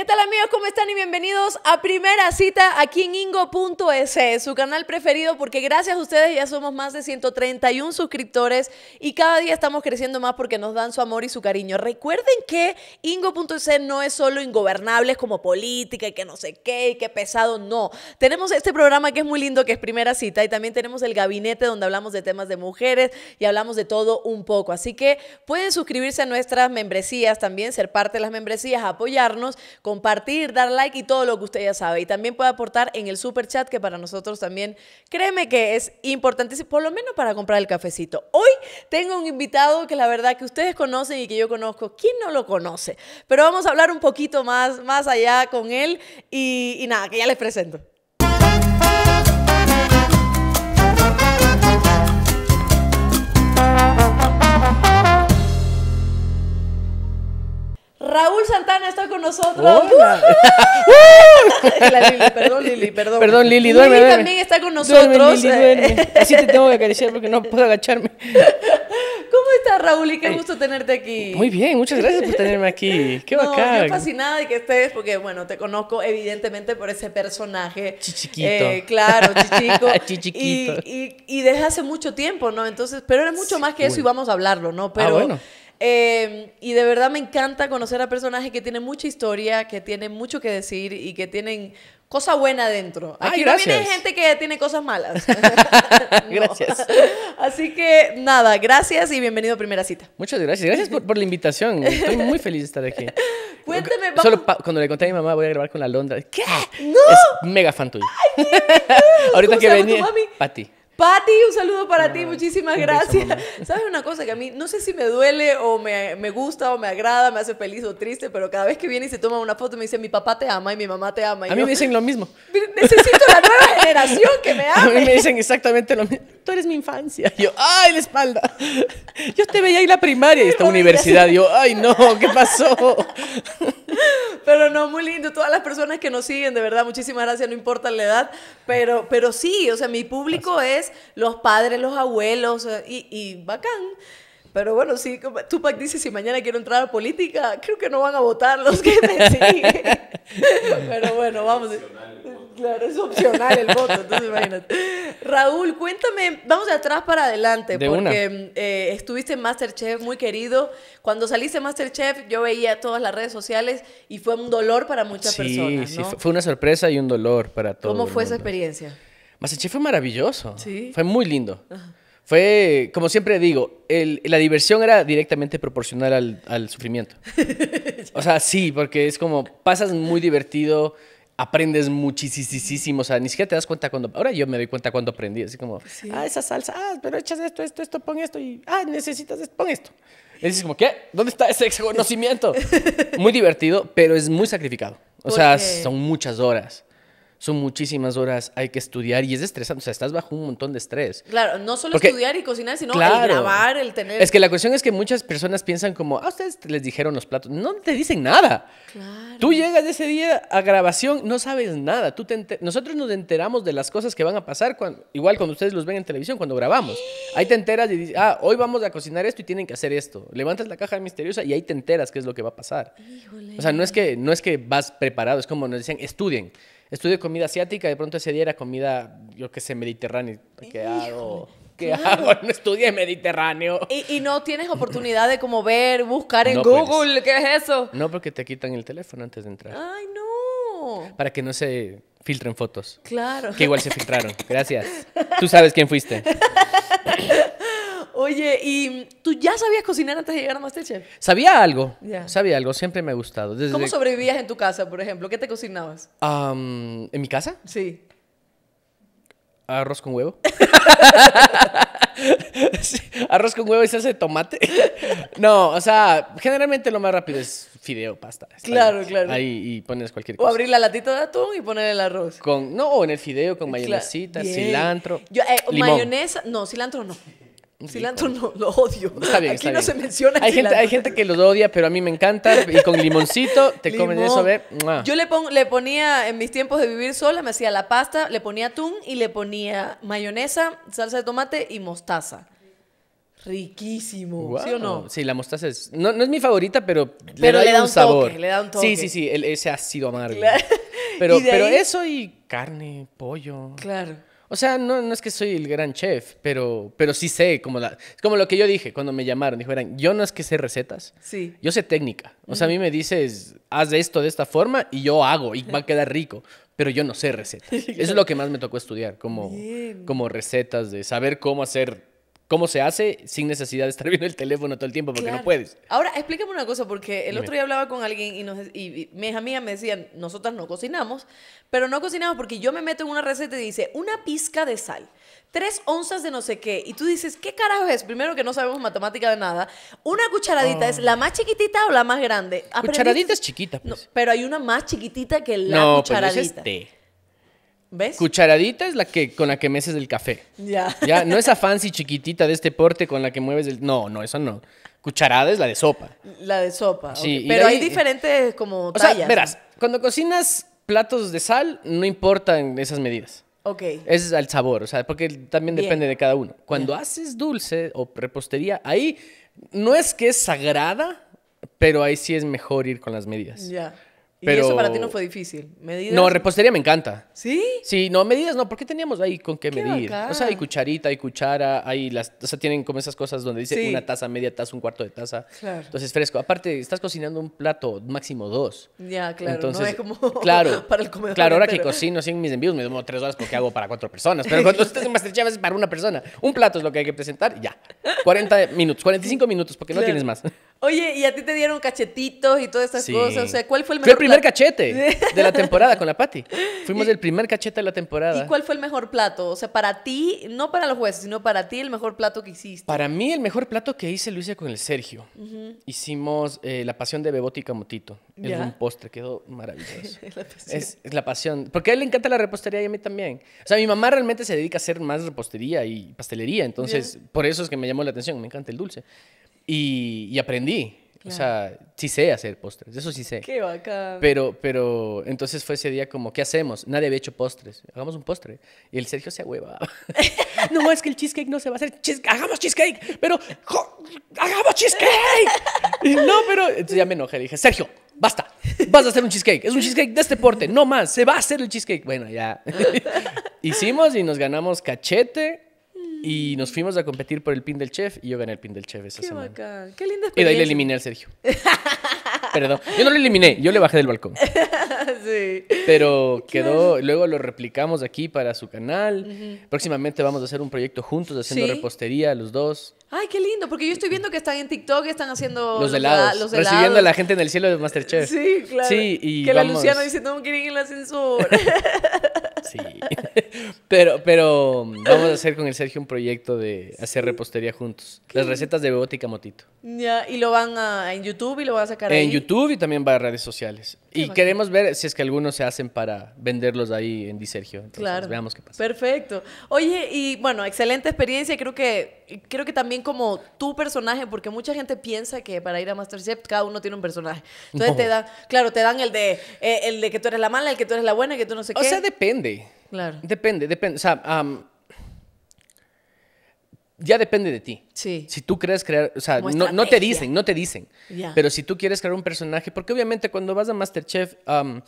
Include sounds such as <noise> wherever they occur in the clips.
¿Qué tal amigos? ¿Cómo están? Y bienvenidos a Primera Cita aquí en Ingo.es, su canal preferido porque gracias a ustedes ya somos más de 131 suscriptores y cada día estamos creciendo más porque nos dan su amor y su cariño. Recuerden que Ingo.es no es solo ingobernables como política y que no sé qué y que pesado, no. Tenemos este programa que es muy lindo que es Primera Cita y también tenemos el gabinete donde hablamos de temas de mujeres y hablamos de todo un poco. Así que pueden suscribirse a nuestras membresías también, ser parte de las membresías, apoyarnos compartir, dar like y todo lo que usted ya sabe. Y también puede aportar en el super chat, que para nosotros también, créeme que es importantísimo, por lo menos para comprar el cafecito. Hoy tengo un invitado que la verdad que ustedes conocen y que yo conozco. ¿Quién no lo conoce? Pero vamos a hablar un poquito más, más allá con él y nada, que ya les presento. Raúl Santana está con nosotros. <laughs> La Lili, perdón Lili, perdón. Perdón Lili, duerme. Lili también está con nosotros. Duerme, <laughs> Así te tengo que acariciar porque no puedo agacharme. ¿Cómo estás Raúl? Y qué gusto tenerte aquí. Muy bien, muchas gracias por tenerme aquí. <laughs> Qué no, Estoy Yo fascinada de que estés porque bueno, te conozco evidentemente por ese personaje. Eh, chichiquito. claro, chichico. Chichiquito. Y, y, desde hace mucho tiempo, ¿no? Entonces, pero era mucho más que eso y vamos a hablarlo, ¿no? Ah, pero ah, bueno. Em, y de verdad me encanta conocer a personajes que tienen mucha historia, que tienen mucho que decir y que tienen cosa buena dentro. Aquí no viene gente que tiene cosas malas. <laughs> Gracias. Así que nada, gracias y bienvenido a Primera Cita. Muchas gracias. Gracias por, la invitación. Estoy muy feliz de estar aquí. <laughs> Cuénteme, Solo cuando le conté a mi mamá voy a grabar con la Londra. ¿Qué? ¡No! Es mega fan tuyo. <laughs> Ahorita que venía. Pati. Pati, un saludo para ti, muchísimas gracias. <laughs> ¿Sabes una cosa que a mí, no sé si me duele o me, gusta o me agrada, me hace feliz o triste, pero cada vez que viene y se toma una foto me dice, mi papá te ama y mi mamá te ama. a mí me dicen lo mismo. <laughs> Necesito la nueva <laughs> generación que me ame. A mí me dicen exactamente lo mismo. Tú eres mi infancia. Yo, ay, la espalda. Yo te veía en la primaria y esta universidad. Yo, ay, no, ¿qué pasó? <laughs> Pero no, muy lindo. Todas las personas que nos siguen, de verdad, muchísimas gracias, no importa la edad. Pero, pero sí, o sea, mi público es los padres, los abuelos eh, y, bacán. Pero bueno, sí, Tupac dice, si mañana quiero entrar a política, creo que no van a votar los que me <laughs> siguen. <laughs> Pero bueno, vamos. Claro, es opcional el voto, entonces imagínate. Raúl, cuéntame, vamos de atrás para adelante, porque eh, estuviste en Masterchef muy querido. Cuando saliste en Masterchef, yo veía todas las redes sociales y fue un dolor para muchas personas. ¿no? Sí, fue una sorpresa y un dolor para todos. ¿Cómo fue esa experiencia? Masterchef fue maravilloso. Sí. Fue muy lindo. Fue, como siempre digo, la diversión era directamente proporcional al, al sufrimiento. <laughs> o sea, sí, porque es como pasas muy divertido aprendes muchísimo, o sea, ni siquiera te das cuenta cuando, ahora yo me doy cuenta cuando aprendí, así como, ah, esa salsa, ah, pero echas esto, esto, esto, pon esto, y, ah, necesitas esto, pon esto. Y dices como, ¿qué? ¿Dónde está ese <laughs> conocimiento? muy divertido, pero es muy sacrificado. O sea, son muchas horas son muchísimas horas, hay que estudiar y es estresante, o sea, estás bajo un montón de estrés. Claro, no solo estudiar y cocinar, sino el grabar, el tener... Es que la cuestión es que muchas personas piensan como, ah, ustedes les dijeron los platos, no te dicen nada. Claro. Tú llegas ese día a grabación, no sabes nada, tú te nosotros nos enteramos de las cosas que van a pasar, igual cuando ustedes los ven en televisión, cuando grabamos. Ahí te enteras y dices, ah, hoy vamos a cocinar esto y tienen que hacer esto. Levantas la caja misteriosa y ahí te enteras qué es lo que va a pasar. O sea, no es que, no es que vas preparado, es como nos decían, estudien estudio comida asiática, de pronto ese día era comida, yo qué sé, mediterránea. ¿Qué hago? ¿Qué hago? <laughs> No mediterráneo. Y, no tienes oportunidad de como ver, buscar en pues. Google, ¿qué es eso? No, porque te quitan el teléfono antes de entrar. Ay, no. Para que no se filtren fotos. Claro. Que igual se filtraron. Gracias. Tú sabes quién fuiste. <laughs> Oye, ¿y tú ya sabías cocinar antes de llegar a Masterchef? Sabía algo. Sabía algo, siempre me ha gustado. ¿Cómo sobrevivías en tu casa, por ejemplo? ¿Qué te cocinabas? ¿En mi casa? Sí. Arroz con huevo. <laughs> arroz con huevo y salsa de tomate. <laughs> no, o sea, generalmente lo más rápido es fideo, pasta. Claro, claro. Ahí y pones cualquier cosa. O abrir la latita de atún y poner el arroz. Con, no, o en el fideo con mayonesita, cilantro. Eh, mayonesa, no, cilantro no. Cilantro lo odio. Aquí no se menciona hay gente, que lo odia, pero a mí me encanta. Y con limoncito te comen eso, ve. Yo le, ponía, en mis tiempos de vivir sola, me hacía la pasta, le ponía atún y le ponía mayonesa, salsa de tomate y mostaza. Riquísimo, ¿sí o no? Sí, la mostaza es... No, es mi favorita, pero, pero le, da un, sabor. Sí, sí, sí, ese ácido amargo. Pero, <laughs> eso y carne, pollo. Claro. O sea, no, es que soy el gran chef, pero, pero sí sé, como, la, como lo que yo dije cuando me llamaron. Dijo, eran, yo no es que sé recetas, yo sé técnica. O sea, a mí me dices, haz esto de esta forma y yo hago y va a <laughs> quedar rico pero yo no sé recetas. <laughs> Eso es lo que más me tocó estudiar, como, como recetas de saber cómo hacer cómo se hace sin necesidad de estar <laughs> viendo el teléfono todo el tiempo porque no puedes. Ahora, explícame una cosa, porque el otro día hablaba con alguien y, nos, y, mis amigas me decían, nosotras no cocinamos, pero no cocinamos porque yo me meto en una receta y dice una pizca de sal. Tres onzas de no sé qué. Y tú dices, ¿qué carajo es? Primero que no sabemos matemática de nada. Una cucharadita es la oh. más chiquitita o la más grande. Cucharadita es chiquita. Pues. pero hay una más chiquitita que la cucharadita. ¿Ves? Cucharadita es la que con la que meces el café. Ya. Ya, no esa fancy chiquitita de este porte con la que mueves el. No, no, esa no. Cucharada es la de sopa. La de sopa. Sí. Pero hay diferentes como o Sea, verás, cuando cocinas platos de sal, no importan esas medidas. Ok. Es al sabor, o sea, porque también depende de cada uno. Cuando haces dulce o repostería, ahí no es que es sagrada, pero ahí sí es mejor ir con las medidas. Ya. Y eso para ti no fue difícil. ¿Medidas? No, repostería me encanta. ¿Sí? Sí, no, medidas no, porque teníamos ahí con qué, medir. O sea, hay cucharita, hay cuchara, hay las. O sea, tienen como esas cosas donde dice una taza, media taza, un cuarto de taza. Claro. Entonces, fresco. Aparte, estás cocinando un plato, máximo dos. Ya, claro. Entonces, no es como <laughs> claro, <laughs> para el comedor. Claro, ahora que cocino sin mis envíos me tomo tres horas porque hago para cuatro personas. Pero <laughs> cuando estás en Masterchef es para una persona. Un plato es lo que hay que presentar, ya. 40 minutos, 45 minutos, porque no tienes más. Oye, y a ti te dieron cachetitos y todas estas cosas. O sea, ¿cuál fue el mejor? Fue el primer cachete de la temporada con la Patti. <laughs> Fuimos el primer cachete de la temporada. ¿Y cuál fue el mejor plato? O sea, para ti, no para los jueces, sino para ti el mejor plato que hiciste. Para mí, el mejor plato que hice lo hice con el Sergio. Hicimos eh, La Pasión de bebótica y Camotito. Es un postre, quedó maravilloso. <laughs> la es, es, la pasión. Porque a él le encanta la repostería y a mí también. O sea, mi mamá realmente se dedica a hacer más repostería y pastelería. Entonces, por eso es que me llamó la atención. Me encanta el dulce. Y, aprendí. O sea, sí sé hacer postres, eso sí sé. Qué bacán. Pero, pero entonces fue ese día como, ¿qué hacemos? Nadie había hecho postres, hagamos un postre. Y el Sergio se hueva. <laughs> no, es que el cheesecake no se va a hacer, hagamos cheesecake, pero hagamos cheesecake. <laughs> Y no, pero entonces ya me enojé, le dije, Sergio, basta, vas a hacer un cheesecake, es un cheesecake de este porte, no más, se va a hacer el cheesecake. Bueno, ya. <laughs> Hicimos y nos ganamos cachete y nos fuimos a competir por el pin del chef y yo gané el pin del chef esa Y de ahí le eliminé al Sergio. <laughs> Perdón. Yo no lo eliminé, yo le bajé del balcón. <laughs> Pero quedó, luego lo replicamos aquí para su canal. Próximamente vamos a hacer un proyecto juntos haciendo repostería los dos. Ay, qué lindo, porque yo estoy viendo que están en TikTok, están haciendo los helados, recibiendo a la gente en el cielo de MasterChef. Sí, claro. que la Luciana dice, no quieren ir en la censura. <laughs> Sí. <laughs> Pero, pero vamos a hacer con el Sergio un proyecto de hacer repostería juntos. Las recetas de bebótica motito, Ya, y lo van a, en YouTube y lo van a sacar En YouTube y también va a redes sociales. Y queremos ver si es que algunos se hacen para venderlos ahí en Disergio. Entonces, claro. veamos qué pasa. Perfecto. Oye, y bueno, excelente experiencia. Creo que, creo que también como tu personaje, porque mucha gente piensa que para ir a Masterchef cada uno tiene un personaje. Entonces te dan, claro, te dan el de, eh, el de que tú eres la mala, el que tú eres la buena, el que tú no sé qué. O sea, depende. Claro. Depende, depende. O sea, ya depende de ti. Sí. Si tú crees crear, o sea, no, te dicen, no te dicen. Pero si tú quieres crear un personaje, porque obviamente cuando vas a Masterchef, um,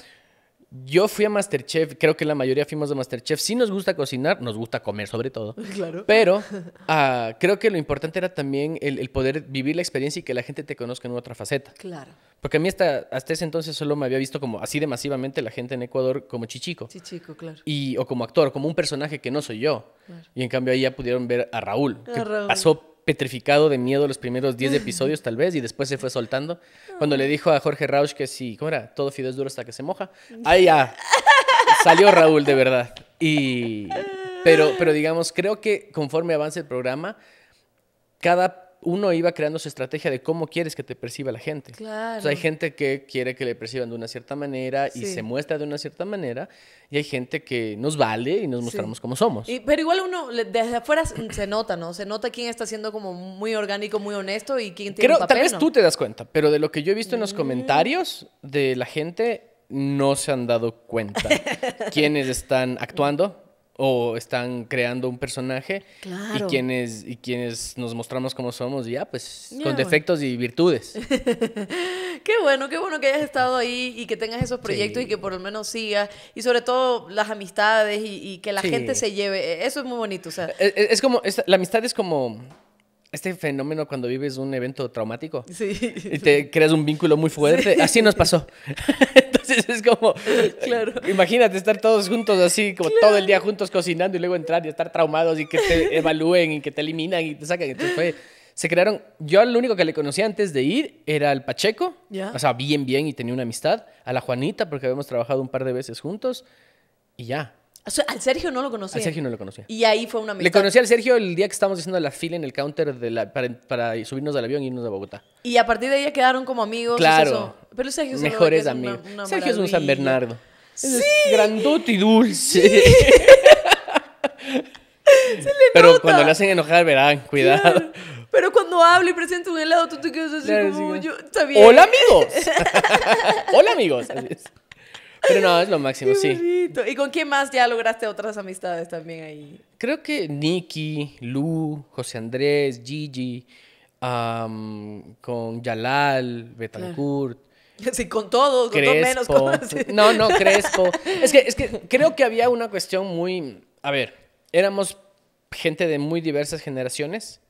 yo fui a Masterchef, creo que la mayoría fuimos a Masterchef. Sí nos gusta cocinar, nos gusta comer sobre todo. <laughs> Claro. Pero ah, creo que lo importante era también el, poder vivir la experiencia y que la gente te conozca en otra faceta. Claro. Porque a mí hasta, hasta ese entonces solo me había visto como así de masivamente la gente en Ecuador como chichico. Chichico, claro. Y, o como actor, como un personaje que no soy yo. Y en cambio ahí ya pudieron ver a Raúl, a Raúl. pasó petrificado de miedo los primeros 10 episodios tal vez y después se fue soltando. Cuando le dijo a Jorge Rausch que sí, ¿cómo era? Todo fideos es duro hasta que se moja. Ahí ya. Salió Raúl de verdad. Y <laughs> pero pero digamos, creo que conforme avance el programa cada uno iba creando su estrategia de cómo quieres que te perciba la gente. hay gente que quiere que le perciban de una cierta manera y se muestra de una cierta manera, y hay gente que nos vale y nos mostramos cómo como somos. pero igual uno desde afuera se nota, ¿no? Se nota quién está siendo como muy orgánico, muy honesto y quién tiene papel, tal vez tú te das cuenta, pero de lo que yo he visto en los mm. comentarios de la gente no se han dado cuenta <laughs> quiénes están actuando, o están creando un personaje y quienes y quienes nos mostramos como somos ya pues con defectos y virtudes <laughs> qué bueno qué bueno que hayas estado ahí y que tengas esos proyectos y que por lo menos sigas y sobre todo las amistades y, que la gente se lleve e, eso es muy bonito o e, e, es, como la amistad es como este fenómeno cuando vives un evento traumático sí. y te creas un vínculo muy fuerte. Así nos pasó. <laughs> Entonces es como, claro. imagínate estar todos juntos así, como todo el día juntos cocinando y luego entrar y estar traumados y que te <laughs> evalúen y que te eliminan y te sacan. Entonces fue, se crearon, yo lo único que le conocía antes de ir era al Pacheco, o sea, bien, bien y tenía una amistad, a la Juanita porque habíamos trabajado un par de veces juntos y ya al Sergio no lo conocía. Al Sergio no lo conocía. Y ahí fue una amistad. Le conocí al Sergio el día que estábamos haciendo la fila en el counter para, subirnos al avión y irnos a Bogotá. Y a partir de ahí quedaron como amigos. Claro. Pero Sergio Mejores amigos. Es una, Sergio es un San Bernardo. Sí. grandote y dulce. Sí. <laughs> Se le Pero cuando le hacen enojar, verán, cuidado. Pero cuando hablo y presento un helado, tú te quedas así como yo. Está bien. Hola amigos. <laughs> Hola amigos. Así es. Pero no, es lo máximo, sí. ¿Y con quién más ya lograste otras amistades también ahí? Creo que Nicky, Lu, José Andrés, Gigi, con Yalal, Betancourt. <laughs> Sí, con todos, con todos menos. Con... No, no, Crespo. <laughs> es, que, es que creo que había una cuestión muy... A ver, éramos gente de muy diversas generaciones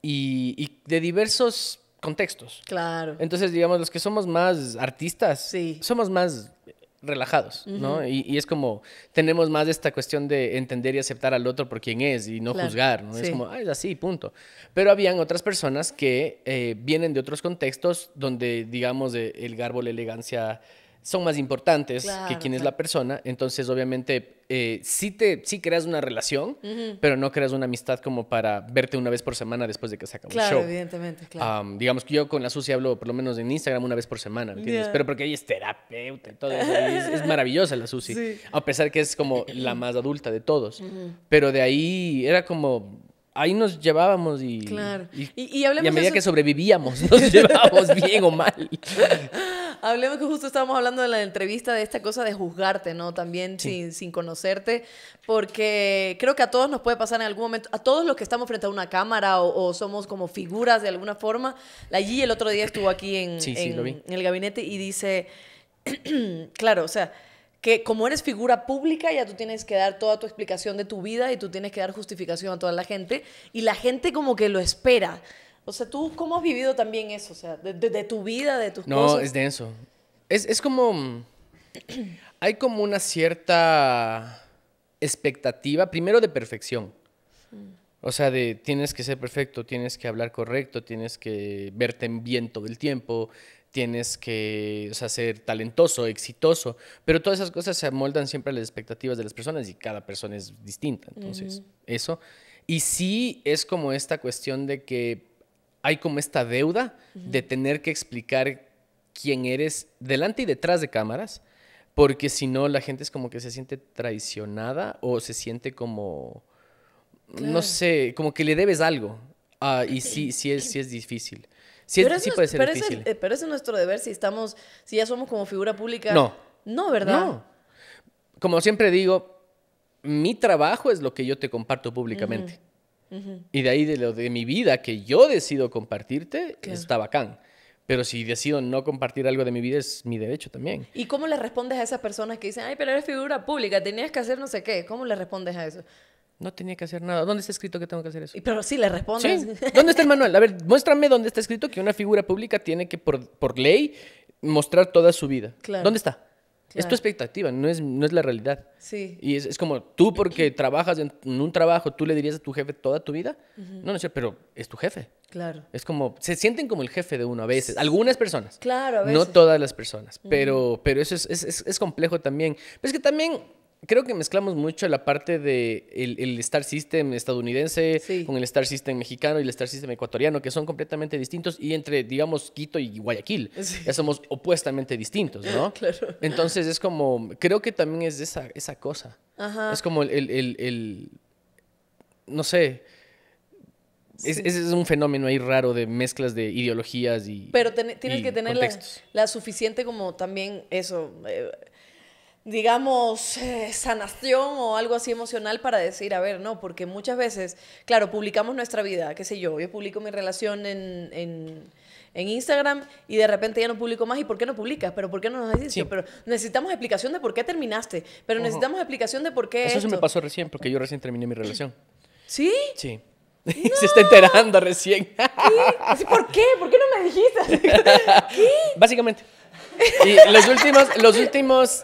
y, de diversos contextos. Claro. Entonces, digamos, los que somos más artistas, somos más relajados, ¿no? Y, es como, tenemos más esta cuestión de entender y aceptar al otro por quien es y no juzgar, ¿no? Es como, ah, es así, punto. Pero habían otras personas que eh, vienen de otros contextos donde, digamos, el garbo, la elegancia, son más importantes que quién es la persona. Entonces, obviamente, eh, sí, te, sí creas una relación, pero no creas una amistad como para verte una vez por semana después de que se acaba el show. evidentemente, claro. digamos que yo con la Susi hablo, por lo menos en Instagram, una vez por semana, ¿me entiendes? Pero porque ella es terapeuta y todo eso. es, maravillosa la Susi, a pesar que es como la más adulta de todos. Pero de ahí era como ahí nos llevábamos y, y, a medida que sobrevivíamos, <laughs> nos llevábamos bien o mal. <laughs> Hablemos que justo estábamos hablando de la entrevista de esta cosa de juzgarte, ¿no? También sin, conocerte, porque creo que a todos nos puede pasar en algún momento, a todos los que estamos frente a una cámara o, somos como figuras de alguna forma. La G el otro día estuvo aquí en, en el gabinete y dice, <clears throat> claro, o sea, que como eres figura pública ya tú tienes que dar toda tu explicación de tu vida y tú tienes que dar justificación a toda la gente y la gente como que lo espera. O sea, ¿tú cómo has vivido también eso? O sea, de, tu vida, de tus cosas. No, es denso. Es, es como... Mm, hay como una cierta expectativa, primero de perfección. O sea, de tienes que ser perfecto, tienes que hablar correcto, tienes que verte en bien todo el tiempo, tienes que o sea, ser talentoso, exitoso. Pero todas esas cosas se amoldan siempre a las expectativas de las personas y cada persona es distinta. Entonces, eso. Y sí es como esta cuestión de que hay como esta deuda de tener que explicar quién eres delante y detrás de cámaras, porque si no la gente es como que se siente traicionada o se siente como, no sé, como que le debes algo. Ah, y sí, sí es, es difícil. Sí, pero este es, eh, es nuestro deber si estamos, si ya somos como figura pública. No. No, ¿verdad? No. Como siempre digo, mi trabajo es lo que yo te comparto públicamente. Y de ahí de lo de mi vida que yo decido compartirte, está bacán. Pero si decido no compartir algo de mi vida, es mi derecho también. ¿Y cómo le respondes a esas personas que dicen, ay, pero eres figura pública, tenías que hacer no sé qué? ¿Cómo le respondes a eso? No tenía que hacer nada. ¿Dónde está escrito que tengo que hacer eso? Pero sí le respondes. ¿Dónde está el manual? A ver, muéstrame dónde está escrito que una figura pública tiene que, por, ley, mostrar toda su vida. ¿Dónde está? Es tu expectativa, no es, no es la realidad. Sí. Y es, como tú, porque trabajas en, un trabajo, tú le dirías a tu jefe toda tu vida. No, no sé, pero es tu jefe. Claro. Es como, se sienten como el jefe de uno a veces. Algunas personas. Claro, a veces. No todas las personas, pero, pero eso es, es, complejo también. Pero es que también creo que mezclamos mucho la parte de el, Star System estadounidense con el Star System mexicano y el Star System ecuatoriano, que son completamente distintos, y entre, digamos, Quito y Guayaquil, ya somos opuestamente distintos, ¿no? <laughs> Claro. Entonces es como, creo que también es esa, esa cosa. Ajá. Es como el, no sé, Ese es, un fenómeno ahí raro de mezclas de ideologías y. Pero tienes que tener la, suficiente como también eso, eh, digamos, eh, sanación o algo así emocional para decir, a ver, no, porque muchas veces, claro, publicamos nuestra vida, qué sé yo, yo publico mi relación en, en, Instagram y de repente ya no publico más, ¿y por qué no publicas? ¿Pero por qué no nos has Pero necesitamos explicación de por qué terminaste, pero necesitamos explicación de por qué... Eso se me pasó recién, porque yo recién terminé mi relación. <clears throat> ¿Sí? Sí. <laughs> Se está enterando recién. ¿Qué? ¿Por qué? ¿Por qué no me dijiste? <laughs> ¿Qué? Básicamente. Y los últimos, los últimos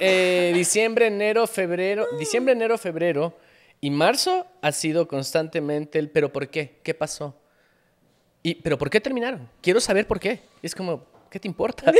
eh, diciembre, enero, febrero, diciembre, enero, febrero y marzo ha sido constantemente el, pero ¿por qué? ¿Qué pasó? Y, pero ¿por qué terminaron? Quiero saber por qué. es como, ¿qué te importa?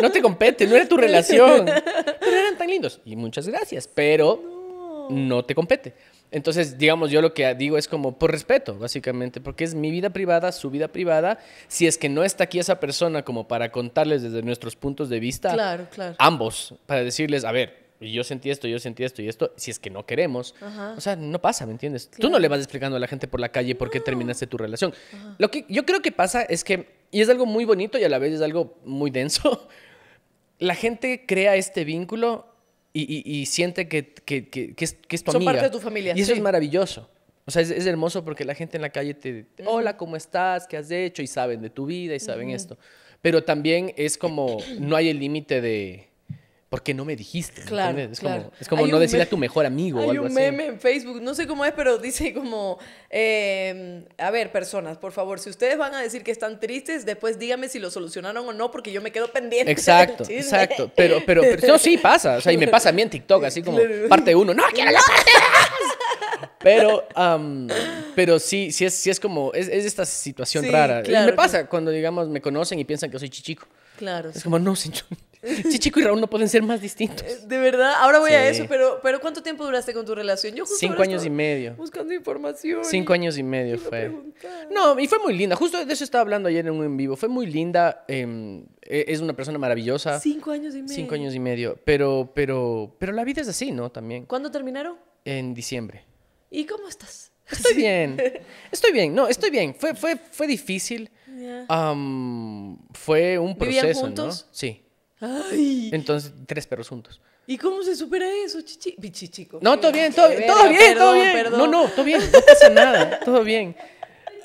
No te compete, no era tu relación. Pero eran tan lindos. Y muchas gracias, pero no te compete. Entonces, digamos, yo lo que digo es como por respeto, básicamente, porque es mi vida privada, su vida privada. Si es que no está aquí esa persona como para contarles desde nuestros puntos de vista, claro, ambos, para decirles, a ver, yo sentí esto, yo sentí esto y esto, si es que no queremos. O sea, no pasa, ¿me entiendes? Tú no le vas explicando a la gente por la calle por qué terminaste tu relación. Lo que yo creo que pasa es que, y es algo muy bonito y a la vez es algo muy denso, <laughs> la gente crea este vínculo y, siente que, es, es tu parte de tu familia. Y eso es maravilloso. O sea, es, hermoso porque la gente en la calle te, mm. hola, ¿cómo estás? ¿Qué has hecho? Y saben de tu vida y saben esto. Pero también es como, no hay el límite de, porque no me dijiste? Claro, es, Como, no decirle a tu mejor amigo o algo un meme en Facebook, no sé cómo es, pero dice como, em, a ver, personas, por favor, si ustedes van a decir que están tristes, después dígame si lo solucionaron o no, porque yo me quedo pendiente. Exacto, exacto. Pero, pero, pero sí pasa, o sea, y me pasa a mí en TikTok, así como parte uno, no, quiero la parte Pero, pero sí, sí es, es como, es, esta situación rara. me pasa cuando, digamos, me conocen y piensan que soy chichico. Claro. Es como, no, señor. Sí, <laughs> Chico y Raúl no pueden ser más distintos. Eh, de verdad, ahora voy a eso, pero, pero ¿cuánto tiempo duraste con tu relación? Yo justo Cinco años y medio. Buscando información. Cinco años y medio fue. No, y fue muy linda. Justo de eso estaba hablando ayer en un en vivo. Fue muy linda. Em, e, es una persona maravillosa. Cinco años y medio. Cinco años y medio. Pero, pero, pero la vida es así, ¿no? También. ¿Cuándo terminaron? En diciembre. ¿Y cómo estás? <laughs> Estoy bien. Estoy bien. No, estoy bien. Fue, fue, fue difícil. fue un proceso, ¿Vivían juntos? Sí. Ay. Entonces, tres perros juntos. ¿Y cómo se supera eso, chichi? pichichico? No, todo bien, todo, bien, todo bien. Todo bien. No, no, todo bien, no pasa nada, todo bien.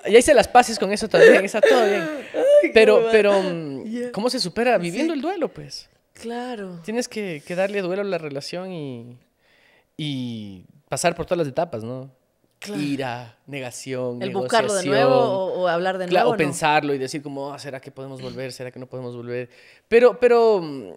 Y ahí se las pases con eso también, está todo bien. pero, pero, mm, ¿cómo se supera? Viviendo el duelo, pues. Claro. Tienes que, darle duelo a la relación y pasar por todas las etapas, ¿no? ira, negación, el buscarlo de nuevo o, hablar de nuevo. O pensarlo y decir como, ah, ¿será que podemos volver? ¿Será que no podemos volver? Pero, pero, mm,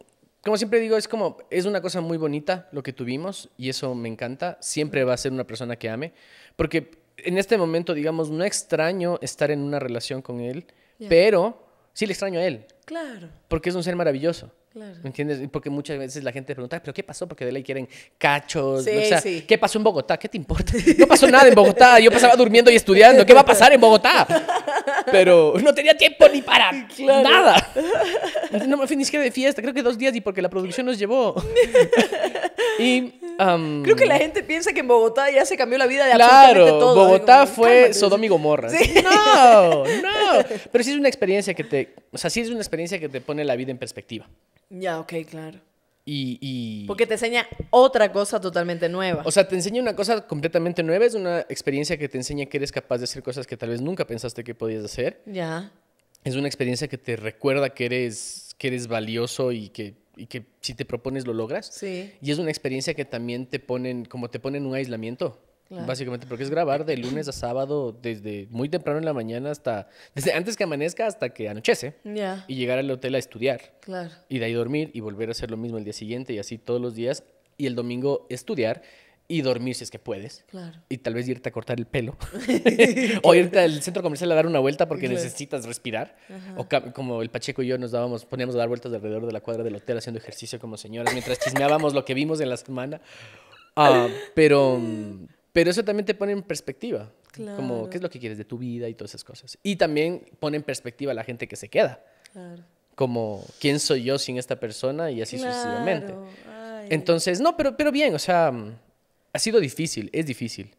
como siempre digo, es como, es una cosa muy bonita lo que tuvimos y eso me encanta. Siempre va a ser una persona que ame. Porque en este momento, digamos, no extraño estar en una relación con él, pero sí le extraño a él. Claro. Porque es un ser maravilloso. ¿Me entiendes? Porque muchas veces la gente pregunta, ¿pero qué pasó? Porque de ley quieren cachos. o sea, ¿qué pasó en Bogotá? ¿Qué te importa? <laughs> No pasó nada en Bogotá. Yo pasaba durmiendo y estudiando. ¿Qué va a pasar en Bogotá? Pero no tenía tiempo ni para nada. No me fui ni siquiera de fiesta. Creo que dos días y porque la producción nos llevó. Y. Creo que la gente piensa que en Bogotá ya se cambió la vida de claro, absolutamente todo. Bogotá fue Sodoma y Gomorra. No, <laughs> no. Pero sí es una experiencia que te. O sea, sí es una experiencia que te pone la vida en perspectiva. Ya, ok, claro. Y, y, Porque te enseña otra cosa totalmente nueva. O sea, te enseña una cosa completamente nueva, es una experiencia que te enseña que eres capaz de hacer cosas que tal vez nunca pensaste que podías hacer. Ya. Es una experiencia que te recuerda que eres, que eres valioso y que, que si te propones lo logras. Sí. Y es una experiencia que también te ponen, como te ponen un aislamiento. Básicamente, porque es grabar de lunes a sábado, desde muy temprano en la mañana hasta, desde antes que amanezca hasta que anochece. Y llegar al hotel a estudiar. Claro. Y de ahí dormir y volver a hacer lo mismo el día siguiente y así todos los días. Y el domingo estudiar y dormir si es que puedes. Claro. Y tal vez irte a cortar el pelo. <laughs> o irte al centro comercial a dar una vuelta porque necesitas respirar. O como el Pacheco y yo nos dábamos, poníamos a dar vueltas alrededor de la cuadra del hotel haciendo ejercicio como señoras mientras chismeábamos lo que vimos en la semana. Ah, pero. Mm, pero eso también te pone en perspectiva. Como, ¿qué es lo que quieres de tu vida y todas esas cosas? Y también pone en perspectiva a la gente que se queda. Como, ¿quién soy yo sin esta persona? Y así sucesivamente. Entonces, no, pero, pero bien, o sea, ha sido difícil, es difícil.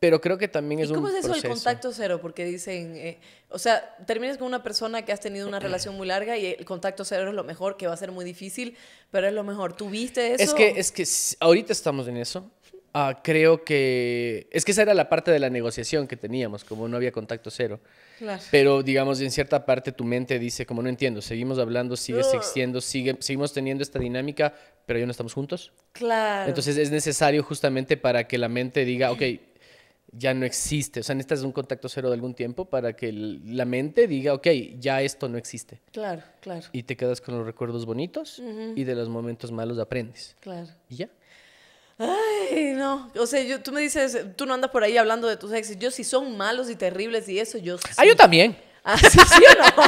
Pero creo que también es ¿Y cómo es eso el contacto cero? Porque dicen, eh, o sea, terminas con una persona que has tenido una relación muy larga y el contacto cero es lo mejor, que va a ser muy difícil, pero es lo mejor. ¿Tuviste eso? Es que, es que ahorita estamos en eso. Ah, creo que es que esa era la parte de la negociación que teníamos, como no había contacto cero. Claro. Pero digamos, en cierta parte tu mente dice, como no entiendo, seguimos hablando, sigue existiendo, sigue, seguimos teniendo esta dinámica, pero ya no estamos juntos. Claro. Entonces es necesario justamente para que la mente diga, ok, ya no existe. O sea, necesitas un contacto cero de algún tiempo para que la mente diga, ok, ya esto no existe. Claro, claro. Y te quedas con los recuerdos bonitos y de los momentos malos aprendes. Claro. Y ya. Ay, no. O sea, yo, tú me dices, tú no andas por ahí hablando de tus exes. Yo, si son malos y terribles y eso, yo. Sí. Ah, yo también. Ah, <laughs> sí, sí o no.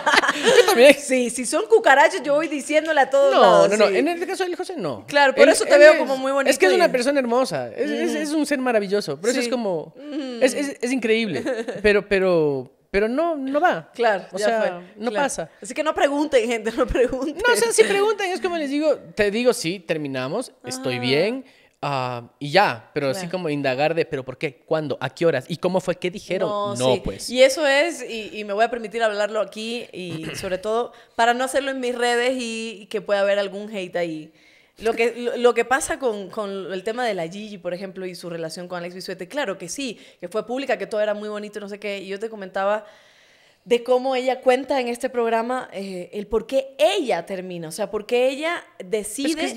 <laughs> yo también. Sí, si son cucarachas, yo voy diciéndole a todos. No, no, no. En el caso de José, no. Claro, por eso te veo como muy bonito. Es que es una persona hermosa. Es, un ser maravilloso. Pero eso es como. Es, increíble. Pero, pero. Pero no, no va. Claro, o sea, no pasa. Así que no pregunten, gente, no pregunten. No, o sea, si preguntan, es como les digo, te digo, sí, terminamos, estoy ah. bien, Ah, y ya, pero así como indagar de, pero ¿por qué? ¿Cuándo? ¿A qué horas? ¿Y cómo fue? ¿Qué dijeron? No, pues. Y eso es, y, me voy a permitir hablarlo aquí, y <clears throat> sobre todo para no hacerlo en mis redes y, que pueda haber algún hate ahí. Lo que, lo, que pasa con, con, el tema de la Gigi, por ejemplo, y su relación con Alex Bisuete, claro que sí, que fue pública, que todo era muy bonito, no sé qué, y yo te comentaba de cómo ella cuenta en este programa eh, el por qué ella termina, o sea, por qué ella decide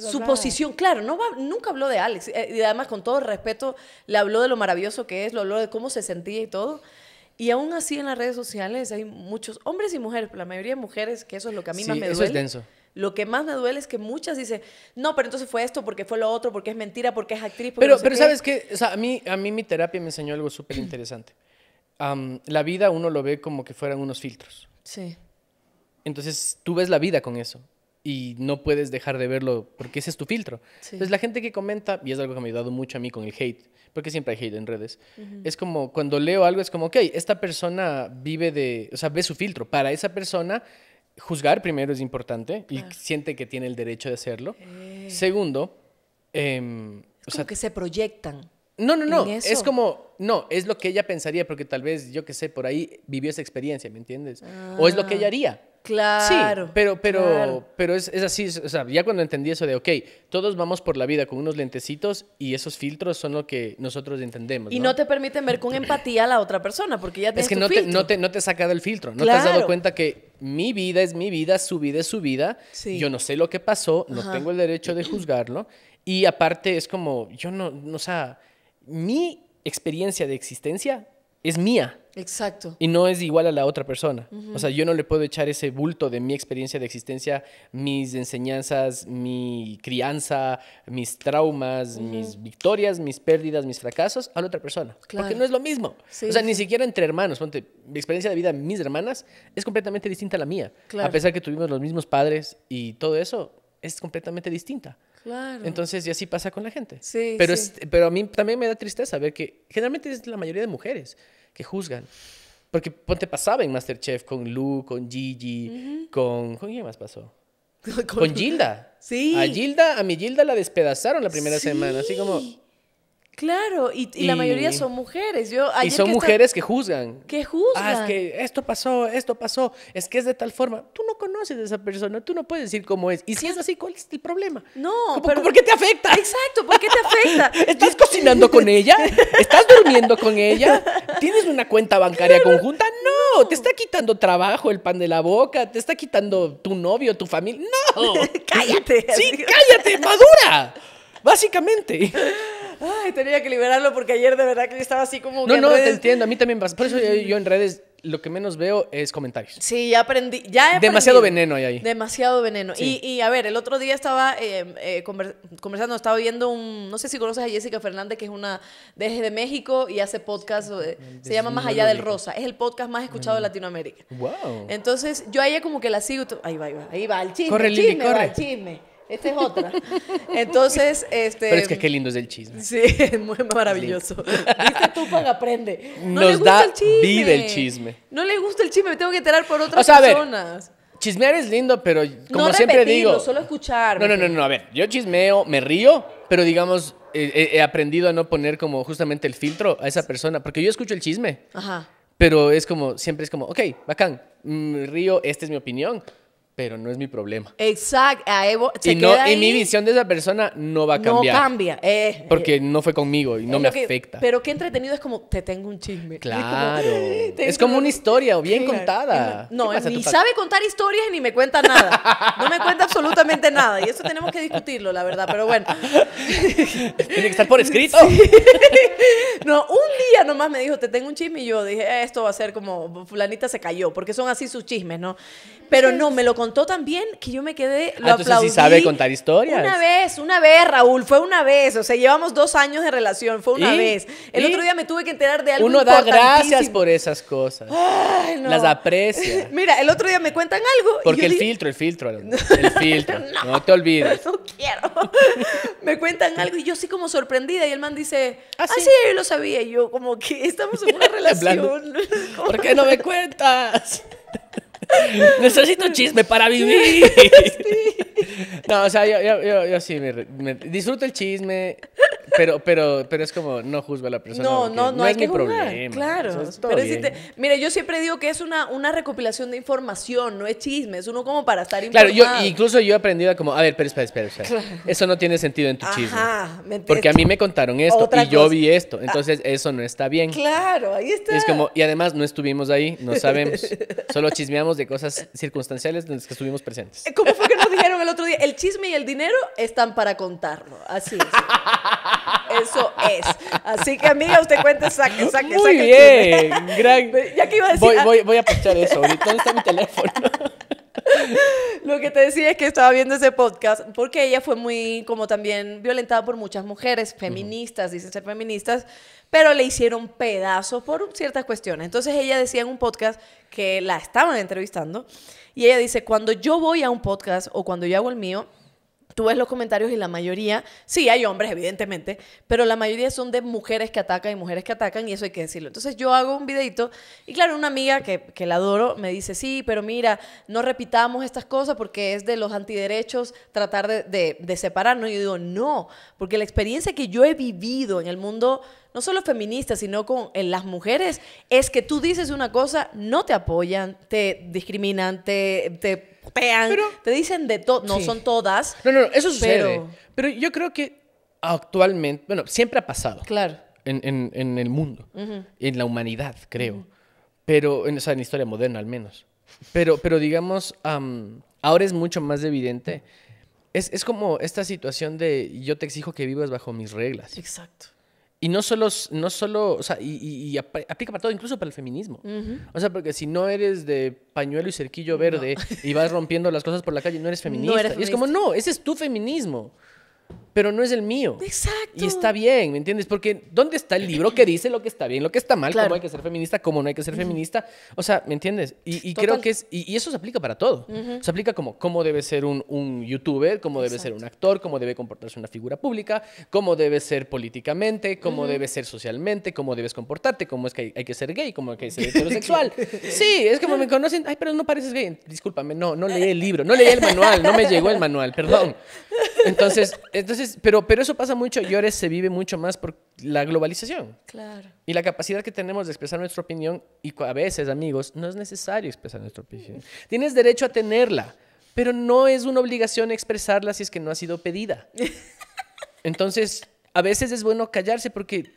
su posición. Claro, no va, nunca habló de Alex, eh, y además con todo respeto le habló de lo maravilloso que es, lo habló de cómo se sentía y todo. Y aún así en las redes sociales hay muchos hombres y mujeres, la mayoría de mujeres, que eso es lo que a mí más me duele. Eso es denso. Lo que más me duele es que muchas dicen, no, pero entonces fue esto, porque fue lo otro, porque es mentira, porque es actriz. Porque pero pero sabes que o sea, a, mí, a mí mi terapia me enseñó algo súper interesante la vida uno lo ve como que fueran unos filtros. Sí. Entonces tú ves la vida con eso y no puedes dejar de verlo porque ese es tu filtro. Entonces la gente que comenta, y es algo que me ha ayudado mucho a mí con el hate, porque siempre hay hate en redes, es como cuando leo algo es como, ok, esta persona vive de, o sea, ve su filtro. Para esa persona, juzgar primero es importante y siente que tiene el derecho de hacerlo. Segundo, eh, sea, que se proyectan. No, no, no. Es como, no, es lo que ella pensaría, porque tal vez, yo qué sé, por ahí vivió esa experiencia, ¿me entiendes? o es lo que ella ah, haría. Claro. Sí, pero, pero, pero es, así, o sea, ya cuando entendí eso de, ok, todos vamos por la vida con unos lentecitos y esos filtros son lo que nosotros entendemos. Y no, te permiten ver con empatía a la otra persona, porque ya tienes Es que no, Te, no, te, no te has sacado el filtro, no te has dado cuenta que mi vida es mi vida, su vida es su vida, yo no sé lo que pasó, no tengo el derecho de juzgarlo, y aparte es como, yo no, no o sea mi experiencia de existencia es mía. Exacto. Y no es igual a la otra persona. O sea, yo no le puedo echar ese bulto de mi experiencia de existencia, mis enseñanzas, mi crianza, mis traumas, mis victorias, mis pérdidas, mis fracasos a la otra persona. Claro. Porque no es lo mismo. o sea, ni siquiera entre hermanos. Ponte, mi experiencia de vida, mis hermanas, es completamente distinta a la mía. A pesar que tuvimos los mismos padres y todo eso, es completamente distinta. Entonces, y así pasa con la gente. Sí, pero, este, pero a mí también me da tristeza ver que generalmente es la mayoría de mujeres que juzgan. Porque ponte pasaba en Masterchef con Lu, con Gigi, con. ¿Con quién más pasó? <laughs> con, Gilda. Sí. A Gilda, a mi Gilda la despedazaron la primera semana. Así como. Claro, y, la mayoría son mujeres. Yo, y son mujeres que juzgan. Que juzgan. Ah, es que esto pasó, esto pasó, es que es de tal forma. Tú no conoces a esa persona, tú no puedes decir cómo es. Y si es así, ¿cuál es el problema? No. ¿Por qué te afecta? Exacto, ¿por qué te afecta? <laughs> ¿Estás cocinando con ella? ¿Estás durmiendo con ella? ¿Tienes una cuenta bancaria conjunta? No, no, te está quitando trabajo, el pan de la boca, te está quitando tu novio, tu familia. No. <laughs> cállate. Sí, cállate, madura. Básicamente ay, tenía que liberarlo porque ayer de verdad que estaba así como... No, no, te entiendo, a mí también pasa. Por eso yo, en redes lo que menos veo es comentarios. Sí, ya aprendí. Ya demasiado veneno hay ahí. Demasiado veneno. Y, a ver, el otro día estaba eh, eh, conversando, estaba viendo un... No sé si conoces a Jessica Fernández, que es una... Desde de México y hace podcast, eh, se llama Más Allá del Rosa. Es el podcast más escuchado de Latinoamérica. Wow. Entonces yo a ella como que la sigo... Ahí va, ahí va, ahí va, el chisme, corre, el chisme. Esta es otra. <laughs> Entonces, este. Pero es que qué lindo es el chisme. Sí, <laughs> es muy maravilloso. dice tú aprende. No Nos le gusta da el chisme. vida el chisme. No le gusta el chisme, me tengo que enterar por otras personas. chismear es lindo, pero como siempre digo. solo escuchar. No, no, no, no, a ver, yo chismeo, me río, pero digamos, he, aprendido a no poner como justamente el filtro a esa persona, porque yo escucho el chisme. Ajá. Pero es como, siempre es como, ok, bacán, mm, río, esta es mi opinión pero no es mi problema. Exacto. y, mi visión de esa persona no va a cambiar. No cambia. Eh, eh. porque no fue conmigo y no me afecta. Pero qué entretenido es como, te tengo un chisme. Claro. <laughs> Es como, una historia o bien contada. No, ni sabe contar historias ni me cuenta nada. No me cuenta absolutamente nada. Y eso tenemos que discutirlo, la verdad. Pero bueno. <laughs> Tiene que estar por escrito. <laughs> No, un día nomás me dijo, te tengo un chisme. Y yo dije, eh, esto va a ser como, fulanita se cayó. Porque son así sus chismes, ¿no? Pero no, me lo contó también que yo me quedé, lo ah, entonces aplaudí. sí sabe contar historias. Una vez, una vez, Raúl, fue una vez. O sea, llevamos dos años de relación, fue una vez. El otro día me tuve que enterar de algo Uno da gracias por esas cosas. Las aprecia. <laughs> Mira, el otro día me cuentan algo. Porque el filtro, el filtro, el <laughs> filtro. no, te olvides. <laughs> No quiero. me cuentan algo y yo sí como sorprendida y el man dice, ah, ah sí, yo lo sabía. Y yo como que estamos en una relación. ¿Por qué no me cuentas? Necesito chisme para vivir. <laughs> No, o sea, yo, yo, yo, sí disfruto el chisme, pero, pero, pero es como, no juzga a la persona. No, no, no, hay es mi problema. Claro. pero si te, yo siempre digo que es una, una recopilación de información, no es chisme, es uno como para estar informado. Claro, yo, incluso yo he aprendido a como, a ver, espera, espera, espera. Eso no tiene sentido en tu chisme. porque a mí me contaron esto y yo vi esto, entonces eso no está bien. Claro, ahí está. Y es como, y además no estuvimos ahí, no sabemos. Solo chismeamos de cosas circunstanciales Donde que estuvimos presentes. ¿Cómo fue que nos dijeron el otro día? El chisme y el dinero están para contarlo. Así es. <laughs> Eso es. Así que, amiga, usted cuente, saque, saque, Muy bien, <laughs> Ya que iba a decir. Ah. Voy, voy, a postear eso. ¿dónde está mi teléfono. <laughs> Lo que te decía es que estaba viendo ese podcast porque ella fue muy, como también violentada por muchas mujeres feministas, dicen ser feministas, pero le hicieron pedazos por ciertas cuestiones. Entonces ella decía en un podcast que la estaban entrevistando y ella dice, cuando yo voy a un podcast o cuando yo hago el mío, Tú ves los comentarios y la mayoría, sí, hay hombres, evidentemente, pero la mayoría son de mujeres que atacan y mujeres que atacan, y eso hay que decirlo. Entonces yo hago un videito, y claro, una amiga que, la adoro me dice, sí, pero mira, no repitamos estas cosas porque es de los antiderechos tratar de, separarnos. Y yo digo, no, porque la experiencia que yo he vivido en el mundo no solo feminista, sino con las mujeres, es que tú dices una cosa, no te apoyan, te discriminan, te te dicen de todo. No son todas. No, no, eso sucede. Pero... yo creo que actualmente, bueno, siempre ha pasado. Claro. En, el mundo, en la humanidad, creo. Pero, en, o sea, en la historia moderna al menos. Pero, pero digamos, ahora es mucho más evidente. es como esta situación de yo te exijo que vivas bajo mis reglas. Exacto. Y no solo, no solo, o sea, y, aplica para todo, incluso para el feminismo. O sea, porque si no eres de pañuelo y cerquillo verde y vas rompiendo las cosas por la calle, no eres feminista. No eres feminista. Y es como, no, ese es tu feminismo pero no es el mío. Exacto. Y está bien, ¿me entiendes? Porque ¿dónde está el libro que dice lo que está bien, lo que está mal, cómo hay que ser feminista, cómo no hay que ser feminista? O sea, ¿me entiendes? Y, creo que es, y, eso se aplica para todo. Se aplica como cómo debe ser un, youtuber, cómo debe ser un actor, cómo debe comportarse una figura pública, cómo debe ser políticamente, cómo debe ser socialmente, cómo debes comportarte, cómo es que hay, que ser gay, cómo hay que ser <laughs> heterosexual. sí, es como me conocen, ay, pero no pareces gay. Discúlpame, no, no leí el libro, no leí el manual, no me llegó el manual, perdón. Entonces, entonces pero, eso pasa mucho y ahora se vive mucho más por la globalización. Claro. Y la capacidad que tenemos de expresar nuestra opinión, y a veces, amigos, no es necesario expresar nuestra opinión. Tienes derecho a tenerla, pero no es una obligación expresarla si es que no ha sido pedida. <laughs> Entonces, a veces es bueno callarse porque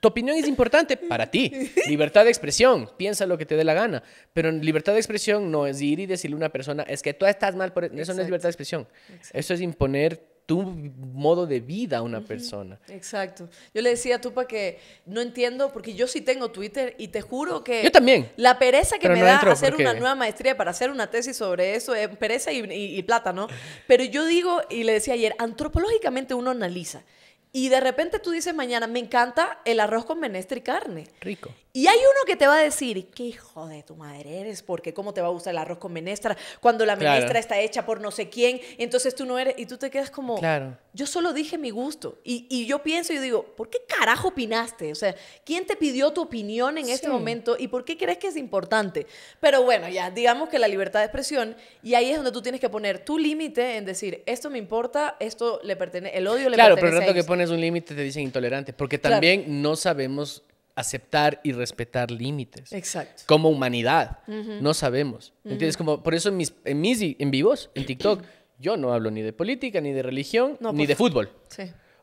tu opinión es importante para ti. Libertad de expresión, piensa lo que te dé la gana. Pero libertad de expresión no es ir y decirle a una persona, es que tú estás mal por e-". eso. no es libertad de expresión. Eso es imponer tu modo de vida a una persona. Exacto. Yo le decía a Tupa que no entiendo, porque yo sí tengo Twitter y te juro que... Yo también. La pereza que me da hacer una nueva maestría para hacer una tesis sobre eso es eh, pereza y, y plata, ¿no? Pero yo digo, y le decía ayer, antropológicamente uno analiza. Y de repente tú dices mañana, me encanta el arroz con menestra y carne. Rico. Y hay uno que te va a decir, qué hijo de tu madre eres, porque cómo te va a gustar el arroz con menestra cuando la menestra está hecha por no sé quién, entonces tú no eres, y tú te quedas como... Claro. Yo solo dije mi gusto. Y, yo pienso y digo, ¿por qué carajo opinaste? O sea, ¿quién te pidió tu opinión en este momento y por qué crees que es importante? Pero bueno, ya, digamos que la libertad de expresión, y ahí es donde tú tienes que poner tu límite en decir, esto me importa, esto le pertenece, el odio le claro, pertenece. Claro, pero el rato que pones un límite te dicen intolerante, porque también no sabemos aceptar y respetar límites. Exacto. Como humanidad. No sabemos. ¿Entiendes? Como, por eso en mis, en mis en vivos, en TikTok yo no hablo ni de política, ni de religión, ni de fútbol.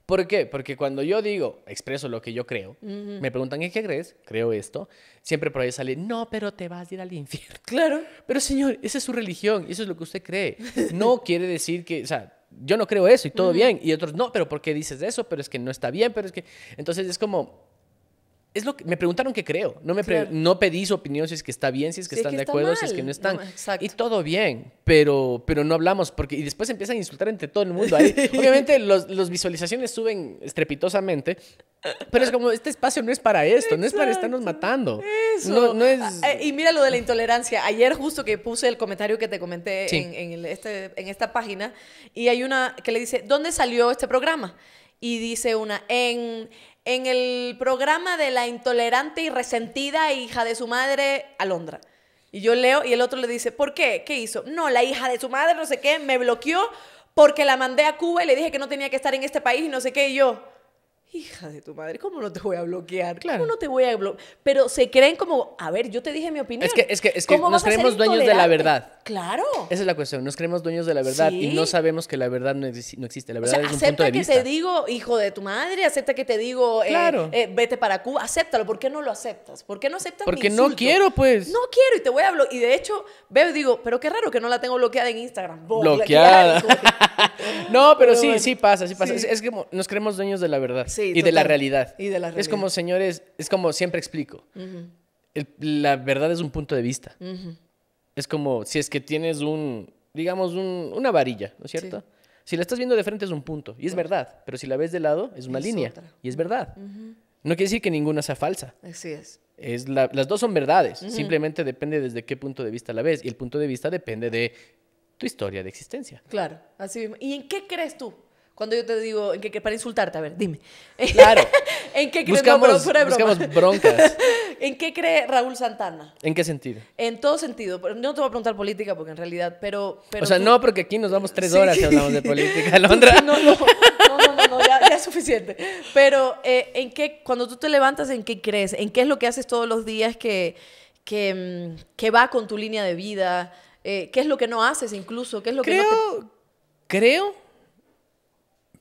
¿Por qué? Porque cuando yo digo, expreso lo que yo creo, me preguntan, ¿en qué crees? Creo esto. Siempre por ahí sale, no, pero te vas a ir al infierno. <laughs> Claro. Pero señor, esa es su religión, eso es lo que usted cree. <laughs> No quiere decir que, o sea, yo no creo eso y todo bien. Y otros, no, pero ¿por qué dices eso? Pero es que no está bien, pero es que... Entonces es como, es lo que me preguntaron qué creo. No me pedí su opinión si es que está bien, si es que están de acuerdo, si es que no están. y todo bien, pero, pero no hablamos porque y después empiezan a insultar entre todo el mundo. <laughs> obviamente los, visualizaciones suben estrepitosamente, pero es como este espacio no es para esto, no es para estarnos matando. Ah, eh, y mira lo de la intolerancia. Ayer justo que puse el comentario que te comenté en, en, este, en esta página y hay una que le dice, ¿dónde salió este programa? y dice una, en, en el programa de la intolerante y resentida hija de su madre, Alondra. Y yo leo y el otro le dice, ¿por qué? ¿Qué hizo? No, la hija de su madre, no sé qué, me bloqueó porque la mandé a Cuba y le dije que no tenía que estar en este país y no sé qué. Y yo, hija de tu madre, ¿cómo no te voy a bloquear? ¿Cómo no te voy a bloquear? Pero se creen como, a ver, yo te dije mi opinión. Es que, es que, es que nos creemos dueños de la verdad. Claro. Esa es la cuestión, nos creemos dueños de la verdad y no sabemos que la verdad no, existe. La verdad es un punto de vista. Acepta que te digo, hijo de tu madre, acepta que te digo, eh, claro. Eh, vete para Cuba, acéptalo. ¿Por qué no lo aceptas? ¿Por qué no aceptas Porque no quiero, pues. No quiero y te voy a bloquear. Y de hecho, veo y digo, pero qué raro que no la tengo bloqueada en Instagram. bloqueada. <laughs> no, pero, sí, sí pasa, sí pasa. Es, es, que nos creemos dueños de la verdad. Sí y de la realidad. Y de la realidad. Es como, señores, es como siempre explico. la verdad es un punto de vista. Es como si es que tienes un, digamos, una varilla, ¿no es cierto? Si la estás viendo de frente es un punto, y es verdad, pero si la ves de lado es una línea, y es verdad. No quiere decir que ninguna sea falsa. Así es. las dos son verdades, simplemente depende desde qué punto de vista la ves, y el punto de vista depende de tu historia de existencia. Claro, así mismo. ¿Y en qué crees tú? Cuando yo te digo, ¿en qué, para insultarte, a ver, dime. Claro. <laughs> ¿En qué crees? Buscamos, buscamos broncas. <laughs> ¿En qué cree Raúl Santana? ¿En qué sentido? En todo sentido. No te voy a preguntar política porque en realidad, pero... o sea, no, porque aquí nos vamos tres horas hablando de política, <laughs> Alondra. No, no, no, no, ya, es suficiente. Pero, eh, ¿en qué, cuando tú te levantas, ¿en qué crees? ¿En qué es lo que haces todos los días que, que, mm, que va con tu línea de vida? Eh, ¿Qué es lo que no haces incluso? ¿Qué es lo que no Creo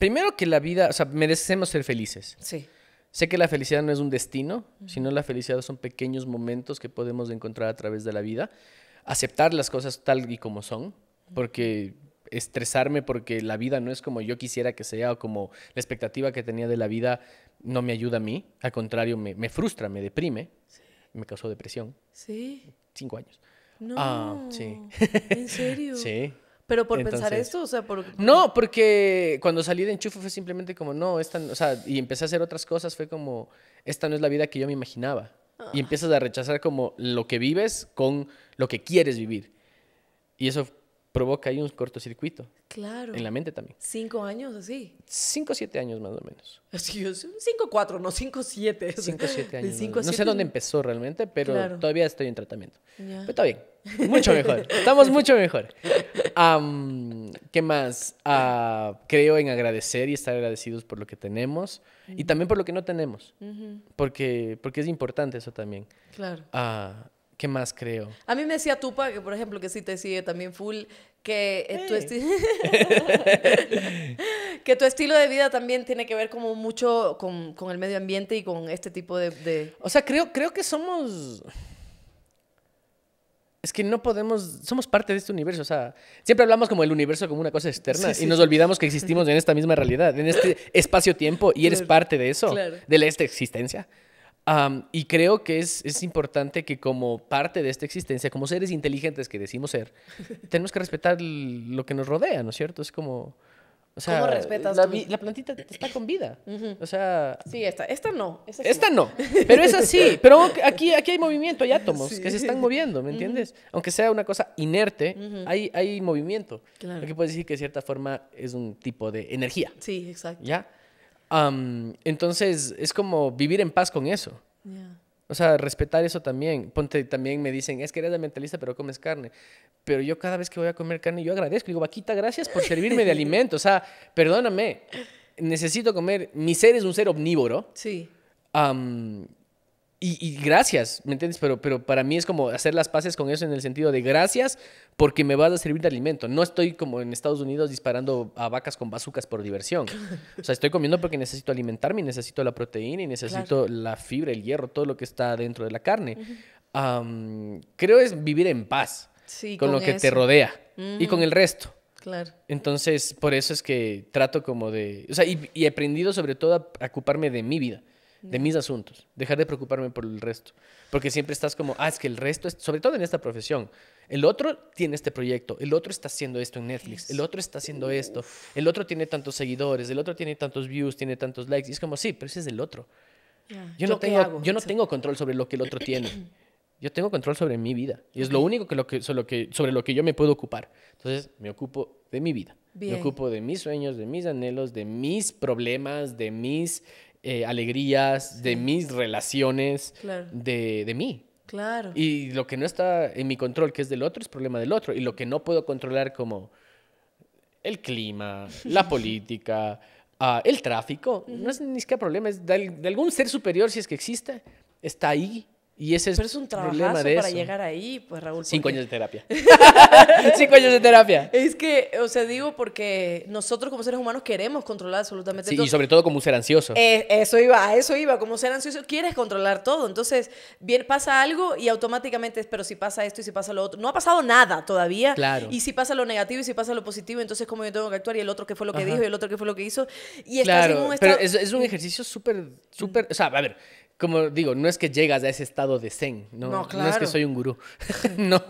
primero que la vida, o sea, merecemos ser felices. Sí. Sé que la felicidad no es un destino, sino la felicidad son pequeños momentos que podemos encontrar a través de la vida. Aceptar las cosas tal y como son, porque estresarme porque la vida no es como yo quisiera que sea o como la expectativa que tenía de la vida no me ayuda a mí, al contrario, me, me frustra, me deprime, sí. me causó depresión. Sí. Cinco años. Ah, sí. ¿En serio? <laughs> sí. Pero por pensar esto, o sea, por... No, porque cuando salí de enchufe fue simplemente como, no, esta, o sea, y empecé a hacer otras cosas, fue como, esta no es la vida que yo me imaginaba. Y ah. empiezas a rechazar como lo que vives con lo que quieres vivir. Y eso provoca ahí un cortocircuito. Claro. En la mente también. ¿Cinco años así? Cinco, siete años más o menos. Así cinco, cuatro, no, cinco, siete. Cinco, siete años. No sé dónde empezó realmente, pero todavía estoy en tratamiento. Pero está bien. Mucho mejor. <laughs> Estamos mucho mejor. ¿Qué más? Ah, creo en agradecer y estar agradecidos por lo que tenemos y también por lo que no tenemos. porque, porque es importante eso también. Claro. Ah, más creo? A mí me decía Tupa, que por ejemplo, que sí te sigue también full, que, eh, tu <laughs> que tu estilo de vida también tiene que ver como mucho con, el medio ambiente y con este tipo de, O sea, creo, creo que somos... Es que no podemos, somos parte de este universo, o sea, siempre hablamos como el universo como una cosa externa y nos olvidamos que existimos en esta misma realidad, en este espacio-tiempo y eres parte de eso, de esta existencia y creo que es, es, importante que como parte de esta existencia, como seres inteligentes que decimos ser, <laughs> tenemos que respetar lo que nos rodea, ¿no es cierto? Es como... ¿Cómo respetas la, plantita está con vida. O sea... Sí, esta, esta no. Esta, no. Pero es así <laughs> Pero aquí, aquí hay movimiento, hay átomos que se están moviendo, ¿me entiendes? Aunque sea una cosa inerte, hay, hay movimiento. Claro. puedes decir que de cierta forma es un tipo de energía. Sí, exacto. ¿Ya? entonces, es como vivir en paz con eso. O sea, respetar eso también. Ponte, también me dicen, es que eres mentalista, pero comes carne. Pero yo cada vez que voy a comer carne, yo agradezco. Digo, vaquita, gracias por servirme de <laughs> alimento. O sea, perdóname. Necesito comer. Mi ser es un ser omnívoro. Sí. Y, gracias, ¿me entiendes? Pero, pero para mí es como hacer las paces con eso en el sentido de gracias porque me vas a servir de alimento. No estoy como en Estados Unidos disparando a vacas con bazucas por diversión. O sea, estoy comiendo porque necesito alimentarme y necesito la proteína y necesito la fibra, el hierro, todo lo que está dentro de la carne. creo es vivir en paz con, lo que te rodea y con el resto. Claro. Entonces, por eso es que trato como de... O sea, y, y he aprendido sobre todo a ocuparme de mi vida de mis asuntos, dejar de preocuparme por el resto, porque siempre estás como, ah, es que el resto, sobre todo en esta profesión, el otro tiene este proyecto, el otro está haciendo esto en Netflix, el otro está haciendo esto, el otro tiene tantos seguidores, el otro tiene tantos views, tiene tantos likes, y es como, sí, pero ese es el otro. Yo, no, tengo, yo no tengo control sobre lo que el otro tiene. <coughs> Yo tengo control sobre mi vida. Y es lo único que, lo que, sobre, lo que, sobre lo que yo me puedo ocupar. Entonces, me ocupo de mi vida. Me ocupo de mis sueños, de mis anhelos, de mis problemas, de mis eh, alegrías, de mis relaciones, de, mí. Claro. Y lo que no está en mi control, que es del otro, es problema del otro. Y lo que no puedo controlar como el clima, la <laughs> política, ah, el tráfico, no es ni siquiera problema, es de, algún ser superior, si es que existe, está ahí y ese es, Pero es un trabajazo para llegar ahí, pues Raúl. Cinco años de terapia. <laughs> Cinco años de terapia. Es que, o sea, digo porque nosotros como seres humanos queremos controlar absolutamente todo. Y sobre todo como un ser ansioso. Eh, eso iba, eso iba. Como ser ansioso quieres controlar todo. Entonces, bien, pasa algo y automáticamente, pero si pasa esto y si pasa lo otro. No ha pasado nada todavía. Claro. Y si pasa lo negativo y si pasa lo positivo, entonces cómo yo tengo que actuar y el otro qué fue lo que dijo y el otro qué fue lo que hizo. Y claro, Pero es un ejercicio súper, súper... O sea, a ver como digo, no es que llegas a ese estado de zen, no, no, es que soy un gurú, <laughs> no,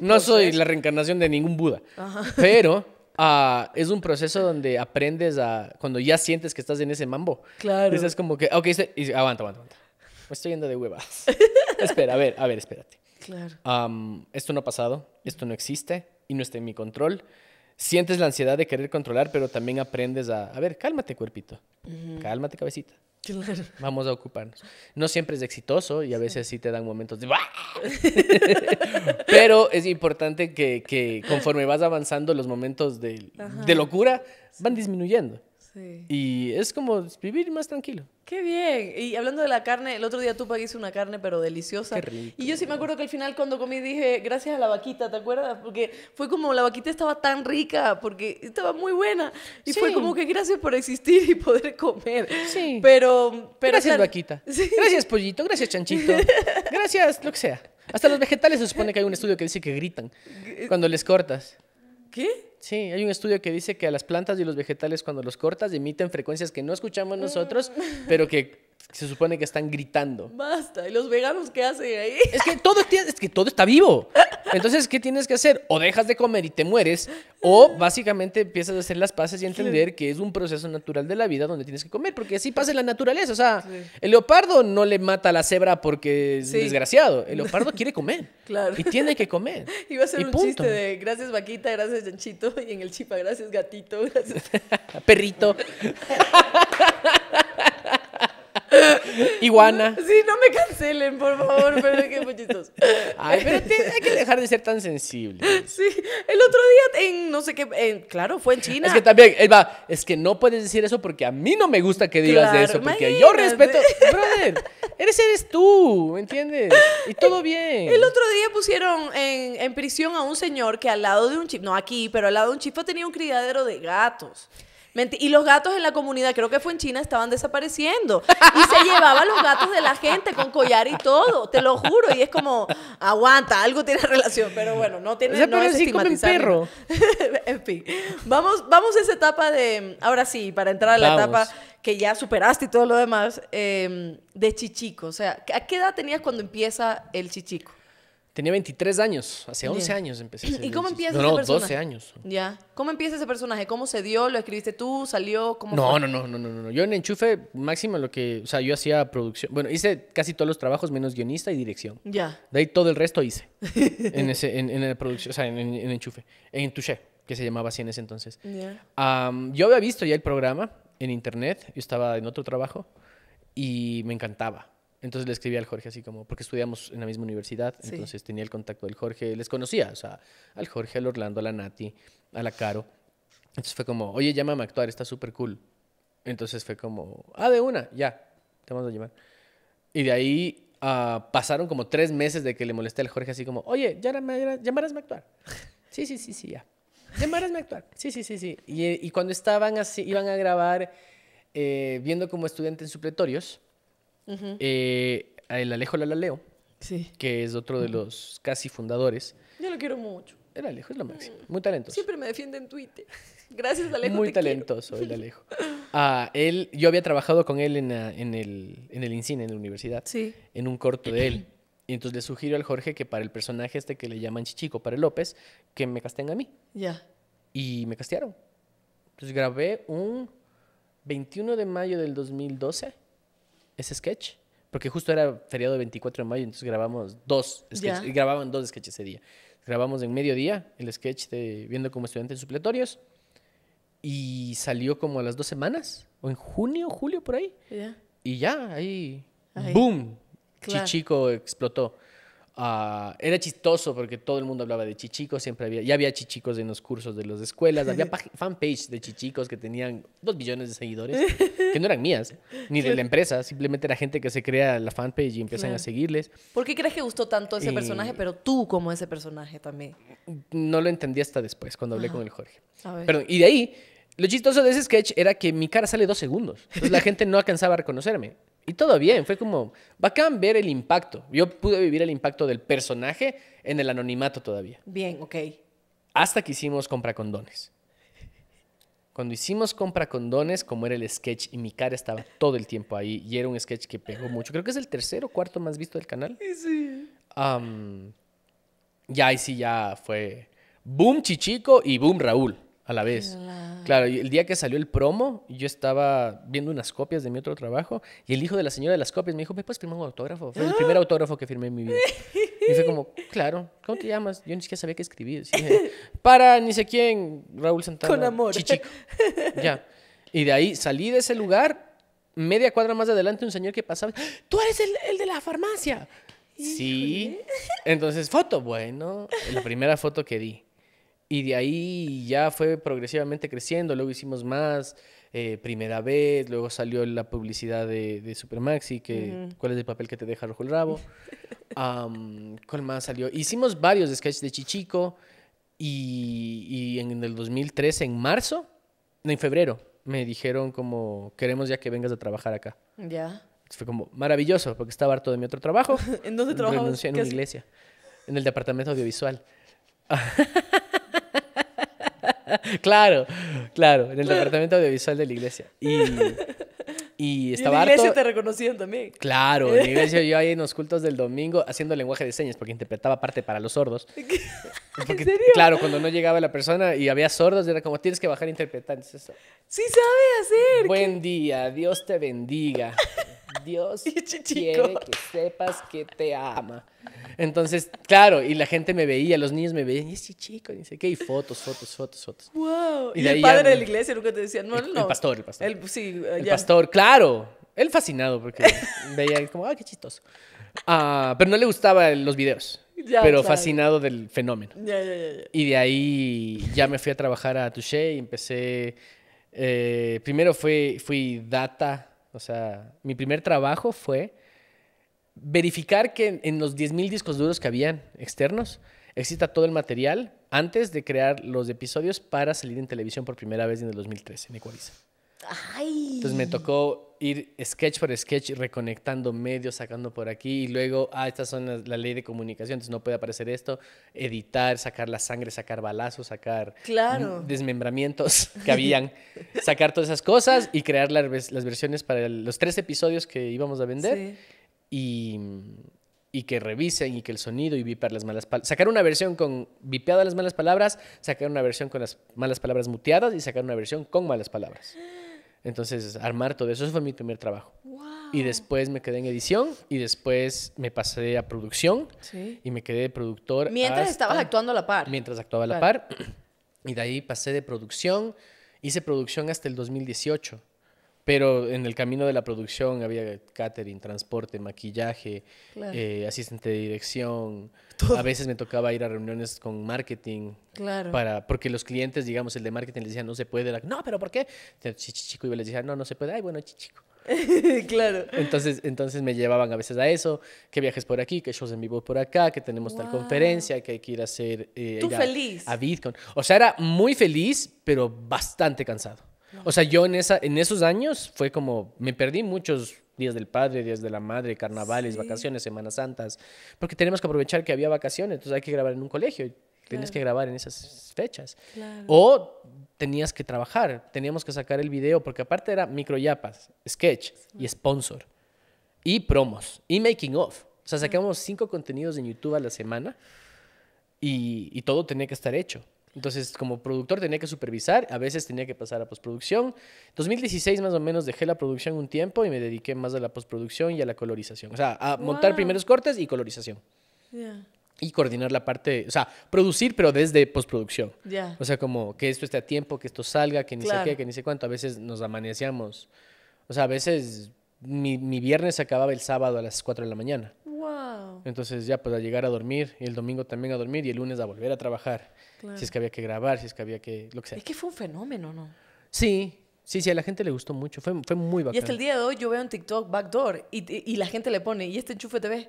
no soy la reencarnación de ningún Buda, pero ah, es un proceso donde aprendes a, cuando ya sientes que estás en ese mambo, claro. es como que, ok, este, aguanta, aguanta, aguanta, me estoy yendo de huevas, <laughs> espera, a ver, a ver, espérate. Claro. esto no ha pasado, esto no existe y no está en mi control sientes la ansiedad de querer controlar, pero también aprendes a, a ver, cálmate cuerpito, cálmate cabecita. Vamos a ocuparnos. No siempre es exitoso y a veces sí te dan momentos de... <laughs> Pero es importante que, que, conforme vas avanzando los momentos de, de locura van disminuyendo. Y es como vivir más tranquilo. Qué bien. Y hablando de la carne, el otro día tú hizo una carne, pero deliciosa. Qué rico, y yo sí me acuerdo que al final cuando comí dije, gracias a la vaquita, ¿te acuerdas? Porque fue como la vaquita estaba tan rica, porque estaba muy buena. Y fue como que gracias por existir y poder comer. Sí. Pero. gracias, vaquita. <laughs> Gracias, pollito. Gracias, chanchito. <laughs> gracias, lo que sea. Hasta los vegetales se supone que hay un estudio que dice que gritan cuando les cortas. ¿Qué? Sí, hay un estudio que dice que a las plantas y los vegetales cuando los cortas emiten frecuencias que no escuchamos nosotros, mm. pero que se supone que están gritando. Basta, ¿y los veganos qué hacen ahí? Es que todo, es que todo está vivo. Entonces, ¿qué tienes que hacer? O dejas de comer y te mueres, o básicamente empiezas a hacer las paces y entender que es un proceso natural de la vida donde tienes que comer, porque así pasa en la naturaleza. O sea, el leopardo no le mata a la cebra porque es desgraciado. El leopardo quiere comer. <laughs> Claro. Y tiene que comer. Y <laughs> va a ser un punto. chiste de gracias vaquita, gracias chanchito, <laughs> y en el chipa, gracias gatito, gracias... Perrito. <laughs> Iguana. Sí, no me cancelen, por favor, pero Ay, pero hay que dejar de ser tan sensible. Sí, el otro día en no sé qué, en, claro, fue en China. Es que también, va, es que no puedes decir eso porque a mí no me gusta que digas eso, porque yo respeto, eres eres tú, ¿me entiendes? Y todo bien. El otro día pusieron en, prisión a un señor que al lado de un chip, no aquí, pero al lado de un chifo tenía un criadero de gatos y los gatos en la comunidad, creo que fue en China, estaban desapareciendo. Y se llevaban los gatos de la gente con collar y todo, te lo juro. Y es como, aguanta, algo tiene relación, pero bueno, no tiene no perro. <laughs> en fin, vamos, vamos a esa etapa de, ahora sí, para entrar a la etapa que ya superaste y todo lo demás, eh, de chichico. O sea, ¿a qué edad tenías cuando empieza el chichico? Tenía 23 años, hace 11 años empecé. ¿Y cómo empieza ese personaje? no, 12 años. Ya. ¿Cómo empieza ese personaje? ¿Cómo se dio? ¿Lo escribiste tú? ¿Salió? ¿Cómo no, no, no, no, no, Yo en Enchufe, máximo lo que. O sea, yo hacía producción. Bueno, hice casi todos los trabajos menos guionista y dirección. Ya. De ahí todo el resto hice. <laughs> en, ese, en, producción, o sea, en, en Enchufe. En Touché, que se llamaba así en ese entonces. Ya. yo había visto ya el programa en internet. Yo estaba en otro trabajo y me encantaba. Entonces le escribí al Jorge así como, porque estudiamos en la misma universidad, entonces tenía el contacto del Jorge, les conocía, o sea, al Jorge, al Orlando, a la Nati, a la Caro. Entonces fue como, oye, llámame a actuar, está súper cool. Entonces fue como, ah, de una, ya, te vamos a llamar. Y de ahí ah, pasaron como tres meses de que le molesté al Jorge así como, oye, ya, llamarás a actuar. Sí, sí, sí, sí, ya. Llamarás a actuar. Sí, sí, sí, sí. Y, cuando estaban así, iban a grabar eh, viendo como estudiantes supletorios eh, el Alejo Lalaleo, sí. que es otro de los casi fundadores. Yo lo quiero mucho. El Alejo es lo máximo. Mm. Muy talentoso. Siempre me defiende en Twitter. <laughs> Gracias, Alejo. Muy talentoso el <laughs> Alejo. Ah, él, yo había trabajado con él en, el, en el INCINE, en la universidad. En un corto de él. Y entonces le sugiero al Jorge que para el personaje este que le llaman Chichico, para el López, que me casten a mí. Ya. Y me castearon. Entonces grabé un 21 de mayo del 2012 ese sketch, porque justo era feriado de 24 de mayo, entonces grabamos dos sketches, y grababan dos sketches ese día. Grabamos en mediodía el sketch de Viendo como estudiantes supletorios y salió como a las dos semanas, o en junio, julio, por ahí. Y ya, ahí, boom, Chichico explotó. Ah, era chistoso porque todo el mundo hablaba de chichicos, siempre había, ya había chichicos en los cursos de las escuelas, había <laughs> fanpage de chichicos que tenían dos millones de seguidores, que no eran mías, ni de la empresa, simplemente era gente que se crea la fanpage y empiezan a seguirles. ¿Por qué crees que gustó tanto ese personaje, pero tú como ese personaje también? No lo entendí hasta después, cuando hablé con el Jorge. y de ahí, lo chistoso de ese sketch era que mi cara sale dos segundos, entonces la <laughs> gente no alcanzaba a reconocerme. Y todo bien, fue como bacán ver el impacto. Yo pude vivir el impacto del personaje en el anonimato todavía. Bien, ok. Hasta que hicimos compra con dones. Cuando hicimos compra con dones, como era el sketch y mi cara estaba todo el tiempo ahí y era un sketch que pegó mucho. Creo que es el tercero o cuarto más visto del canal. Sí. sí. ya ahí sí ya fue boom Chichico y boom Raúl a la vez. Claro. y el día que salió el promo, yo estaba viendo unas copias de mi otro trabajo y el hijo de la señora de las copias me dijo, ¿me puedes firmar un autógrafo? Fue el <gasps> primer autógrafo que firmé en mi vida. Y fue como, <laughs> claro, ¿cómo te llamas? Yo ni siquiera sabía qué escribir. para ni sé quién, Raúl Santana. Con amor. Chichico. Ya. Y de ahí salí de ese lugar, media cuadra más adelante, un señor que pasaba, tú eres el, el de la farmacia. Sí. Entonces, foto, bueno, la primera foto que di. Y de ahí ya fue progresivamente creciendo, luego hicimos más, eh, primera vez, luego salió la publicidad de, de Supermaxi, que cuál es el papel que te deja rojo el rabo. <laughs> ¿Cuál más salió? Hicimos varios sketches de Chichico y, en el 2013, en marzo, no, en febrero, me dijeron como, queremos ya que vengas a trabajar acá. Ya. Fue como maravilloso, porque estaba harto de mi otro trabajo. <laughs> ¿En dónde trabajabas? en una iglesia, en el departamento audiovisual. <laughs> <laughs> claro, claro, en el departamento audiovisual de la iglesia. Y, y estaba En la iglesia te reconocían también. Claro, en la iglesia yo ahí en los cultos del domingo haciendo lenguaje de señas porque interpretaba parte para los sordos. <laughs> <laughs> Claro, cuando no llegaba la persona y había sordos, era como tienes que bajar a interpretar. sí sabe hacer. Buen día, Dios te bendiga. Dios <laughs> quiere que sepas que te ama. Entonces, claro, y la gente me veía, los niños me veían, y ese chico, y qué, fotos, fotos, fotos, fotos. Wow. Y, el padre de la iglesia nunca te decía, no, no. El pastor, el pastor. El, sí, el pastor, claro. Él fascinado porque <laughs> veía como, ah, qué chistoso. Ah, pero no le gustaban los videos. pero fascinado del fenómeno. Ya, ya, y de ahí ya me fui a trabajar a Touché y empecé. Eh, primero fui data o sea, mi primer trabajo fue verificar que en, los los 10.000 discos duros que habían externos exista todo el material antes de crear los episodios para salir en televisión por primera vez en el 2013 en Ecualiza. Entonces me tocó ir sketch por sketch, reconectando medios, sacando por aquí y luego, ah, estas son la ley de comunicación, entonces no puede aparecer esto, editar, sacar la sangre, sacar balazos, sacar claro. desmembramientos <laughs> que habían, sacar todas esas cosas y crear las versiones para los tres episodios que íbamos a vender y, y que revisen y que el sonido y vipear las malas palabras. Sacar una versión con vipeada las malas palabras, sacar una versión con las malas palabras muteadas y sacar una versión con malas palabras. Entonces, armar todo eso, fue mi primer trabajo. Y después me quedé en edición y después me pasé a producción y me quedé de productor. Mientras estabas actuando a la par. Mientras actuaba a la par. <clears throat> Y de ahí pasé de producción, hice producción hasta el 2018. Pero en el camino de la producción había catering, transporte, maquillaje, eh, asistente de dirección. A veces me tocaba ir a reuniones con marketing. Claro. Para, porque los clientes, digamos, el de marketing les decía, no se puede. no, pero ¿por qué? Chichico iba y les decía, no, no se puede. Ay, bueno, chichico. <laughs> claro. Entonces, entonces me llevaban a veces a eso, que viajes por aquí, que shows en vivo por acá, que tenemos tal conferencia, que hay que ir a hacer... Eh, Tú feliz. A, a VidCon. O sea, era muy feliz, pero bastante cansado. O sea, yo en, esa, en esos años fue como, me perdí muchos días del padre, días de la madre, carnavales, vacaciones, semanas santas, porque tenemos que aprovechar que había vacaciones, entonces hay que grabar en un colegio, tienes que grabar en esas fechas. O tenías que trabajar, teníamos que sacar el video, porque aparte era microyapas, sketch y sponsor, y promos, y making of. O sea, sacamos cinco contenidos en YouTube a la semana y todo tenía que estar hecho. Entonces, como productor tenía que supervisar, a veces tenía que pasar a postproducción. 2016 más o menos dejé la producción un tiempo y me dediqué más a la postproducción y a la colorización. O sea, a montar primeros cortes y colorización. Y coordinar la parte, o sea, producir pero desde postproducción. O sea, como que esto esté a tiempo, que esto salga, que ni sé qué, que ni sé cuánto. A veces nos amanecíamos. O sea, a veces mi, mi viernes acababa el sábado a las 4 de la mañana. Entonces ya pues a llegar a dormir, y el domingo también a dormir y el lunes a volver a trabajar. Si es que había que grabar, si es que había que lo que Es que fue un fenómeno, ¿no? Sí, sí, sí, a la gente le gustó mucho, fue, muy bacán. Y hasta el día de hoy yo veo en TikTok Backdoor y, la gente le pone, ¿y este enchufe te ve?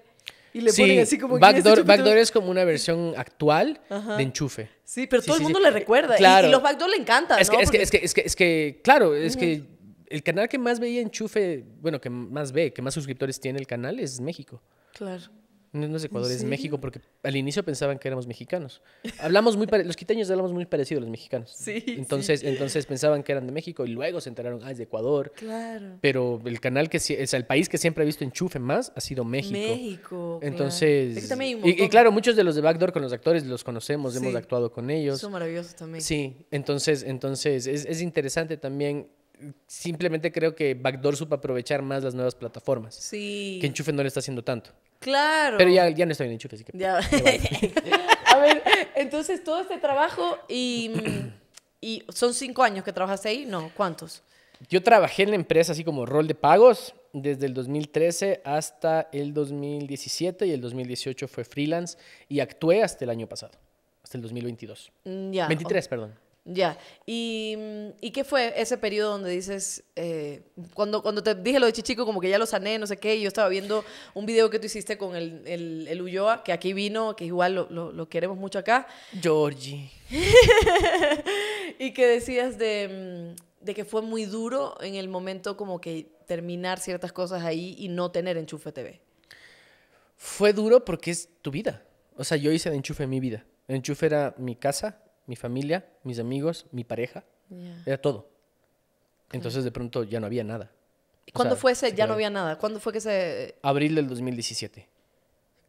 Y le ponen así como este backdoor, backdoor es como una versión actual de enchufe. Sí, pero todo el mundo le recuerda. Y, los backdoor le encantan. Es, que, claro, es que el canal que más veía enchufe, bueno, que más ve, que más suscriptores tiene el canal es México. Claro. No, es Ecuador, es México, porque al inicio pensaban que éramos mexicanos. Hablamos muy los quiteños hablamos muy parecido a los mexicanos. Sí. Entonces, entonces pensaban que eran de México y luego se enteraron, ah, es de Ecuador. Claro. Pero el canal que, o el país que siempre ha visto enchufe más ha sido México. México. Entonces. Y, claro, muchos de los de Backdoor con los actores los conocemos, hemos actuado con ellos. Son maravillosos también. Sí, entonces, entonces es, es interesante también simplemente creo que Backdoor supo aprovechar más las nuevas plataformas. Sí. Que Enchufe no le está haciendo tanto. Claro. Pero ya, no estoy en Enchufe, así que. Ya. <laughs> <laughs> a ver, entonces todo este trabajo y, <clears throat> y. ¿Son cinco años que trabajaste ahí? No, ¿cuántos? Yo trabajé en la empresa así como rol de pagos desde el 2013 hasta el 2017 y el 2018 fue freelance y actué hasta el año pasado, hasta el 2022. Mm, ya. 23, perdón. Ya. ¿Y, mm, ¿Y, qué fue ese periodo donde dices, eh, cuando, cuando te dije lo de Chichico, como que ya lo sané, no sé qué, y yo estaba viendo un video que tú hiciste con el, el, el Ulloa, que aquí vino, que igual lo, lo, lo queremos mucho acá. Georgie. <laughs> y que decías de, mm, de que fue muy duro en el momento como que terminar ciertas cosas ahí y no tener Enchufe TV. Fue duro porque es tu vida. O sea, yo hice de Enchufe mi vida. enchufe era mi casa, mi familia, mis amigos, mi pareja. Era todo. Entonces de pronto ya no había nada. ¿Y cuándo fue ese? Ya no había nada. ¿Cuándo fue que se... Eh? Abril del 2017.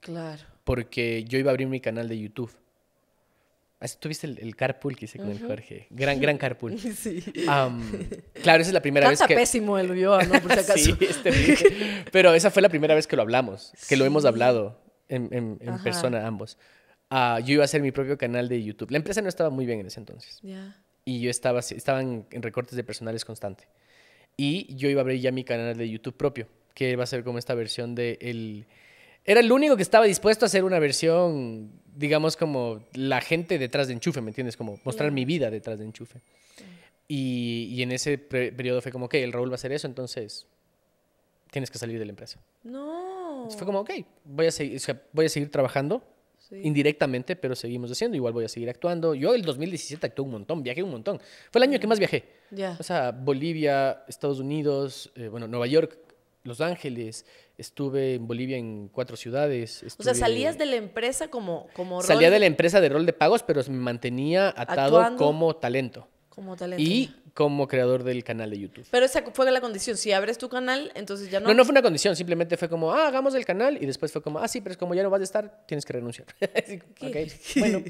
Claro. Porque yo iba a abrir mi canal de YouTube. Ah, tuviste el, carpool que hice con Jorge. Gran, gran carpool. <laughs> Sí. claro, esa es la primera vez que... pésimo el guión, ¿no? Por si <laughs> acaso. sí, Pero esa fue la primera vez que lo hablamos, que lo hemos hablado en, en persona ambos. Ah, yo iba a hacer mi propio canal de YouTube. La empresa no estaba muy bien en ese entonces. Y yo estaba, Estaban en, recortes de personales constante. Y yo iba a abrir ya mi canal de YouTube propio, que iba a ser como esta versión de el... Era el único que estaba dispuesto a hacer una versión, digamos, como la gente detrás de enchufe, ¿me entiendes? Como mostrar mi vida detrás de enchufe. Y, y, en ese periodo fue como, ok, el Raúl va a hacer eso, entonces tienes que salir de la empresa. No. fue como, ok, voy a, seguir, voy a seguir trabajando, Indirectamente, pero seguimos haciendo. Igual voy a seguir actuando. Yo el 2017 actué un montón, viajé un montón. Fue el año que más viajé. O sea, Bolivia, Estados Unidos, eh, bueno, Nueva York, Los Ángeles. Estuve en Bolivia en cuatro ciudades. O sea, salías de la empresa como, como Salía de la empresa de rol de pagos, pero me mantenía atado como talento. Como talento. Y como creador del canal de YouTube. Pero esa fue la condición. Si abres tu canal, entonces ya no. No, no fue una condición. Simplemente fue como, ah, hagamos el canal. Y después fue como, ah, sí, pero es como ya no vas a estar, tienes que renunciar. <laughs> okay. <laughs> Bueno.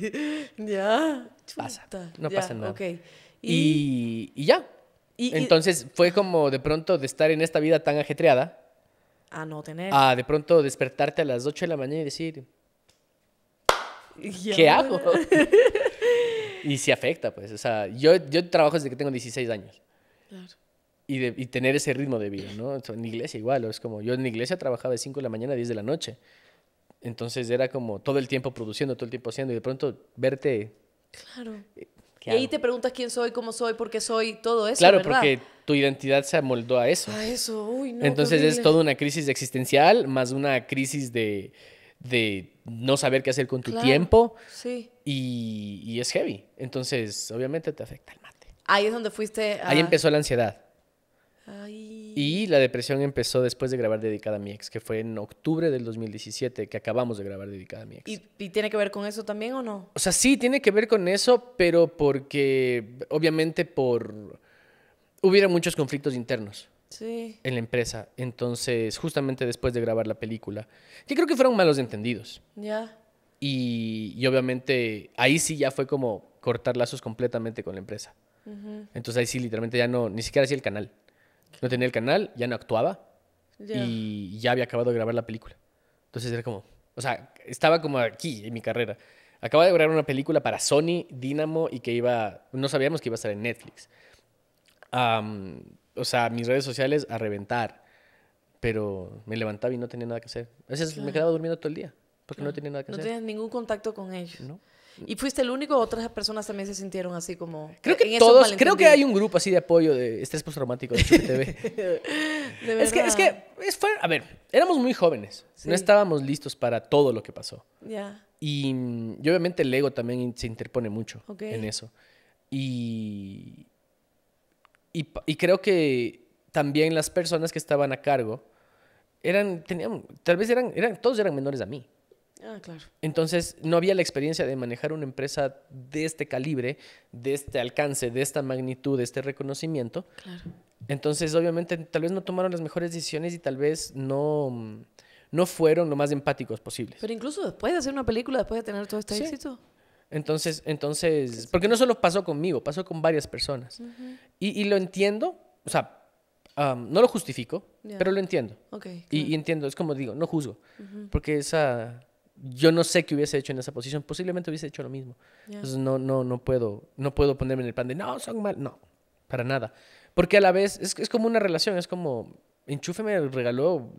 ya. Pasa. No pasa nada. Y... ya. Y, entonces fue como de pronto de estar en esta vida tan ajetreada. A no tener. A de pronto despertarte a las 8 de la mañana y decir, ¿qué hago? <laughs> Y sí afecta, pues. O sea, yo, yo trabajo desde que tengo 16 años. Claro. Y, de, y, tener ese ritmo de vida, ¿no? En iglesia igual, es como yo en iglesia trabajaba de 5 de la mañana a 10 de la noche. Entonces era como todo el tiempo produciendo, todo el tiempo haciendo y de pronto verte... Claro. Eh, y ahí te preguntas quién soy, cómo soy, por qué soy, todo eso. Claro, porque tu identidad se amoldó a eso. A eso, uy, no. Entonces es toda una crisis existencial más una crisis de, de no saber qué hacer con tu tiempo. Sí. Y, es heavy. Entonces, obviamente te afecta el mate. Ahí es donde fuiste. Ahí empezó la ansiedad. Y la depresión empezó después de grabar Dedicada a mi ex, que fue en octubre del 2017 que acabamos de grabar Dedicada a mi ex. ¿Y, tiene que ver con eso también o no? O sea, sí, tiene que ver con eso, pero porque obviamente por... Hubiera muchos conflictos internos. En la empresa. Entonces, justamente después de grabar la película, que creo que fueron malos entendidos. Ya. Y, obviamente ahí sí ya fue como cortar lazos completamente con la empresa. Entonces ahí sí literalmente ya no, ni siquiera hacía el canal. No tenía el canal, ya no actuaba y ya había acabado de grabar la película. Entonces era como, o sea, estaba como aquí en mi carrera. Acababa de grabar una película para Sony, Dynamo y que iba, no sabíamos que iba a estar en Netflix o sea, mis redes sociales a reventar. Pero me levantaba y no tenía nada que hacer. A veces me quedaba durmiendo todo el día porque no tenía nada que hacer. No tenías ningún contacto con ellos. No. ¿Y fuiste el único o otras personas también se sintieron así como... Creo que todos, creo que hay un grupo así de apoyo de estrés postraumático de TV. <laughs> de es que, es que, fue, a ver, éramos muy jóvenes, no estábamos listos para todo lo que pasó. Ya. Y, obviamente el ego también se interpone mucho en eso. Y, y, creo que también las personas que estaban a cargo eran, tenían, tal vez eran, eran, todos eran menores a mí. Ah, claro. Entonces, no había la experiencia de manejar una empresa de este calibre, de este alcance, de esta magnitud, de este reconocimiento. Claro. Entonces, obviamente, tal vez no tomaron las mejores decisiones y tal vez no, no fueron lo más empáticos posibles. Pero incluso después de hacer una película, después de tener todo este éxito. Entonces, entonces, porque no solo pasó conmigo, pasó con varias personas. y, lo entiendo, o sea, no lo justifico, pero lo entiendo. y, entiendo, es como digo, no juzgo, porque esa, yo no sé qué hubiese hecho en esa posición, posiblemente hubiese hecho lo mismo. Entonces no, no, no puedo, no puedo ponerme en el pan de, no, son mal, no, para nada. Porque a la vez es, es como una relación, es como, enchufe me regaló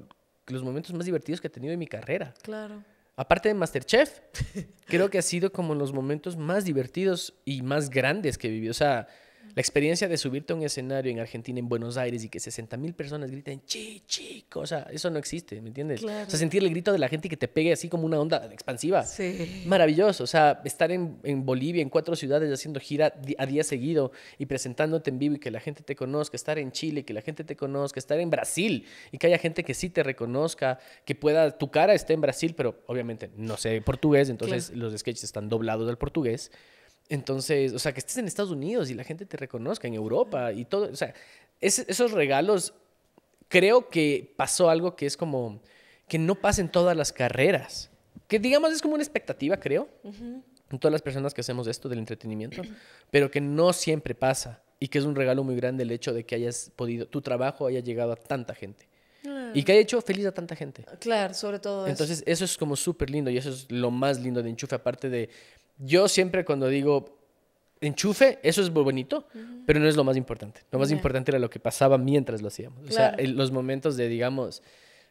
los momentos más divertidos que he tenido en mi carrera. Claro aparte de Masterchef, <laughs> creo que ha sido como los momentos más divertidos y más grandes que vivido. O sea, la experiencia de subirte a un escenario en Argentina, en Buenos Aires, y que 60 mil personas griten, chi, chico, o sea, eso no existe, ¿me entiendes? O sea, sentir el grito de la gente que te pegue así como una onda expansiva. Sí. Maravilloso, o sea, estar en, en Bolivia, en cuatro ciudades, haciendo gira a día seguido y presentándote en vivo y que la gente te conozca, estar en Chile, que la gente te conozca, estar en Brasil y que haya gente que sí te reconozca, que pueda, tu cara esté en Brasil, pero obviamente no sé portugués, entonces los sketches están doblados al portugués. Entonces, o sea, que estés en Estados Unidos y la gente te reconozca, en Europa y todo, o sea, esos regalos, creo que pasó algo que es como que no pasa en todas las carreras, que digamos es como una expectativa, creo, en todas las personas que hacemos esto del entretenimiento, pero que no siempre pasa y que es un regalo muy grande el hecho de que hayas podido, tu trabajo haya llegado a tanta gente. Y ah. que haya hecho feliz a tanta gente. Claro, sobre todo. Entonces, eso, eso es como súper lindo y eso es lo más lindo de Enchufe, aparte de yo siempre cuando digo enchufe, eso es muy bonito, pero no es lo más importante. Lo más importante era lo que pasaba mientras lo hacíamos. O sea, los momentos de, digamos,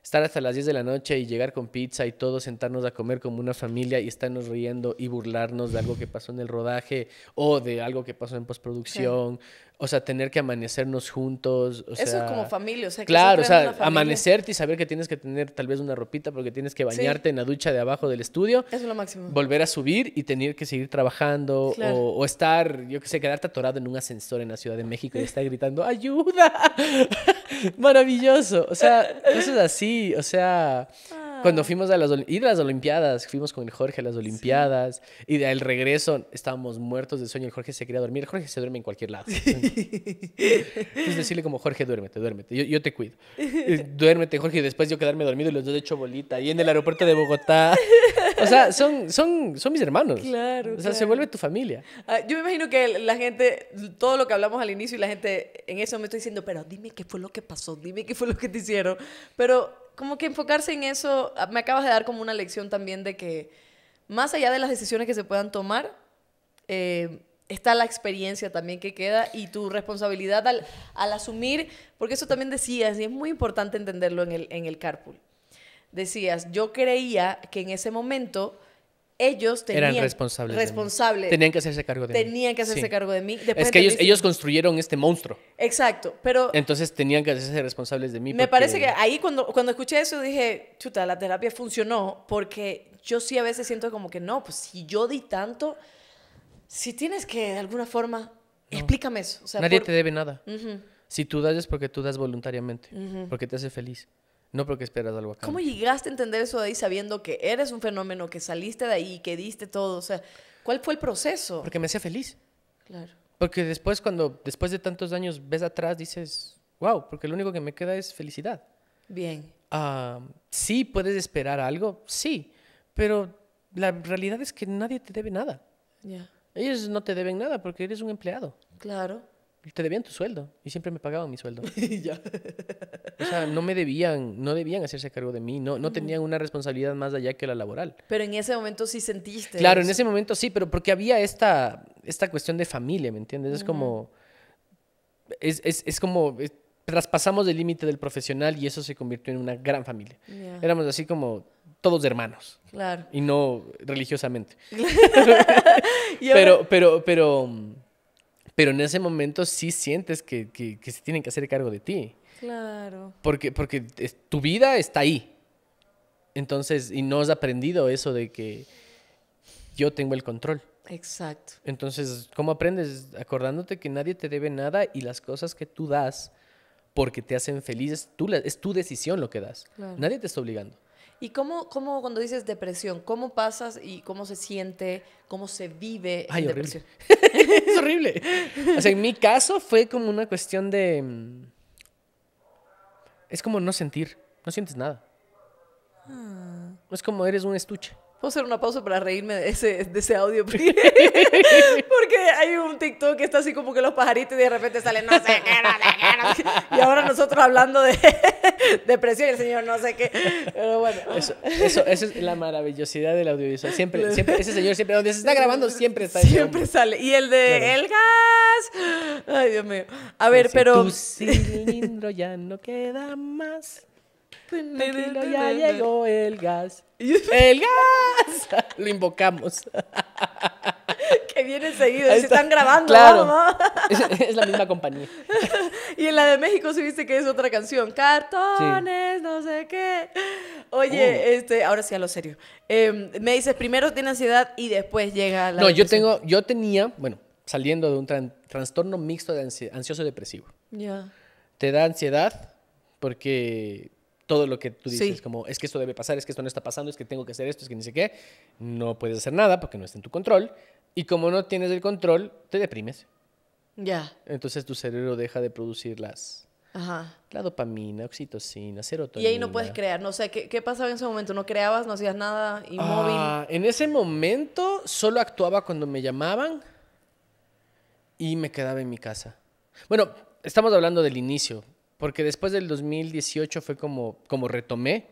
estar hasta las 10 de la noche y llegar con pizza y todos sentarnos a comer como una familia y estarnos riendo y burlarnos de algo que pasó en el rodaje o de algo que pasó en postproducción o sea, tener que amanecernos juntos. O Eso es como familia, o sea, que Claro, o sea, amanecerte y saber que tienes que tener tal vez una ropita porque tienes que bañarte en la ducha de abajo del estudio. Eso es lo máximo. Volver a subir y tener que seguir trabajando o, estar, yo qué sé, quedarte atorado en un ascensor en la Ciudad de México y <laughs> estar gritando, ¡ayuda! <laughs> Maravilloso. O sea, eso es así, o sea... Cuando fuimos a las, y las Olimpiadas, fuimos con el Jorge a las Olimpiadas y al regreso estábamos muertos de sueño. El Jorge se quería dormir. El Jorge se duerme en cualquier lado. Pues decirle como, Jorge, duérmete, duérmete. Yo, yo te cuido. duérmete, Jorge. Y después yo quedarme dormido y los dos hecho bolita. Y en el aeropuerto de Bogotá. O sea, son, son, son mis hermanos. Claro. O sea, se vuelve tu familia. Ah, yo me imagino que la gente, todo lo que hablamos al inicio y la gente en eso me está diciendo, pero dime qué fue lo que pasó, dime qué fue lo que te hicieron. Pero como que enfocarse en eso, ah, me acabas de dar como una lección también de que más allá de las decisiones que se puedan tomar, eh, está la experiencia también que queda y tu responsabilidad al, asumir, porque eso también decías, y es muy importante entenderlo en el, en el carpool. Decías, yo creía que en ese momento ellos tenían... responsables. Tenían que hacerse cargo de mí. que hacerse cargo de mí. es que ellos, ellos construyeron este monstruo. Exacto, pero... Entonces tenían que hacerse responsables de mí. Me parece que ahí cuando, cuando escuché eso dije, chuta, la terapia funcionó porque yo sí a veces siento como que no, pues si yo di tanto, si tienes que de alguna forma... Explícame eso. Nadie te debe nada. Si tú das es porque tú das voluntariamente, porque te hace feliz. No porque esperas algo acá. ¿Cómo llegaste a entender eso de ahí sabiendo que eres un fenómeno, que saliste de ahí, que diste todo? O sea, ¿cuál fue el proceso? Porque me hacía feliz. Claro. Porque después, cuando después de tantos años ves atrás, dices, wow, porque lo único que me queda es felicidad. Bien. sí, puedes esperar algo, sí, pero la realidad es que nadie te debe nada. Ya. Ellos no te deben nada porque eres un empleado. Claro te debían tu sueldo y siempre me pagaban mi sueldo. <laughs> O sea, no me debían, no debían hacerse cargo de mí, no, no tenían una responsabilidad más allá que la laboral. Pero en ese momento sí sentiste. Claro, en ese momento sí, pero porque había esta, esta cuestión de familia, ¿me entiendes? Es como, es, como, eh, traspasamos el límite del profesional y eso se convirtió en una gran familia. Éramos así como todos hermanos. Claro. Y no religiosamente. <laughs> pero, pero, pero mm, pero en ese momento sí sientes que, se tienen que hacer cargo de ti. Claro. Porque, porque tu vida está ahí. Entonces, y no has aprendido eso de que yo tengo el control. Exacto. Entonces, ¿cómo aprendes? Acordándote que nadie te debe nada y las cosas que tú das porque te hacen felices, tú es tu decisión lo que das. Nadie te está obligando. ¿Y cómo, cómo cuando dices depresión, cómo pasas y cómo se siente, cómo se vive Ay, depresión? <laughs> es horrible. O sea, en mi caso fue como una cuestión de... Mm, es como no sentir, no sientes nada. Ah. Es como eres un estuche. Puedo hacer una pausa para reírme de ese, audio. <laughs> Porque hay un TikTok que está así como que los pajaritos y de repente salen, no Y ahora nosotros hablando de <laughs> depresión y el señor no sé qué. Pero bueno. Eso, eso, es la maravillosidad del audiovisual. Siempre, <laughs> siempre, ese señor siempre, donde se está grabando, siempre está. Siempre sale. Y el de el gas. Ay, Dios mío. A ver, pero. Tu cilindro ya no queda más. ya llegó el gas. <laughs> El gas. Lo invocamos. Vienen viene se están grabando. Claro. <laughs> Es, la misma compañía. <laughs> y en la de México viste que es otra canción. Cartones, no sé qué. Oye, oh. este, ahora sí a lo serio. Em, me dices, primero tiene ansiedad y después llega la. No, yo tengo, yo tenía, bueno, saliendo de un trastorno mixto de ansioso depresivo. Ya. Te da ansiedad porque todo lo que tú dices, como es que esto debe pasar, es que esto no está pasando, es que tengo que hacer esto, es que ni sé qué, no puedes hacer nada porque no está en tu control, y como no tienes el control, te deprimes. Ya. Entonces tu cerebro deja de producir las... Ajá. La dopamina, oxitocina, serotonina. Y ahí no puedes crear, no sé, ¿qué, pasaba en ese momento? ¿No creabas, no hacías nada, inmóvil? Ah, en ese momento solo actuaba cuando me llamaban y me quedaba en mi casa. Bueno, estamos hablando del inicio, porque después del 2018 fue como, como retomé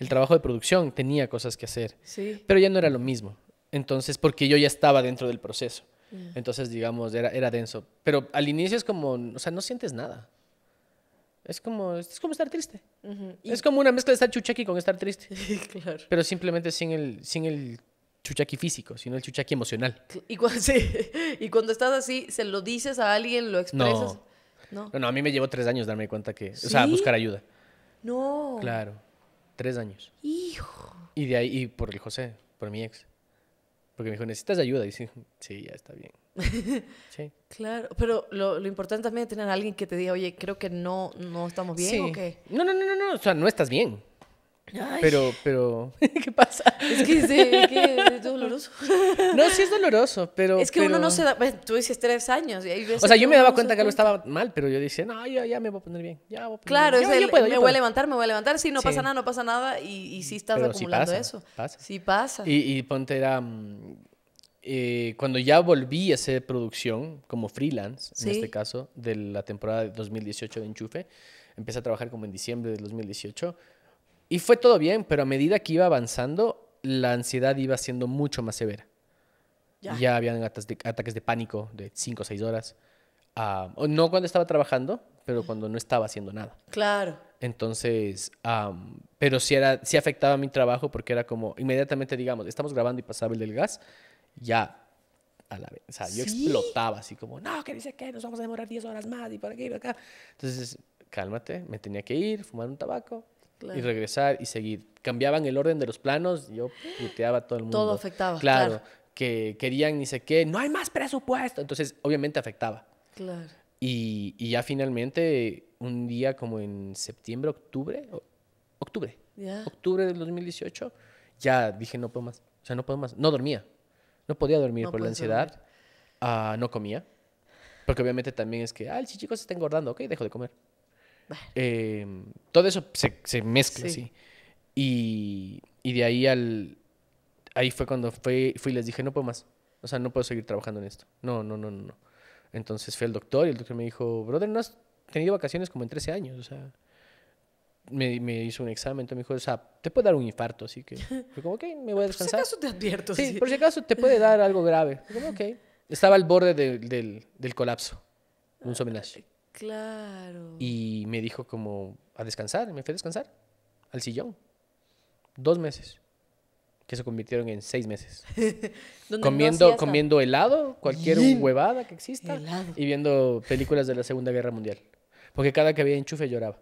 el trabajo de producción, tenía cosas que hacer, sí. pero ya no era lo mismo. Entonces, porque yo ya estaba dentro del proceso. Entonces, digamos, era, denso. Pero al inicio es como, o sea, no sientes nada. Es como, es como estar triste. Es como una mezcla de estar chuchaqui con estar triste. <laughs> claro. Pero simplemente sin el, sin el chuchaqui físico, sino el chuchaqui emocional. Y, <laughs> y cuando estás así, ¿se lo dices a alguien? ¿Lo expresas? No. No. a mí me llevó tres años darme cuenta que, o sea, buscar ayuda. No. Claro, tres años. Hijo. Y de ahí, y por el José, por mi ex. Porque me dijo, necesitas ayuda. Y dije, sí, ya está bien. <laughs> Sí. claro, pero lo, importante también es tener a alguien que te diga, oye, creo que no, no estamos bien o qué. No, no, no, no, no, o sea, no estás bien. Pero, pero... <laughs> ¿Qué pasa? Es que, es, doloroso. <laughs> no, sí es doloroso, pero... Es que uno no se da... Pues, tú dices tres años O sea, yo me daba cuenta que algo estaba mal, pero yo decía, no, ya, me voy a poner bien, Claro, me voy a levantar, me voy a levantar, sí, no pasa nada, no pasa nada, y, sí estás acumulando eso. Sí pasa. Y, ponte era... Mm, eh, cuando ya volví a hacer producción como freelance, en este caso, de la temporada de 2018 de Enchufe, empecé a trabajar como en diciembre de 2018 y fue todo bien, pero a medida que iba avanzando, la ansiedad iba siendo mucho más severa. Ya, ya habían ataques de, pánico de 5 o 6 horas. no cuando estaba trabajando, pero cuando no estaba haciendo nada. Claro. Entonces, pero sí, era, sí afectaba mi trabajo porque era como, inmediatamente digamos, estamos grabando y pasaba el del gas, ya a la vez. O sea, yo explotaba así como, no, ¿qué dice ¿Qué? nos vamos a demorar 10 horas más y por aquí y por acá. Entonces, cálmate, me tenía que ir, fumar un tabaco, y regresar y seguir. Cambiaban el orden de los planos, yo puteaba a todo el mundo. Todo afectaba. Claro, que querían ni sé qué, no hay más presupuesto. Entonces, obviamente afectaba. Claro. Y, ya finalmente, un día como en septiembre, octubre, octubre, octubre del 2018, ya dije, no puedo más. O sea, no puedo más. No dormía. No podía dormir por la ansiedad. Ah, no comía. Porque obviamente también es que, ah, el chichico se está engordando, ok, dejo de comer. Em, todo eso se, mezcla, sí. Y, de ahí al... Ahí fue cuando fui, fui y les dije, no puedo más. O sea, no puedo seguir trabajando en esto. No, no, no, no, Entonces fui al doctor y el doctor me dijo, brother, no has tenido vacaciones como en 13 años. O sea, me, hizo un examen, entonces me dijo, o sea, te puede dar un infarto, así que fue como, ok, me voy a descansar. <laughs> Por si acaso te advierto. Sí, por si acaso te puede dar algo grave. Estaba al borde del, del colapso. Un homenaje. Ah, Claro. Y me dijo como a descansar, me fui a descansar al sillón. Dos meses que se convirtieron en seis meses. <laughs> comiendo, comiendo helado, cualquier huevada que exista, y viendo películas de la Segunda Guerra Mundial. Porque cada que había enchufe lloraba.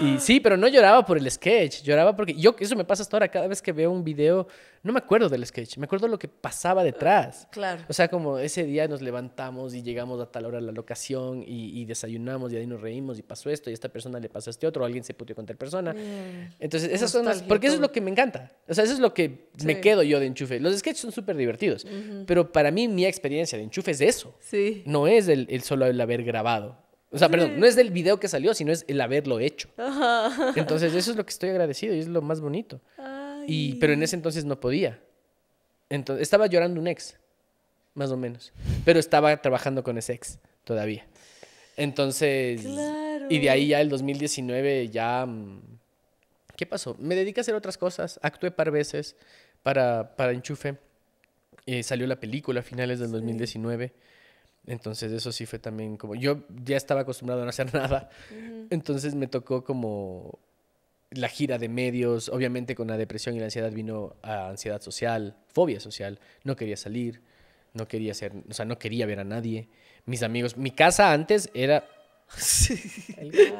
Y sí, pero no lloraba por el sketch, lloraba porque yo, eso me pasa hasta ahora, cada vez que veo un video, no me acuerdo del sketch, me acuerdo lo que pasaba detrás. Claro. O sea, como ese día nos levantamos y llegamos a tal hora a la locación y, desayunamos y ahí nos reímos y pasó esto y a esta persona le pasó a este otro, alguien se putió con tal persona. Mm. Entonces, esas son las, porque eso es lo que me encanta. O sea, eso es lo que me quedo yo de enchufe. Los sketches son súper divertidos, pero para mí mi experiencia de enchufe es eso. Sí. No es el solo el haber grabado. O sea, perdón, no es del video que salió, sino es el haberlo hecho. Entonces, eso es lo que estoy agradecido y es lo más bonito. pero en ese entonces no podía. Entonces, estaba llorando un ex, más o menos. Pero estaba trabajando con ese ex todavía. Entonces, y de ahí ya el 2019 ya... Mm, ¿Qué pasó? Me dediqué a hacer otras cosas. Actué par veces para, Enchufe. Eh, salió la película a finales del 2019. Entonces eso sí fue también como, yo ya estaba acostumbrado a no hacer <laughs> nada, entonces me tocó como la gira de medios, obviamente con la depresión y la ansiedad vino a ansiedad social, fobia social, no quería salir, no quería ser, o sea, no quería ver a nadie, mis amigos, mi casa antes era... <laughs> Sí. <laughs>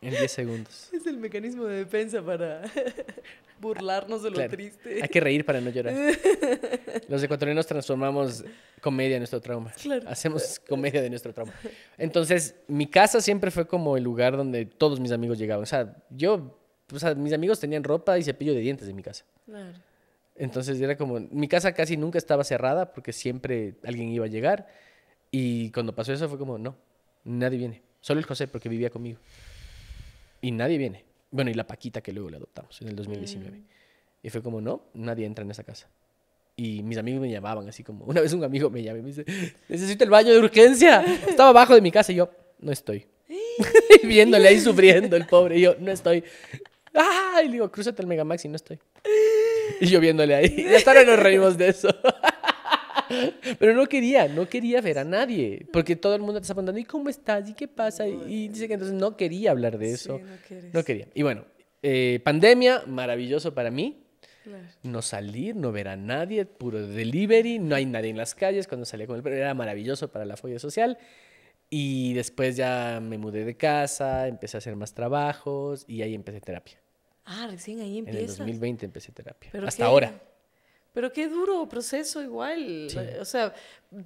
En 10 segundos. <laughs> Es el mecanismo de defensa para <laughs> burlarnos de lo triste. Hay que reír para no llorar. <laughs> Los ecuatorianos transformamos comedia en nuestro trauma. Hacemos comedia de nuestro trauma. Entonces, mi casa siempre fue como el lugar donde todos mis amigos llegaban. O sea, yo, mis amigos tenían ropa y cepillo de dientes en mi casa. Entonces era como, mi casa casi nunca estaba cerrada porque siempre alguien iba a llegar. Y cuando pasó eso fue como, no, nadie viene. Solo el José porque vivía conmigo. Y nadie viene. Bueno, y la Paquita que luego la adoptamos en el 2019. Mm. Y fue como, no, nadie entra en esa casa. Y mis amigos me llamaban así como, una vez un amigo me llama y me dice, necesito el baño de urgencia. Estaba abajo de mi casa y yo, no estoy. y <laughs> <laughs> viéndole ahí sufriendo el pobre, y yo, no estoy. Ah, y le digo, crúzate el Megamax y no estoy. Y yo viéndole ahí. Y hasta ahora nos reímos de eso. <laughs> Pero no quería, no quería ver a nadie, porque todo el mundo te está preguntando, ¿y cómo estás? ¿Y qué pasa? Y dice que entonces no quería hablar de eso. no, quería. Y bueno, eh, pandemia, maravilloso para mí. No salir, no ver a nadie, puro delivery, no hay nadie en las calles cuando salí con él, pero era maravilloso para la folla social. Y después ya me mudé de casa, empecé a hacer más trabajos y ahí empecé terapia. Ah, recién ahí empecé. En el 2020 empecé terapia. Hasta ahora. Pero qué duro proceso igual. O sea,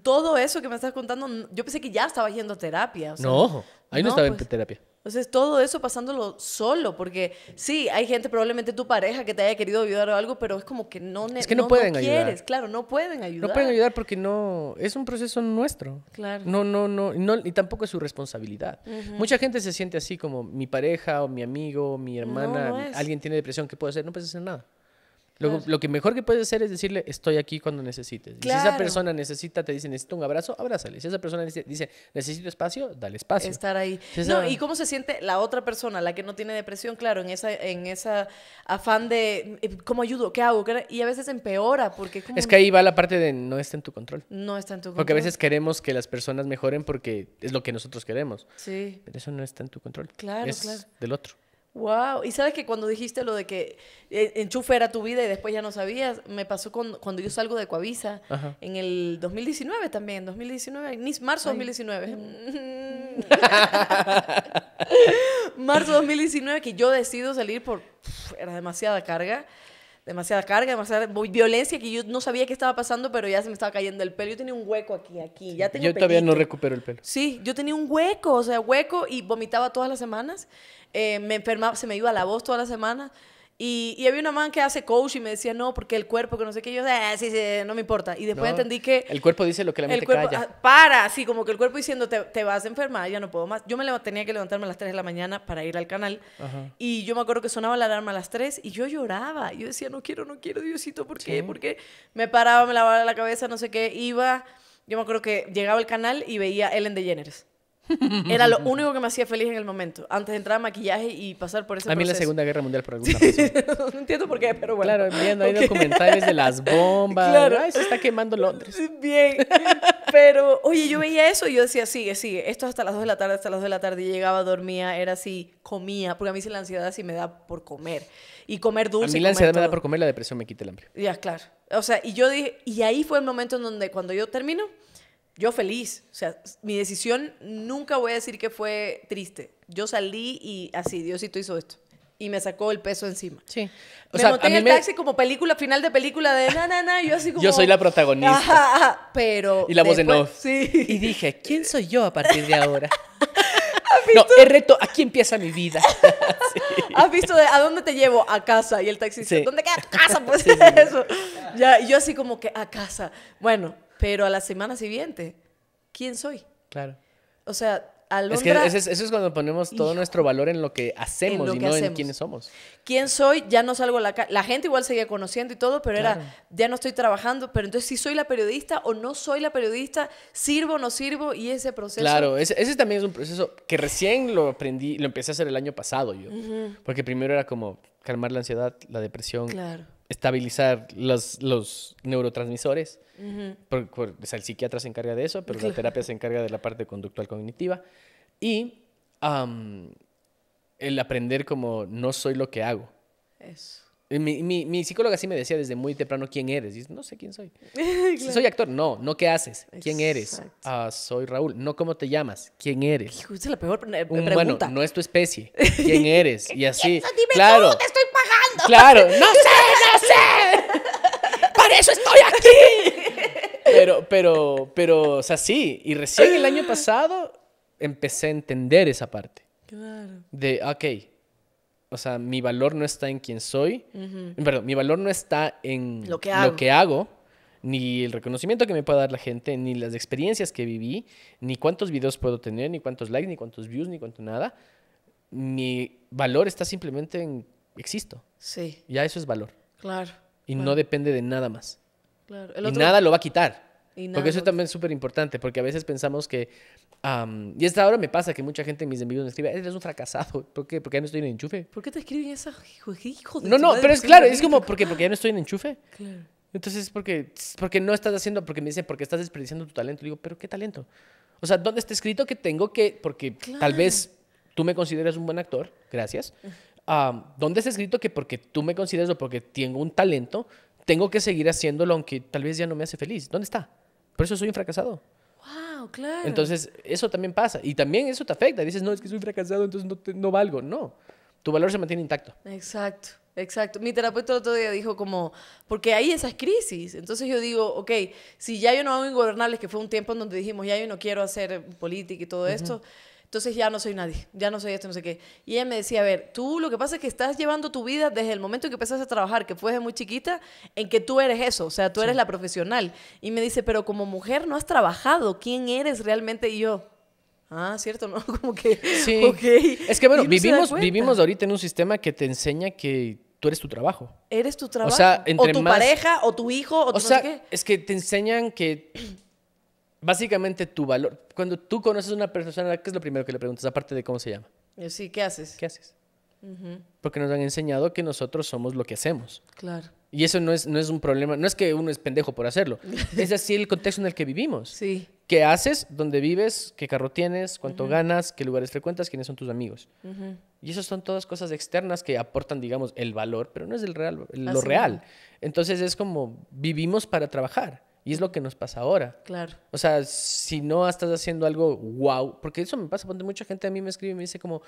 todo eso que me estás contando, yo pensé que ya estaba yendo a terapia. no, ahí no, estaba en pues, terapia. Entonces, todo eso pasándolo solo, porque sí, hay gente, probablemente tu pareja, que te haya querido ayudar o algo, pero es como que no Es que no, quieres, claro, no pueden ayudar. No pueden ayudar porque no. Es un proceso nuestro. Claro. No, no, no. no y tampoco es su responsabilidad. Mucha gente se siente así como mi pareja o mi amigo, mi hermana, alguien tiene depresión, ¿qué puedo hacer? No puedes hacer nada. Lo, que mejor que puedes hacer es decirle, estoy aquí cuando necesites. Si esa persona necesita, te dice, necesito un abrazo, abrázale. Si esa persona dice, necesito espacio, dale espacio. Estar ahí. No, ¿y cómo se siente la otra persona, la que no tiene depresión? Claro, en esa, en esa afán de, eh, ¿cómo ayudo? ¿Qué hago? Y a veces empeora porque... Es que ahí va la parte de no está en tu control. No está en tu control. Porque a veces queremos que las personas mejoren porque es lo que nosotros queremos. Sí. Pero eso no está en tu control. Claro, claro. del otro. Wow, y sabes que cuando dijiste lo de que eh, enchufe era tu vida y después ya no sabías, me pasó cuando yo salgo de Coavisa en el 2019 también, 2019, marzo 2019. <laughs> <laughs> marzo 2019 que yo decido salir por era demasiada carga demasiada carga, demasiada violencia que yo no sabía qué estaba pasando, pero ya se me estaba cayendo el pelo. Yo tenía un hueco aquí, aquí. Ya yo todavía no recupero el pelo. Sí, yo tenía un hueco, o sea, hueco y vomitaba todas las semanas. Eh, me enfermaba, se me iba la voz todas las semanas. Y, había una man que hace coach y me decía, no, porque el cuerpo, que no sé qué. yo, ah, sí, sí, no me importa. Y después entendí que... El cuerpo dice lo que la mente el cuerpo, ah, para, así como que el cuerpo diciendo, te, vas a enfermar, ya no puedo más. Yo me tenía que levantarme a las 3 de la mañana para ir al canal. Y yo me acuerdo que sonaba la alarma a las 3 y yo lloraba. Yo decía, no quiero, no quiero, Diosito, ¿por qué? ¿Por qué? Me paraba, me lavaba la cabeza, no sé qué. Iba, yo me acuerdo que llegaba al canal y veía Ellen DeGeneres. Era lo único que me hacía feliz en el momento, antes de entrar a maquillaje y pasar por ese A mí la Segunda Guerra Mundial por alguna <laughs> razón. no entiendo por qué, pero bueno. Claro, viendo <laughs> ahí documentales de las bombas. Claro. se está quemando Londres. Bien. Pero, oye, yo veía eso y yo decía, sigue, sigue. Esto hasta las 2 de la tarde, hasta las 2 de la tarde. llegaba, dormía, era así, comía. Porque a mí sí la ansiedad así me da por comer. Y comer dulce. A mí la ansiedad me da por comer, la depresión me quita el hambre. Ya, claro. O sea, y yo dije, y ahí fue el momento en donde cuando yo termino yo feliz. O sea, mi decisión nunca voy a decir que fue triste. Yo salí y así, Diosito hizo esto. Y me sacó el peso encima. Sí. O me sea, monté en el taxi como película, final de película de na, na, na, yo así <laughs> como... Yo soy la protagonista. pero... Y la voz de no. Sí. Y dije, ¿quién soy yo a partir de ahora? <laughs> no, el reto, aquí empieza mi vida. <laughs> ¿Has visto de, a dónde te llevo? A casa. Y el taxi ¿dónde queda tu casa? Pues eso. Ya, y yo así como que a casa. Bueno, pero a la semana siguiente, ¿quién soy? Claro. O sea, Alondra... Es que eso es, cuando ponemos todo nuestro valor en lo que hacemos y no en quiénes somos. ¿Quién soy? Ya no salgo a la La gente igual seguía conociendo y todo, pero era, ya no estoy trabajando, pero entonces si soy la periodista o no soy la periodista, sirvo o no sirvo y ese proceso. Claro, ese, ese, también es un proceso que recién lo aprendí, lo empecé a hacer el año pasado yo. Porque primero era como calmar la ansiedad, la depresión. Claro estabilizar los, neurotransmisores. el psiquiatra se encarga de eso, pero la terapia se encarga de la parte conductual cognitiva. Y el aprender como no soy lo que hago. Mi, mi, psicóloga sí me decía desde muy temprano quién eres. Y no sé quién soy. <laughs> soy actor. No, no qué haces. ¿Quién eres? Ah, soy Raúl. No cómo te llamas. ¿Quién eres? es la peor Bueno, no es tu especie. <laughs> ¿Quién eres? y así. <laughs> claro. estoy Claro, no <laughs> sé, no sé. Para eso estoy aquí. Pero, pero, pero, o sea, sí. Y recién el año pasado empecé a entender esa parte. Claro. De, ok, o sea, mi valor no está en quién soy, perdón, mi valor no está en lo que, hago. lo que, hago. ni el reconocimiento que me pueda dar la gente, ni las experiencias que viví, ni cuántos videos puedo tener, ni cuántos likes, ni cuántos views, ni cuánto nada. Mi valor está simplemente en existo. Sí. Ya eso es valor. Claro. Y no depende de nada más. Claro. Y nada lo va a quitar. porque eso también es súper importante, porque a veces pensamos que... y hasta ahora me pasa que mucha gente en mis envíos me escribe, eres un fracasado, ¿por qué? Porque ya no estoy en enchufe. ¿Por qué te escriben esa hijo, de No, no, pero es claro, es como, ¿por Porque ya no estoy en enchufe. Claro. Entonces, porque, porque no estás haciendo, porque me dicen, porque estás desperdiciando tu talento. Y digo, pero ¿qué talento? O sea, ¿dónde está escrito que tengo que, porque tal vez tú me consideras un buen actor, gracias, ¿dónde está escrito que porque tú me consideras o porque tengo un talento, tengo que seguir haciéndolo aunque tal vez ya no me hace feliz? ¿Dónde está? Por eso soy un fracasado. Wow, claro. Entonces, eso también pasa. Y también eso te afecta. Dices, no, es que soy fracasado, entonces no, valgo. No. Tu valor se mantiene intacto. Exacto. Exacto. Mi terapeuta el otro día dijo como, porque hay esas crisis. Entonces yo digo, ok, si ya yo no hago ingobernables, que fue un tiempo en donde dijimos, ya yo no quiero hacer política y todo esto, entonces ya no soy nadie, ya no soy esto, no sé qué. Y ella me decía, a ver, tú lo que pasa es que estás llevando tu vida desde el momento en que empezaste a trabajar, que fue desde muy chiquita, en que tú eres eso, o sea, tú eres la profesional. Y me dice, pero como mujer no has trabajado, ¿quién eres realmente? Y yo, Ah, cierto, ¿no? <laughs> Como que. Sí. Es que bueno, vivimos, vivimos ahorita en un sistema que te enseña que tú eres tu trabajo. Eres tu trabajo. O tu pareja, o tu hijo, o, tu sea, no sé Es que te enseñan que básicamente tu valor. Cuando tú conoces una persona, ¿qué es lo primero que le preguntas? Aparte de cómo se llama. Eh, sí, ¿qué haces? ¿Qué haces? Porque nos han enseñado que nosotros somos lo que hacemos. Claro. Y eso no es, un problema, no es que uno es pendejo por hacerlo, <laughs> es así el contexto en el que vivimos. Sí. ¿Qué haces? ¿Dónde vives? ¿Qué carro tienes? ¿Cuánto ganas? ¿Qué lugares frecuentas? ¿Quiénes son tus amigos? Y esas son todas cosas externas que aportan, digamos, el valor, pero no es el real, ah, lo real. Entonces es como vivimos para trabajar. Y es lo que nos pasa ahora. Claro. O sea, si no estás haciendo algo wow, porque eso me pasa, porque mucha gente a mí me escribe y me dice como,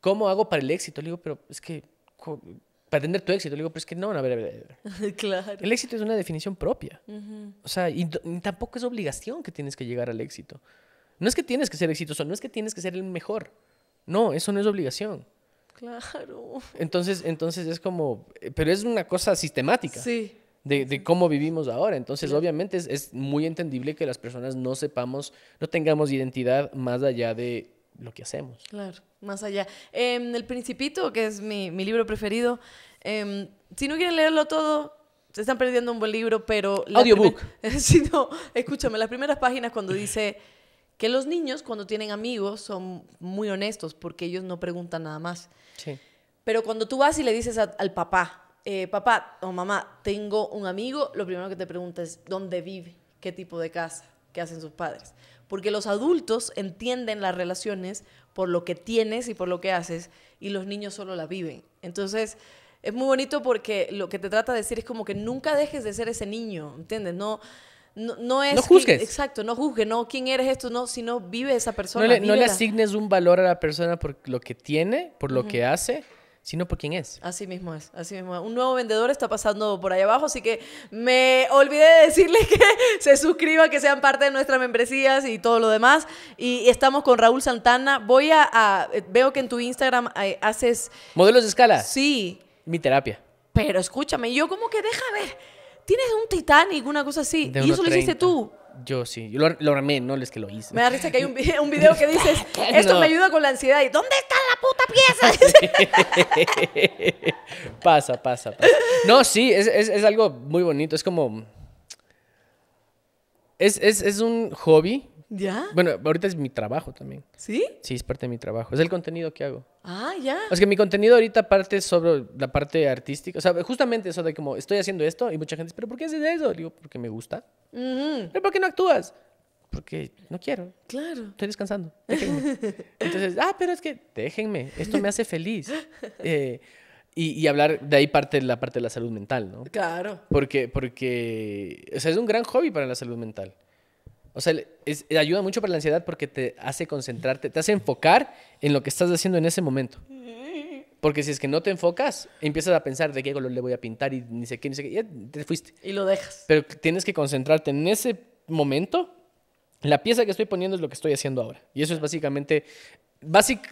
¿cómo hago para el éxito? Le digo, pero es que, para tener tu éxito, le digo, pero es que no, a ver, a ver. A ver. <laughs> claro. El éxito es una definición propia. O sea, y, tampoco es obligación que tienes que llegar al éxito. No es que tienes que ser exitoso, no es que tienes que ser el mejor. No, eso no es obligación. Claro. Entonces, entonces es como, eh, pero es una cosa sistemática. Sí de, cómo vivimos ahora. Entonces, obviamente es, muy entendible que las personas no sepamos, no tengamos identidad más allá de lo que hacemos. Claro, más allá. Eh, el Principito, que es mi, libro preferido, em, si no quieren leerlo todo, se están perdiendo un buen libro, pero... Audiobook. si <laughs> no, escúchame, las primeras páginas cuando dice que los niños cuando tienen amigos son muy honestos porque ellos no preguntan nada más. Sí. Pero cuando tú vas y le dices al papá, eh, papá o mamá, tengo un amigo, lo primero que te pregunta es dónde vive, qué tipo de casa, qué hacen sus padres. Porque los adultos entienden las relaciones por lo que tienes y por lo que haces, y los niños solo la viven. Entonces, es muy bonito porque lo que te trata de decir es como que nunca dejes de ser ese niño, ¿entiendes? No. No, es. juzgues. exacto, no juzgues, no quién eres esto, no, sino vive esa persona. No le, asignes un valor a la persona por lo que tiene, por lo que hace, sino por quién es. Así mismo es, así mismo es. Un nuevo vendedor está pasando por ahí abajo, así que me olvidé de decirle <laughs> que se suscriba que sean parte de nuestras membresías y todo lo demás. Y estamos con Raúl Santana. Voy a, veo que en tu Instagram eh, haces... Modelos de escala. Sí. Mi terapia. Pero escúchame, yo como que deja ver. Tienes un Titanic, una cosa así. y eso lo hiciste tú. Yo sí, lo, lo armé, no es que lo hice. Me da risa que hay un, video que dices, <laughs> esto me ayuda con la ansiedad. dónde está la puta pieza? <laughs> <laughs> pasa, pasa, pasa. No, sí, es, algo muy bonito. Es como... Es, es, es un hobby ¿Ya? Bueno, ahorita es mi trabajo también. ¿Sí? Sí, es parte de mi trabajo. Es el contenido que hago. Ah, ya. O que mi contenido ahorita parte sobre la parte artística. O sea, justamente eso de como, estoy haciendo esto y mucha gente dice, ¿pero por qué haces eso? digo, porque me gusta. ¿Pero por qué no actúas? Porque no quiero. Claro. Estoy descansando. Entonces, ah, pero es que déjenme. Esto me hace feliz. <laughs> Eh, y, hablar de ahí parte la parte de la salud mental, ¿no? Claro. Porque, porque, o sea, es un gran hobby para la salud mental. O sea, eh, ayuda mucho para la ansiedad porque te hace concentrarte, te hace enfocar en lo que estás haciendo en ese momento. Porque si es que no te enfocas, empiezas a pensar de qué color le voy a pintar y ni sé qué, ni sé qué, ya te fuiste. Y lo dejas. Pero tienes que concentrarte en ese momento. La pieza que estoy poniendo es lo que estoy haciendo ahora. Y eso es básicamente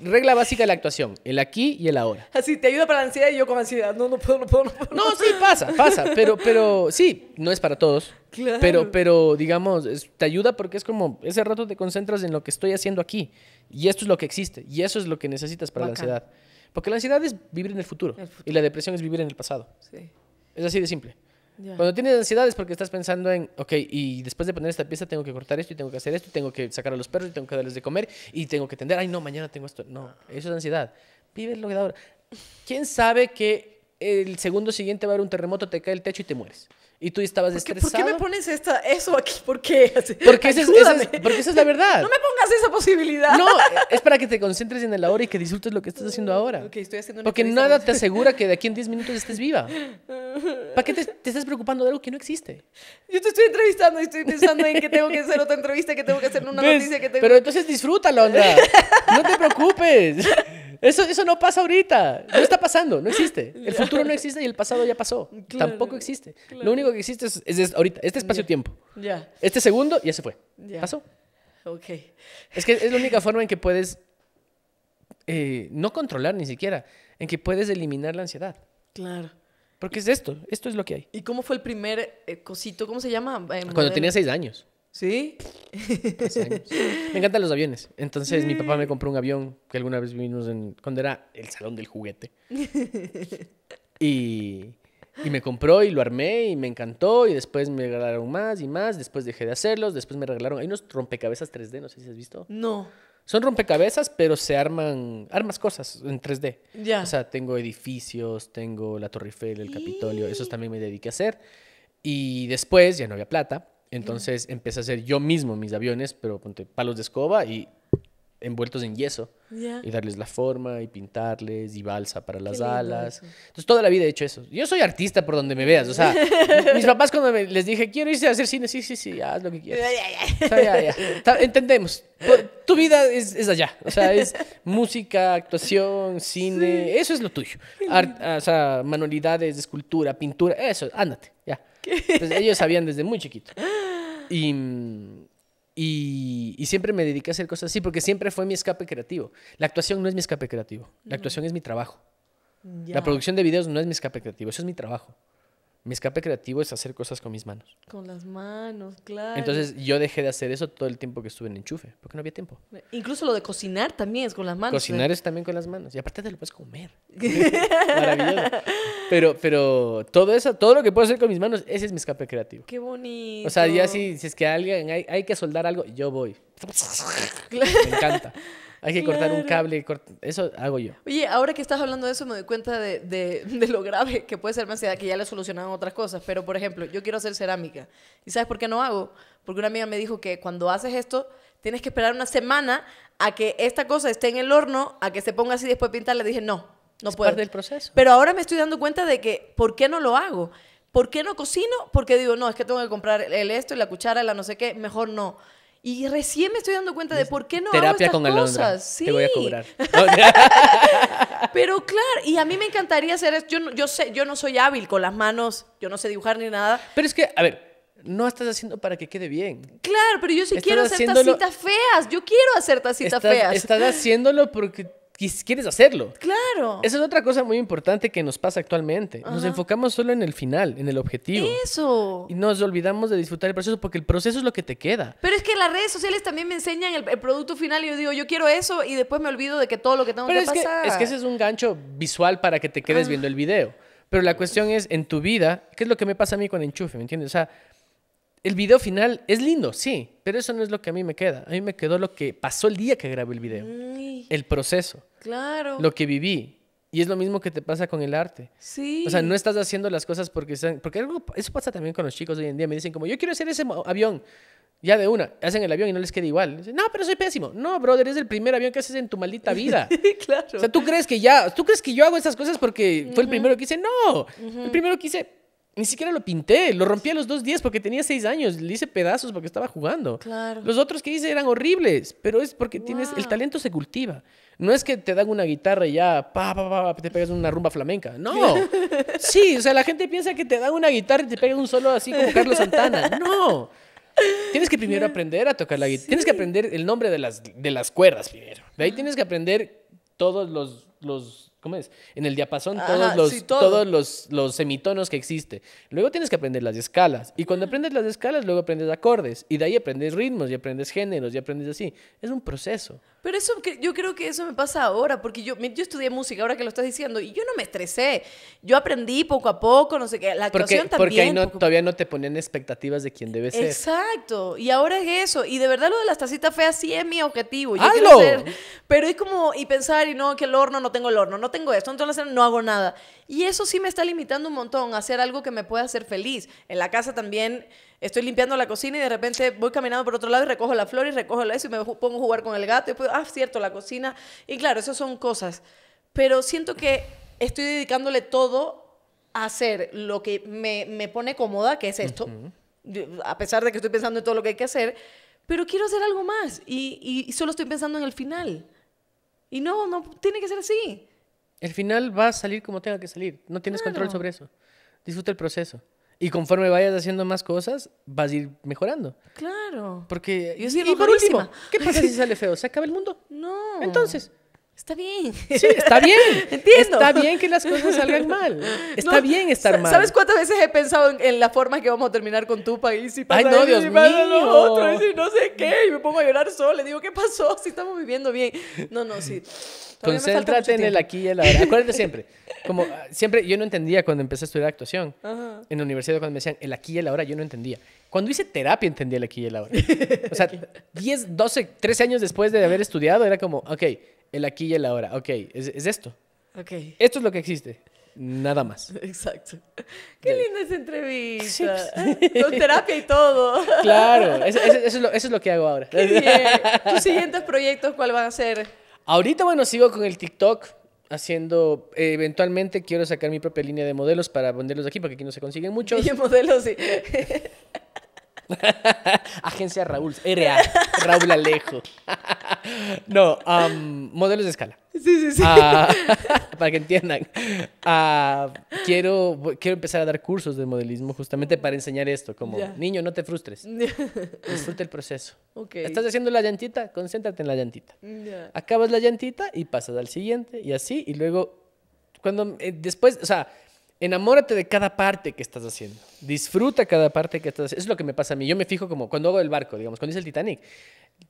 regla básica de la actuación, el aquí y el ahora. Así, te ayuda para la ansiedad y yo con ansiedad. No, no puedo, no puedo, no puedo. No, sí, pasa, pasa. Pero, pero sí, no es para todos. Claro. Pero, pero digamos, te ayuda porque es como, ese rato te concentras en lo que estoy haciendo aquí. Y esto es lo que existe. Y eso es lo que necesitas para la ansiedad. Porque la ansiedad es vivir en el futuro, el futuro, Y la depresión es vivir en el pasado. Sí. Es así de simple. Cuando tienes ansiedad es porque estás pensando en, ok, y después de poner esta pieza tengo que cortar esto y tengo que hacer esto y tengo que sacar a los perros y tengo que darles de comer y tengo que tender, ay no, mañana tengo esto. No, eso es ansiedad. Vive lo que da ahora. ¿Quién sabe que el segundo siguiente va a haber un terremoto, te cae el techo y te mueres? y tú estabas estresado. ¿Por qué me pones esta, eso aquí? ¿Por qué? Porque, esa es, porque es la verdad. No me pongas esa posibilidad. No, es para que te concentres en el ahora y que disfrutes lo que estás haciendo ahora. porque nada te asegura que de aquí en 10 minutos estés viva. <laughs> ¿Para qué te, estás preocupando de algo que no existe? Yo te estoy entrevistando y estoy pensando en que tengo que hacer otra entrevista, que tengo que hacer una noticia, que tengo... Pero entonces disfrútalo, onda. No te preocupes. Eso, eso no pasa ahorita. No está pasando. No existe. El futuro no existe y el pasado ya pasó. Tampoco existe. Lo único que existe es, ahorita, este espacio-tiempo. Ya. Este segundo ya se fue. Pasó. Ok. Es que es la única forma en que puedes eh, no controlar ni siquiera, en que puedes eliminar la ansiedad. Claro. Porque es esto, esto es lo que hay. ¿Y cómo fue el primer eh, cosito? ¿Cómo se llama? Eh, ah, cuando tenía seis años. ¿Sí? Me encantan los aviones. Entonces, mi papá me mm. compró un avión que alguna vez vimos en. cuando era el salón del juguete. <laughs> Y. Y me compró y lo armé y me encantó y después me regalaron más y más, después dejé de hacerlos, después me regalaron, hay unos rompecabezas 3D, no sé si has visto. No. Son rompecabezas, pero se arman, armas cosas en 3D. Ya. O sea, tengo edificios, tengo la Torre Eiffel, el Capitolio, esos también me dediqué a hacer. Y después ya no había plata, entonces empecé a hacer yo mismo mis aviones, pero ponte palos de escoba y envueltos en yeso y darles la forma y pintarles y balsa para las alas. Entonces toda la vida he hecho eso. Yo soy artista por donde me veas, o sea, <laughs> mis papás cuando les dije, quiero irse a hacer cine, sí, sí, sí, haz lo que quieras. ya, ya. Entendemos, tu vida es, allá, o sea, es <laughs> música, actuación, cine, eso es lo tuyo. Ah, o sea, manualidades, escultura, pintura, eso, ándate, ya. Entonces, pues ellos sabían desde muy chiquito. Y mm, y, siempre me dediqué a hacer cosas así porque siempre fue mi escape creativo. La actuación no es mi escape creativo, la actuación es mi trabajo. La producción de videos no es mi escape creativo, eso es mi trabajo. Mi escape creativo es hacer cosas con mis manos. Con las manos, claro. Entonces yo dejé de hacer eso todo el tiempo que estuve en enchufe, porque no había tiempo. Incluso lo de cocinar también es con las manos. Cocinar ¿eh? es también con las manos. Y aparte te lo puedes comer. <laughs> Maravilloso. Pero, pero todo eso, todo lo que puedo hacer con mis manos, ese es mi escape creativo. Qué bonito. O sea, ya si, es que alguien hay, hay que soldar algo, yo voy. Me encanta. Hay que cortar un cable. Eso hago yo. Oye, ahora que estás hablando de eso, me doy cuenta de, lo grave que puede ser mi ansiedad, que ya le solucionaron otras cosas. Pero, por ejemplo, yo quiero hacer cerámica. ¿Y sabes por qué no hago? Porque una amiga me dijo que cuando haces esto, tienes que esperar una semana a que esta cosa esté en el horno, a que se ponga así después pintarla. Dije, no, no es puedo. parte del proceso. Pero ahora me estoy dando cuenta de que, ¿por qué no lo hago? ¿Por qué no cocino? Porque digo, no, es que tengo que comprar el esto y la cuchara, la no sé qué, mejor no. Y recién me estoy dando cuenta de por qué no Terapia hago estas cosas. Te voy a cobrar. <laughs> Pero claro, y a mí me encantaría hacer esto. Yo, yo, sé, yo no soy hábil con las manos, yo no sé dibujar ni nada. Pero es que, a ver, no estás haciendo para que quede bien. Claro, pero yo sí quiero hacer tacitas feas. Yo quiero hacer tacitas feas. Estás haciéndolo porque quieres hacerlo. Claro. Esa es otra cosa muy importante que nos pasa actualmente. Nos enfocamos solo en el final, en el objetivo. Eso. Y nos olvidamos de disfrutar el proceso porque el proceso es lo que te queda. Pero es que las redes sociales también me enseñan el, producto final y yo digo, yo quiero eso y después me olvido de que todo lo que tengo que es pasar. Que, es que ese es un gancho visual para que te quedes ah. viendo el video. Pero la cuestión es, en tu vida, ¿qué es lo que me pasa a mí con enchufe? ¿Me entiendes? O sea, el video final es lindo, sí, pero eso no es lo que a mí me queda. A mí me quedó lo que pasó el día que grabé el video. el proceso. Claro. Lo que viví. Y es lo mismo que te pasa con el arte. Sí. O sea, no estás haciendo las cosas porque sean Porque algo, eso pasa también con los chicos hoy en día. Me dicen como, yo quiero hacer ese avión. Ya de una, hacen el avión y no les queda igual. no, pero soy pésimo. No, brother, es el primer avión que haces en tu maldita vida. <laughs> claro. O sea, tú crees que ya... Tú crees que yo hago esas cosas porque fue el primero que hice. No. El primero que hice ni siquiera lo pinté, lo rompí a los dos días porque tenía seis años, le hice pedazos porque estaba jugando. Claro. Los otros que hice eran horribles, pero es porque tienes, el talento se cultiva. No es que te dan una guitarra y ya, pa, pa, pa, te pegas una rumba flamenca. No. <laughs> Sí, o sea, la gente piensa que te dan una guitarra y te pegas un solo así como Carlos Santana. No. Tienes que primero aprender a tocar la guitarra. Tienes que aprender el nombre de las, de las cuerdas primero. De ahí tienes que aprender todos los ¿Cómo es? En el diapasón todos, los, todos los, los, semitonos que existe. Luego tienes que aprender las escalas. Y cuando aprendes las escalas, luego aprendes acordes. Y de ahí aprendes ritmos, y aprendes géneros, y aprendes así. Es un proceso. Pero eso yo creo que eso me pasa ahora, porque yo, yo estudié música, ahora que lo estás diciendo, y yo no me estresé. Yo aprendí poco a poco, no sé qué, la actuación también. Porque ahí todavía no te ponían expectativas de quién debe ser. Exacto, y ahora es eso. Y de verdad lo de las tacitas feas sí es mi objetivo. Yo ¡Hazlo! Ser, pero es como, y pensar, y no, que el horno, no tengo el horno, no tengo esto, entonces no hago nada. Y eso sí me está limitando un montón a hacer algo que me pueda hacer feliz. En la casa también estoy limpiando la cocina y de repente voy caminando por otro lado y recojo la flor y recojo la eso y me pongo a jugar con el gato y ah, cierto, la cocina. Y claro, esas son cosas. Pero siento que estoy dedicándole todo a hacer lo que me, me pone cómoda, que es esto, a pesar de que estoy pensando en todo lo que hay que hacer, pero quiero hacer algo más y, y, solo estoy pensando en el final. Y no, no tiene que ser así. El final va a salir como tenga que salir. No tienes control sobre eso. Disfruta el proceso. Y conforme vayas haciendo más cosas, vas a ir mejorando. Claro. Porque. y por último, ¿qué pasa si <laughs> sale feo? ¿Se acaba el mundo? No. Entonces. Está bien. Sí, está bien. <laughs> Entiendo. Está bien que las cosas salgan mal. <laughs> Está bien estar mal. ¿Sabes cuántas veces he pensado en, la forma que vamos a terminar con tu país y pasa Ay, no, y y no sé qué y me pongo a llorar solo, le digo, "¿Qué pasó? Si <laughs> estamos viviendo bien." No, no, sí. Concéntrate en el aquí y el ahora. Acuérdate siempre. Como ah, siempre yo no entendía cuando empecé a estudiar actuación. En la universidad cuando me decían el aquí y el ahora, yo no entendía. Cuando hice terapia entendí el aquí y el ahora. O sea, 10, 12, 13 años después de haber estudiado era como, ok, el aquí y el ahora. Ok, es, esto. Ok. Esto es lo que existe. Nada más. <laughs> Exacto. Qué linda esa entrevista. Pues, ah, con terapia y todo. <laughs> Claro, eso, es, lo, que hago ahora. Qué bien. <laughs> ¿Tus siguientes proyectos cuál van a ser? Ahorita, bueno, sigo con el TikTok haciendo, eventualmente quiero sacar mi propia línea de modelos para venderlos aquí, porque aquí no se consiguen muchos. Y modelos, sí. <laughs> Agencia Raúl, RA, Raúl Alejo. <laughs> no, modelos de escala. Sí, sí, sí. Ah, <laughs> para que entiendan. Ah, quiero, quiero empezar a dar cursos de modelismo justamente para enseñar esto, como, niño, no te frustres. Disfruta el proceso. Estás haciendo la llantita, concéntrate en la llantita. Acabas la llantita y pasas al siguiente y así, y luego, cuando, eh, después, o sea enamórate de cada parte que estás haciendo. Disfruta cada parte que estás haciendo. es lo que me pasa a mí. Yo me fijo como cuando hago el barco, digamos, cuando hice el Titanic.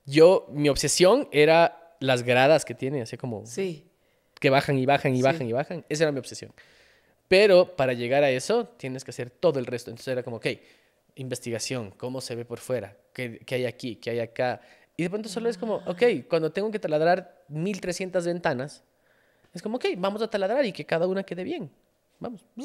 Yo, mi obsesión era las gradas que tiene, así como... Sí. Que bajan y bajan y bajan y bajan. Esa era mi obsesión. Pero para llegar a eso, tienes que hacer todo el resto. Entonces era como, ok, investigación, cómo se ve por fuera, qué, qué hay aquí, qué hay acá. Y de pronto solo es como, ok, cuando tengo que taladrar 1300 ventanas, es como, ok, vamos a taladrar y que cada una quede bien. Vamos. <laughs>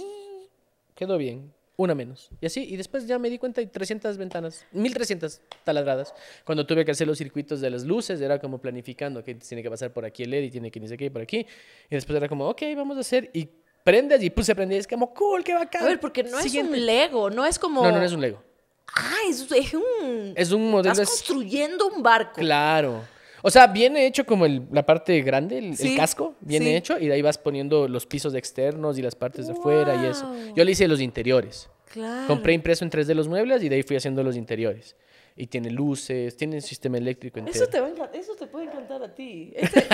Quedó bien. Una menos. Y así, y después ya me di cuenta y 300 ventanas, 1300 taladradas. Cuando tuve que hacer los circuitos de las luces, era como planificando que tiene que pasar por aquí el LED y tiene que irse aquí por aquí. Y después era como, ok, vamos a hacer. Y prendes y pues se y Es como, cool, qué bacán. A ver, porque no es un Lego, no es como. No, no, es un Lego. Ah, es, es un. Es un modelo. Estás construyendo un barco. Claro. O sea, viene hecho como el, la parte grande, el, casco, viene hecho y de ahí vas poniendo los pisos externos y las partes de afuera y eso. Yo le hice los interiores. Compré impreso en 3D los muebles y de ahí fui haciendo los interiores y tiene luces, tiene sistema eléctrico Eso te, va eso te puede encantar a ti. Este,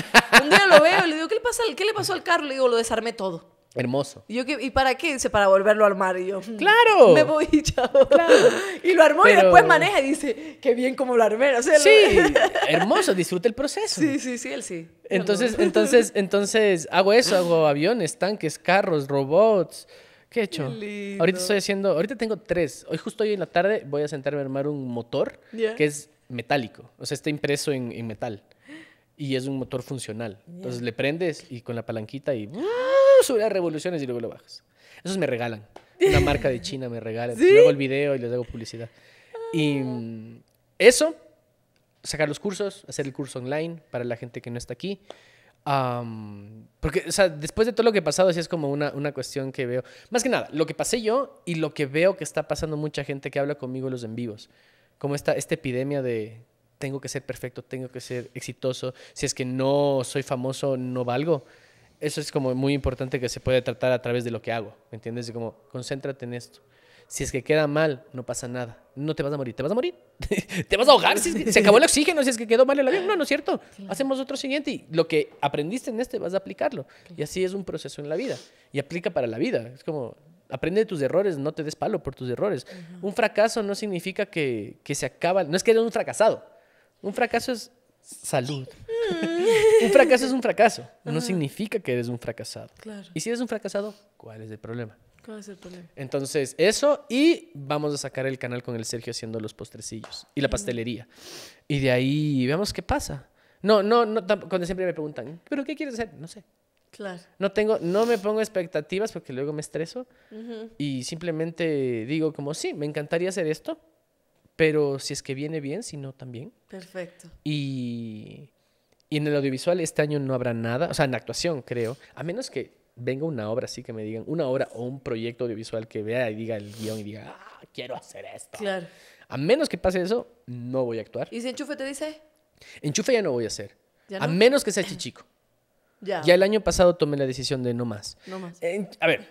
un día lo veo y le digo, ¿qué le, ¿qué le pasó al carro? Le digo, lo desarmé todo. Hermoso. Y, para qué? Dice, para volverlo a armar. yo, mm, ¡claro! Me voy y <laughs> chao. Y lo armó y después maneja y dice, ¡qué bien como lo armé! sí, <laughs> hermoso, disfruta el proceso. Sí, sí, sí, él sí. Entonces, entonces, <laughs> entonces, hago eso, hago aviones, tanques, carros, robots. ¿Qué he hecho? ahorita estoy haciendo, ahorita tengo tres. Hoy justo hoy en la tarde voy a sentarme a armar un motor que es metálico, o sea, está impreso en, metal y es un motor funcional. Entonces le prendes y con la palanquita y... <gasps> ¡Ah! a revoluciones y luego lo bajas. Esos me regalan. Una <laughs> marca de China me regala Luego el video y les hago publicidad. Y mm, eso, sacar los cursos, hacer el curso online para la gente que no está aquí. porque, o sea, después de todo lo que he pasado, así es como una, una, cuestión que veo. Más que nada, lo que pasé yo y lo que veo que está pasando mucha gente que habla conmigo en los en vivos. Como está esta epidemia de tengo que ser perfecto, tengo que ser exitoso. Si es que no soy famoso, no valgo eso es como muy importante que se puede tratar a través de lo que hago, ¿me entiendes? como, concéntrate en esto. Si es que queda mal, no pasa nada. No te vas a morir. ¿Te vas a morir? <laughs> ¿Te vas a ahogar? Si se acabó el oxígeno, si es que quedó mal el avión. No, no es cierto. Hacemos otro siguiente y lo que aprendiste en este vas a aplicarlo. Y así es un proceso en la vida. Y aplica para la vida. Es como, aprende de tus errores, no te des palo por tus errores. Un fracaso no significa que, que se acaba. No es que eres un fracasado. Un fracaso es salud un fracaso es un fracaso. No significa que eres un fracasado. Claro. Y si eres un fracasado, ¿cuál es el problema? ¿Cuál es el problema? Entonces, eso y vamos a sacar el canal con el Sergio haciendo los postrecillos y la pastelería. Y de ahí veamos qué pasa. No, no, no, cuando siempre me preguntan, ¿pero qué quieres hacer? No sé. Claro. No tengo, no me pongo expectativas porque luego me estreso y simplemente digo como, sí, me encantaría hacer esto, pero si es que viene bien, si no, también. Perfecto. Y, y en el audiovisual este año no habrá nada, o sea, en actuación creo, a menos que venga una obra así que me digan, una obra o un proyecto audiovisual que vea y diga el guión y diga, ah, quiero hacer esto. Claro. A menos que pase eso, no voy a actuar. ¿Y si Enchufe te dice? Enchufe ya no voy a hacer. A menos que sea Chichico. <clears throat> ya. Ya el año pasado tomé la decisión de no más. No más. a ver,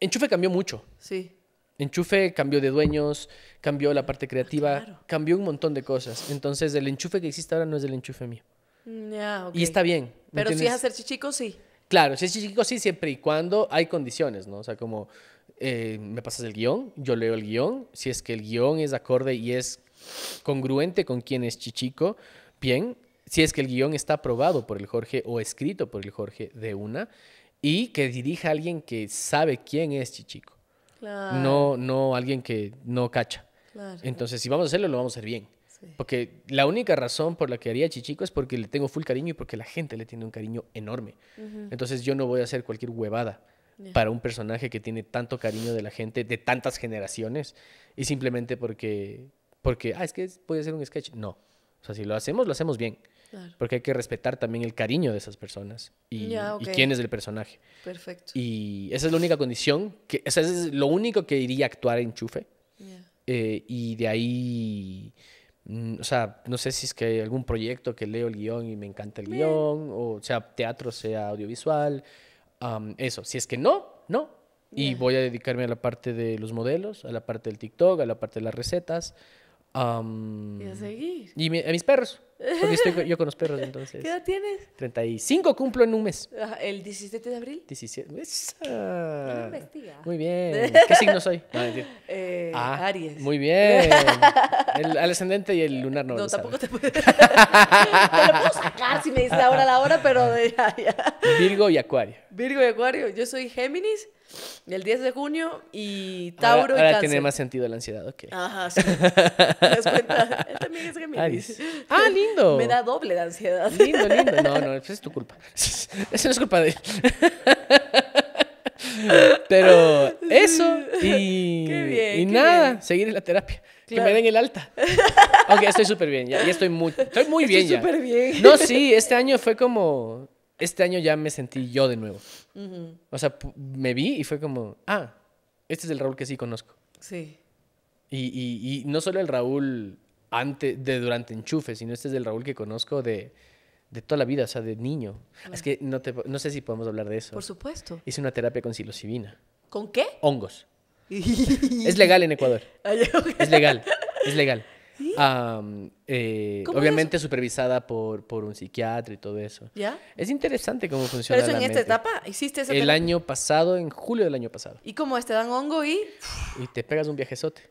Enchufe cambió mucho. Sí. Enchufe cambió de dueños, cambió la parte creativa, cambió un montón de cosas. Entonces, el enchufe que existe ahora no es el enchufe mío. Mm, y está bien. Pero si es hacer chichico, sí. Claro, si es chichico, sí, siempre y cuando hay condiciones, ¿no? O sea, como eh, me pasas el guión, yo leo el guión, si es que el guión es acorde y es congruente con quién es chichico, bien, si es que el guión está aprobado por el Jorge o escrito por el Jorge de una, y que dirija a alguien que sabe quién es Chichico. Claro. No, no alguien que no cacha. Entonces, si vamos a hacerlo, lo vamos a hacer bien. Porque la única razón por la que haría Chichico es porque le tengo full cariño y porque la gente le tiene un cariño enorme. Entonces yo no voy a hacer cualquier huevada para un personaje que tiene tanto cariño de la gente, de tantas generaciones, y simplemente porque, porque ah, es que a hacer un sketch. No. O sea, si lo hacemos, lo hacemos bien. Porque hay que respetar también el cariño de esas personas y, quién es el personaje. Perfecto. Y esa es la única condición, que, es lo único que iría a actuar en Chufe. Eh, y de ahí Mm, o sea, no sé si es que hay algún proyecto que leo el guión y me encanta el guion guión, o sea, teatro, sea audiovisual, eso. Si es que no, no. Y voy a dedicarme a la parte de los modelos, a la parte del TikTok, a la parte de las recetas, y a seguir. Y a mis perros. Porque estoy yo con los perros, entonces. <laughs> ¿Qué edad tienes? 35 cumplo en un mes. Ah, ¿El 17 de abril? 17. Ah, muy bien. <laughs> ¿Qué signo soy? Eh, ah, Aries. Muy bien. <laughs> El, ascendente y el eh, lunar no. No, tampoco te puedo. te lo puedo sacar si me dices ahora la hora, pero ya. Virgo y Acuario. Virgo y Acuario. Yo soy Géminis el 10 de junio y Tauro ahora, ahora Cáncer. tiene más sentido la ansiedad, ok. Ajá, sí. ¿Te das cuenta? Él <laughs> también este es Ah, lindo. Me da doble la ansiedad. Lindo, lindo. No, no, <laughs> eso es tu culpa. <laughs> Eso no es culpa de él. Pero eso y, qué bien, y nada, seguir en la terapia. Que me den el alta. Ok, estoy súper bien, ya, y estoy muy, estoy muy bien estoy súper bien. No, sí, este año fue como este año ya me sentí yo de nuevo. O sea, me vi y fue como, ah, este es el Raúl que sí conozco. Sí. Y, y, no solo el Raúl antes de durante enchufe, sino este es el Raúl que conozco de, de toda la vida, o sea, de niño. Es que no, te, no sé si podemos hablar de eso. Por supuesto. Hice una terapia con psilocibina. ¿Con qué? Hongos. <laughs> es legal en Ecuador. Es legal, es legal. Eh, obviamente supervisada por, por, un psiquiatra y todo eso. Es interesante cómo funciona. ¿Pero eso en esta etapa? ¿Hiciste El año pasado, en julio del año pasado. ¿Y cómo es? ¿Te dan hongo y...? Y te pegas un viajezote.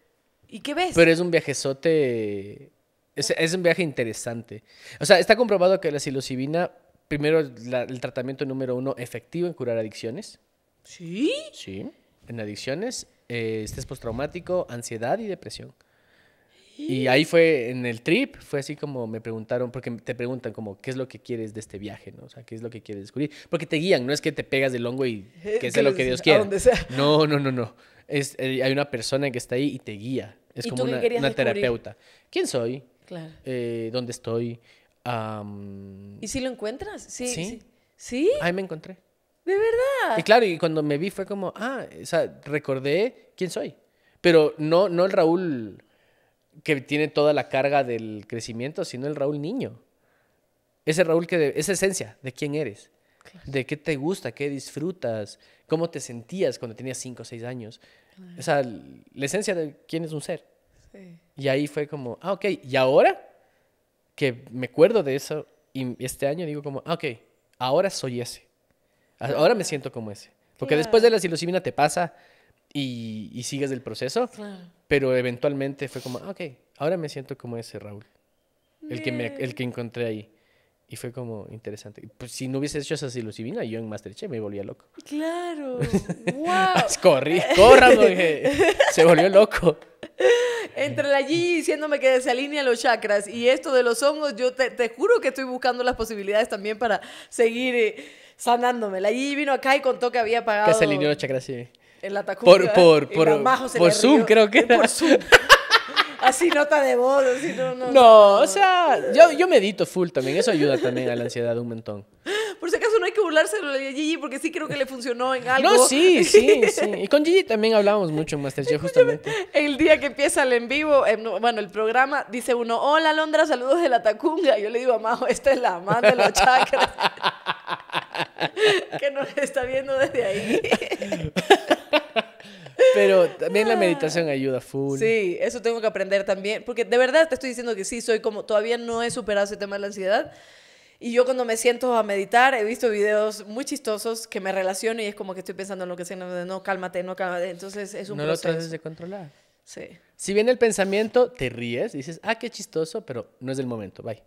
¿Y qué ves? Pero es un viajezote... Es, es un viaje interesante. O sea, está comprobado que la psilocibina, primero, el tratamiento número uno efectivo en curar adicciones. ¿Sí? Sí. En adicciones, eh, estrés postraumático, ansiedad y depresión. Y ahí fue en el trip, fue así como me preguntaron, porque te preguntan como, ¿qué es lo que quieres de este viaje? ¿no? O sea, ¿qué es lo que quieres descubrir? Porque te guían, no es que te pegas del hongo y eh, que sea lo que Dios quiera. No, no, no, no. Es, eh, hay una persona que está ahí y te guía. Es como una, terapeuta. ¿Quién soy? Claro. Eh, ¿Dónde estoy? ¿Y si lo encuentras? Sí. ¿Sí? sí. Ahí me encontré. De verdad. Y claro, y cuando me vi fue como, ah, o sea, recordé quién soy. Pero no, no el Raúl que tiene toda la carga del crecimiento, sino el Raúl niño. Ese Raúl que, de, esa esencia de quién eres, de qué te gusta, qué disfrutas, cómo te sentías cuando tenías 5 o 6 años. Esa O la esencia de quién es un ser. Y ahí fue como, ah, ok, y ahora que me acuerdo de eso y este año digo como, ah, ok, ahora soy ese. Ahora me siento como ese. Porque después de la psilocibina te pasa y, y sigues del proceso. Pero eventualmente fue como, ah, ok, ahora me siento como ese Raúl, el que, el que encontré ahí. Y fue como interesante. Pues si no hubiese hecho esa psilocibina, yo en Masterchef me volvía loco. Claro. ¡Wow! <laughs> Corrí, corra, se volvió loco. Entre la allí diciéndome que desalinea los chakras y esto de los hongos, yo te, te juro que estoy buscando las posibilidades también para seguir eh, sanándome. La allí vino acá y contó que había pagado. Que se alineó los chakras, sí en la Por, por, por, por Zoom, creo que era. Por Zoom. <laughs> Así nota de voz, no, o sea, yo, medito full también, eso ayuda también a la ansiedad un montón. Por si acaso no hay que burlarse de Gigi porque sí creo que le funcionó en algo. No, <laughs> sí, sí, Y con Gigi también hablábamos mucho en Masterchef justamente. El día que empieza el en vivo, em, bueno, el programa, dice uno, hola Londra, saludos de la Tacunga. Yo le digo a Majo, esta es la amante de los chakras. <laughs> que nos está viendo desde ahí. <laughs> Pero también la meditación ayuda full. Sí, eso tengo que aprender también, porque de verdad te estoy diciendo que sí, soy como, todavía no he superado ese tema de la ansiedad. Y yo cuando me siento a meditar he visto videos muy chistosos que me relaciono y es como que estoy pensando en lo que sea, no, cálmate, no cálmate. Entonces es un proceso. No lo trates de controlar. Sí. Si viene el pensamiento, te ríes dices, ah, qué chistoso, pero no es del momento, bye.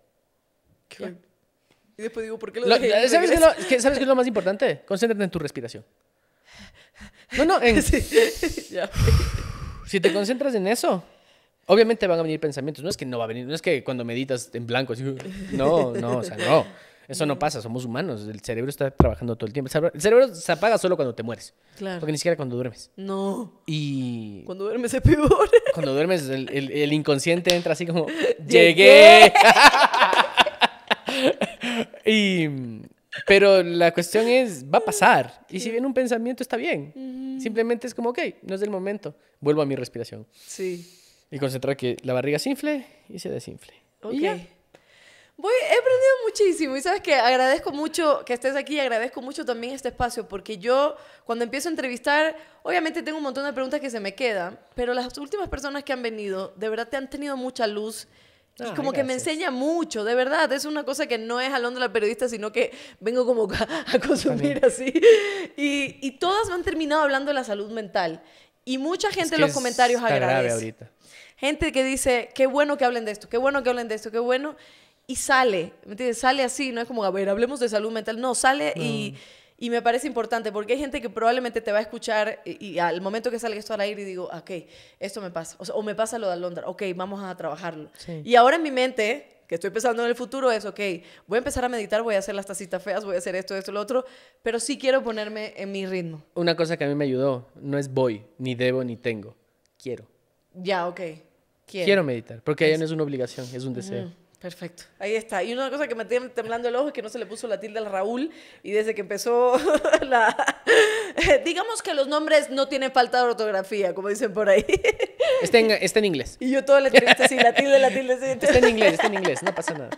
Y después digo, ¿por qué lo, lo <laughs> ¿Sabes qué es lo más importante? Concéntrate en tu respiración. No, no, <laughs> <laughs> si te concentras en eso, obviamente van a venir pensamientos. No es que no va a venir, no es que cuando meditas en blanco, no, no, o sea, no. Eso no pasa, somos humanos. El cerebro está trabajando todo el tiempo. El cerebro se apaga solo cuando te mueres. Claro. Porque ni siquiera cuando duermes. No. Y. Cuando duermes es peor. <laughs> Cuando duermes, el inconsciente entra así como. ¡Llegué! y. Pero la cuestión es, va a pasar. Y si viene un pensamiento, está bien. Simplemente es como, ok, no es del momento. Vuelvo a mi respiración. Sí. Y concentrar que la barriga se infle y se desinfle. Ok. Voy, he aprendido muchísimo y sabes que agradezco mucho que estés aquí y agradezco mucho también este espacio porque yo cuando empiezo a entrevistar, obviamente tengo un montón de preguntas que se me quedan, pero las últimas personas que han venido de verdad te han tenido mucha luz y como que me enseña mucho, de verdad. Es una cosa que no es Alondra la periodista, sino que vengo como <laughs> a, consumir así. Y, y, todas me han terminado hablando de la salud mental. Y mucha gente en los comentarios agradece. ahorita. Gente que dice, qué bueno que hablen de esto, qué bueno que hablen de esto, qué bueno. Y sale, ¿me entiendes? Sale así, no es como, a ver, hablemos de salud mental. No, sale y mm. Y me parece importante porque hay gente que probablemente te va a escuchar y, al momento que salga esto al aire y digo, ah, ok, esto me pasa. O, me pasa lo de Alondra, ok, vamos a trabajarlo. Y ahora en mi mente, que estoy pensando en el futuro, es, ok, voy a empezar a meditar, voy a hacer las tacitas feas, voy a hacer esto, esto, lo otro, pero sí quiero ponerme en mi ritmo. Una cosa que a mí me ayudó, no es voy, ni debo, ni tengo. Quiero. Ya, ok. Quiero, meditar, porque ya no es una obligación, es un deseo. Perfecto. Ahí está. Y una cosa que me tiene temblando el ojo es que no se le puso la tilde al Raúl y desde que empezó <laughs> la... <laughs> Digamos que los nombres no tienen falta de ortografía, como dicen por ahí. <laughs> Está en, inglés. Y yo toda la estoy sí, la tilde, la tilde, Está en inglés, está en inglés, no pasa nada.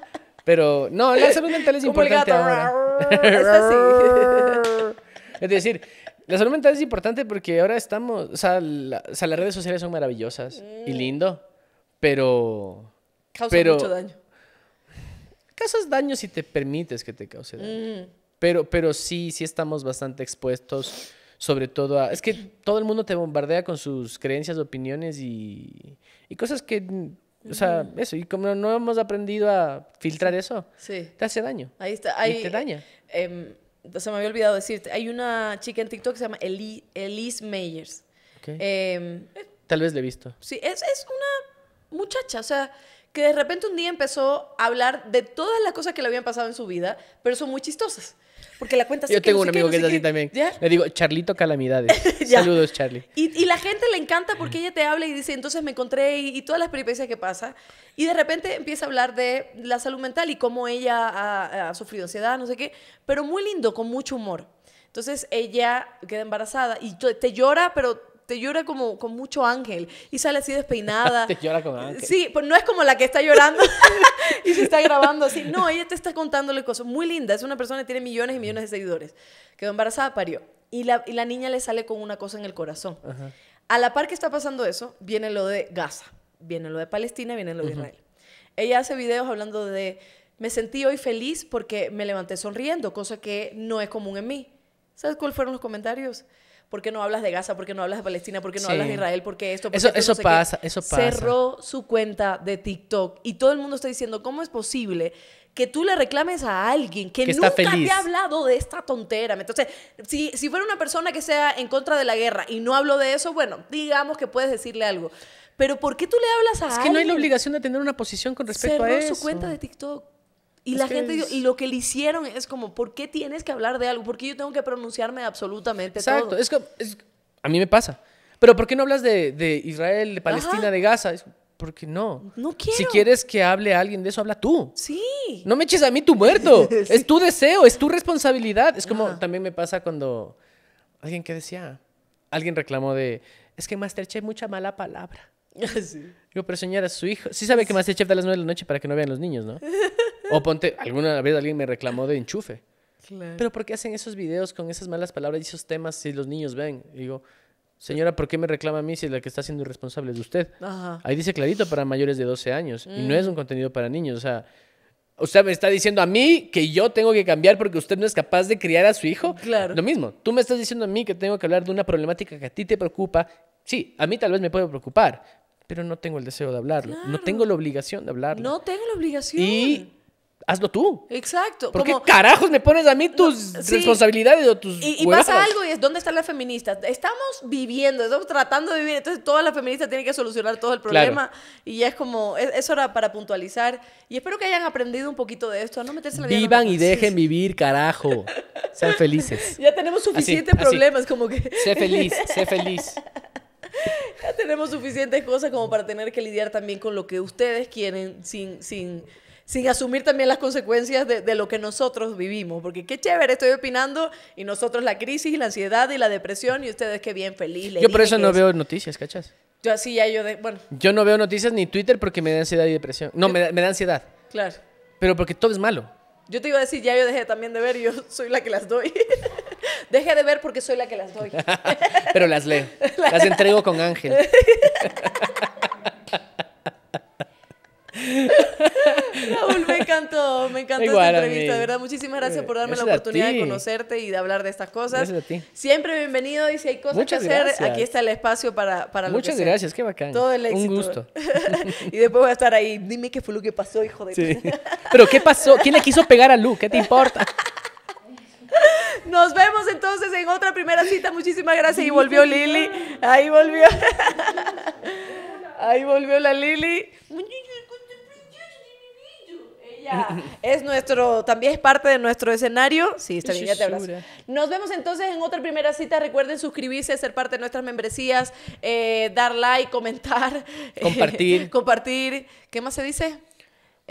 Pero no, la salud mental es importante Es decir, la salud mental es importante porque ahora estamos, o sea, la, las redes sociales son maravillosas y mm. lindo, pero... Causa mucho daño causas daño si te permites que te cause daño. Mm. Pero, pero sí, sí estamos bastante expuestos, sobre todo a... Es que todo el mundo te bombardea con sus creencias, opiniones y, y cosas que... Mm, o sea, eso, y como no hemos aprendido a filtrar eso, te hace daño. Ahí está, ahí te daña. Eh, em, se me había olvidado decirte, hay una chica en TikTok que se llama Elise Meyers. Em, Tal vez la he visto. Sí, es, es una muchacha, o sea, que de repente un día empezó a hablar de todas las cosas que le habían pasado en su vida, pero son muy chistosas. Porque la cuenta Yo tengo un amigo que es así también. Le digo, Charlito Calamidades. <laughs> Saludos, Charlie. Y, la gente le encanta porque ella te habla y dice, entonces me encontré y, todas las peripecias que pasa. Y de repente empieza a hablar de la salud mental y cómo ella ha, ha sufrido ansiedad, no sé qué. Pero muy lindo, con mucho humor. Entonces ella queda embarazada y te llora, pero llora como con mucho ángel y sale así despeinada. <laughs> te llora como eh, ángel. Sí, pues no es como la que está llorando <laughs> y se está grabando así. No, ella te está contándole cosas. Muy linda, es una persona que tiene millones y millones de seguidores. Quedó embarazada, parió. Y la, niña le sale con una cosa en el corazón. A la par que está pasando eso, viene lo de Gaza, viene lo de Palestina, viene lo de Israel. Ella hace videos hablando de, me sentí hoy feliz porque me levanté sonriendo, cosa que no es común en mí. ¿Sabes cuáles fueron los comentarios? ¿por qué no hablas de Gaza? ¿Por qué no hablas de Palestina? ¿Por qué no hablas de Israel? ¿Por qué esto? eso pasa, eso pasa. Cerró su cuenta de TikTok y todo el mundo está diciendo, ¿cómo es posible? que tú le reclames a alguien que, nunca te ha hablado de esta tontera. Entonces, si, si fuera una persona que sea en contra de la guerra y no hablo de eso, bueno, digamos que puedes decirle algo. Pero ¿por qué tú le hablas a alguien? Es que no hay la obligación de tener una posición con respecto a eso. su cuenta de TikTok. Y la gente, y lo que le hicieron es como, ¿por qué tienes que hablar de algo? ¿Por qué yo tengo que pronunciarme absolutamente Exacto. todo? Exacto, es que a mí me pasa. Pero ¿por qué no hablas de, Israel, de Palestina, de Gaza? porque no. No quiero. Si quieres que hable alguien de eso, habla tú. Sí. No me eches a mí tu muerto. <laughs> Es tu deseo, es tu responsabilidad. Es como también me pasa cuando alguien que decía, alguien reclamó de, es que Masterchef mucha mala palabra. <laughs> sí. Yo, pero señora, su hijo. Sí sabe que me hace da a las 9 de la noche para que no vean los niños, ¿no? O ponte, alguna vez alguien me reclamó de enchufe. Claro. Pero ¿por qué hacen esos videos con esas malas palabras y esos temas si los niños ven? digo, señora, ¿por qué me reclama a mí si la que está siendo irresponsable de usted? Ajá. Ahí dice clarito para mayores de 12 años. Y no es un mm. contenido para niños. O sea, usted me está diciendo a mí que yo tengo que cambiar porque usted no es capaz de criar a su hijo. Claro. Lo mismo, tú me estás diciendo a mí que tengo que hablar de una problemática que a ti te preocupa. Sí, a mí tal vez me puede preocupar, pero no tengo el deseo de hablarlo. No tengo la obligación de hablarlo. No tengo la obligación. Y hazlo tú. Exacto. ¿Por qué carajos me pones a mí tus responsabilidades o tus Y, y pasa algo y es, ¿dónde está la feminista? Estamos viviendo, estamos tratando de vivir, entonces toda la feminista tiene que solucionar todo el problema y ya es como, es, hora para puntualizar y espero que hayan aprendido un poquito de esto, no meterse la vida, Vivan y dejen vivir, carajo. Sean felices. <laughs> ya tenemos suficientes problemas, como que... sé feliz, sé feliz. <laughs> ya tenemos suficientes cosas como para tener que lidiar también con lo que ustedes quieren sin, sin, asumir también las consecuencias de, lo que nosotros vivimos. Porque qué chévere, estoy opinando y nosotros la crisis y la ansiedad y la depresión y ustedes qué bien felices yo por eso no veo noticias, ¿cachas? Yo así ya yo, de, bueno. Yo no veo noticias ni Twitter porque me da ansiedad y depresión. No, me me da ansiedad. Claro. Pero porque todo es malo. Yo te iba a decir, ya yo dejé también de ver y yo <laughs> soy la que las doy. <laughs> Dejé de ver porque soy la que las doy. <laughs> Pero las leo. Las entrego con Ángel. <laughs> Raúl, me encantó, me encantó esta entrevista, de verdad. Muchísimas gracias por darme la oportunidad de conocerte y de hablar de estas cosas. Gracias a ti. Siempre bienvenido y si hay cosas que hacer, aquí está el espacio para, para Muchas gracias, qué bacán. Todo el éxito. Un gusto. <laughs> y después voy a estar ahí, dime qué fue lo que pasó, hijo de... <laughs> Pero ¿qué pasó? ¿Quién le quiso pegar a Lu? ¿Qué te importa? Nos vemos entonces en otra primera cita. Muchísimas gracias. Y volvió Lili. Ahí volvió. Ahí volvió la Lili es nuestro, también es parte de nuestro escenario. Sí, está niña te abrazo. Nos vemos entonces en otra primera cita. Recuerden suscribirse, ser parte de nuestras membresías, eh, dar like, comentar, <laughs> compartir. <laughs> compartir. ¿Qué más se dice?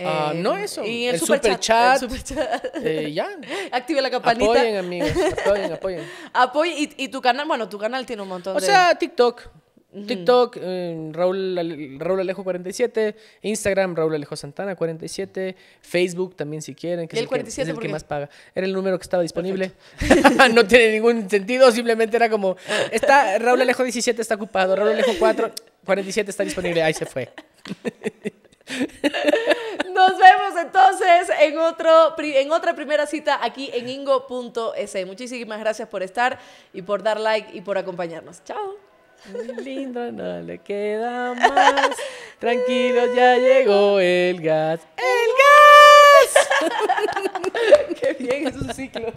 Ah, no eh, eso. Y el, super, chat. <laughs> Eh, ya. Active la campanita. Apoyen, amigos. Apoyen, apoyen. Apoyen. Y, tu canal, bueno, tu canal tiene un montón de... O sea, TikTok. TikTok, eh, Raúl, Alejo 47, Instagram, Raúl Alejo Santana 47, Facebook también si quieren, que, el, es el que, más paga. Era el número que estaba disponible. <laughs> no tiene ningún sentido, simplemente era como, está Raúl Alejo 17 está ocupado, Raúl Alejo 4, 47 está disponible, ahí se fue. <laughs> Nos vemos entonces en, otro, en otra primera cita aquí en Ingo.se. Muchísimas gracias por estar y por dar like y por acompañarnos. Chao lindo, no le queda más. Tranquilo, ya llegó el gas. ¡El gas! <laughs> ¡Qué bien! Es un ciclo.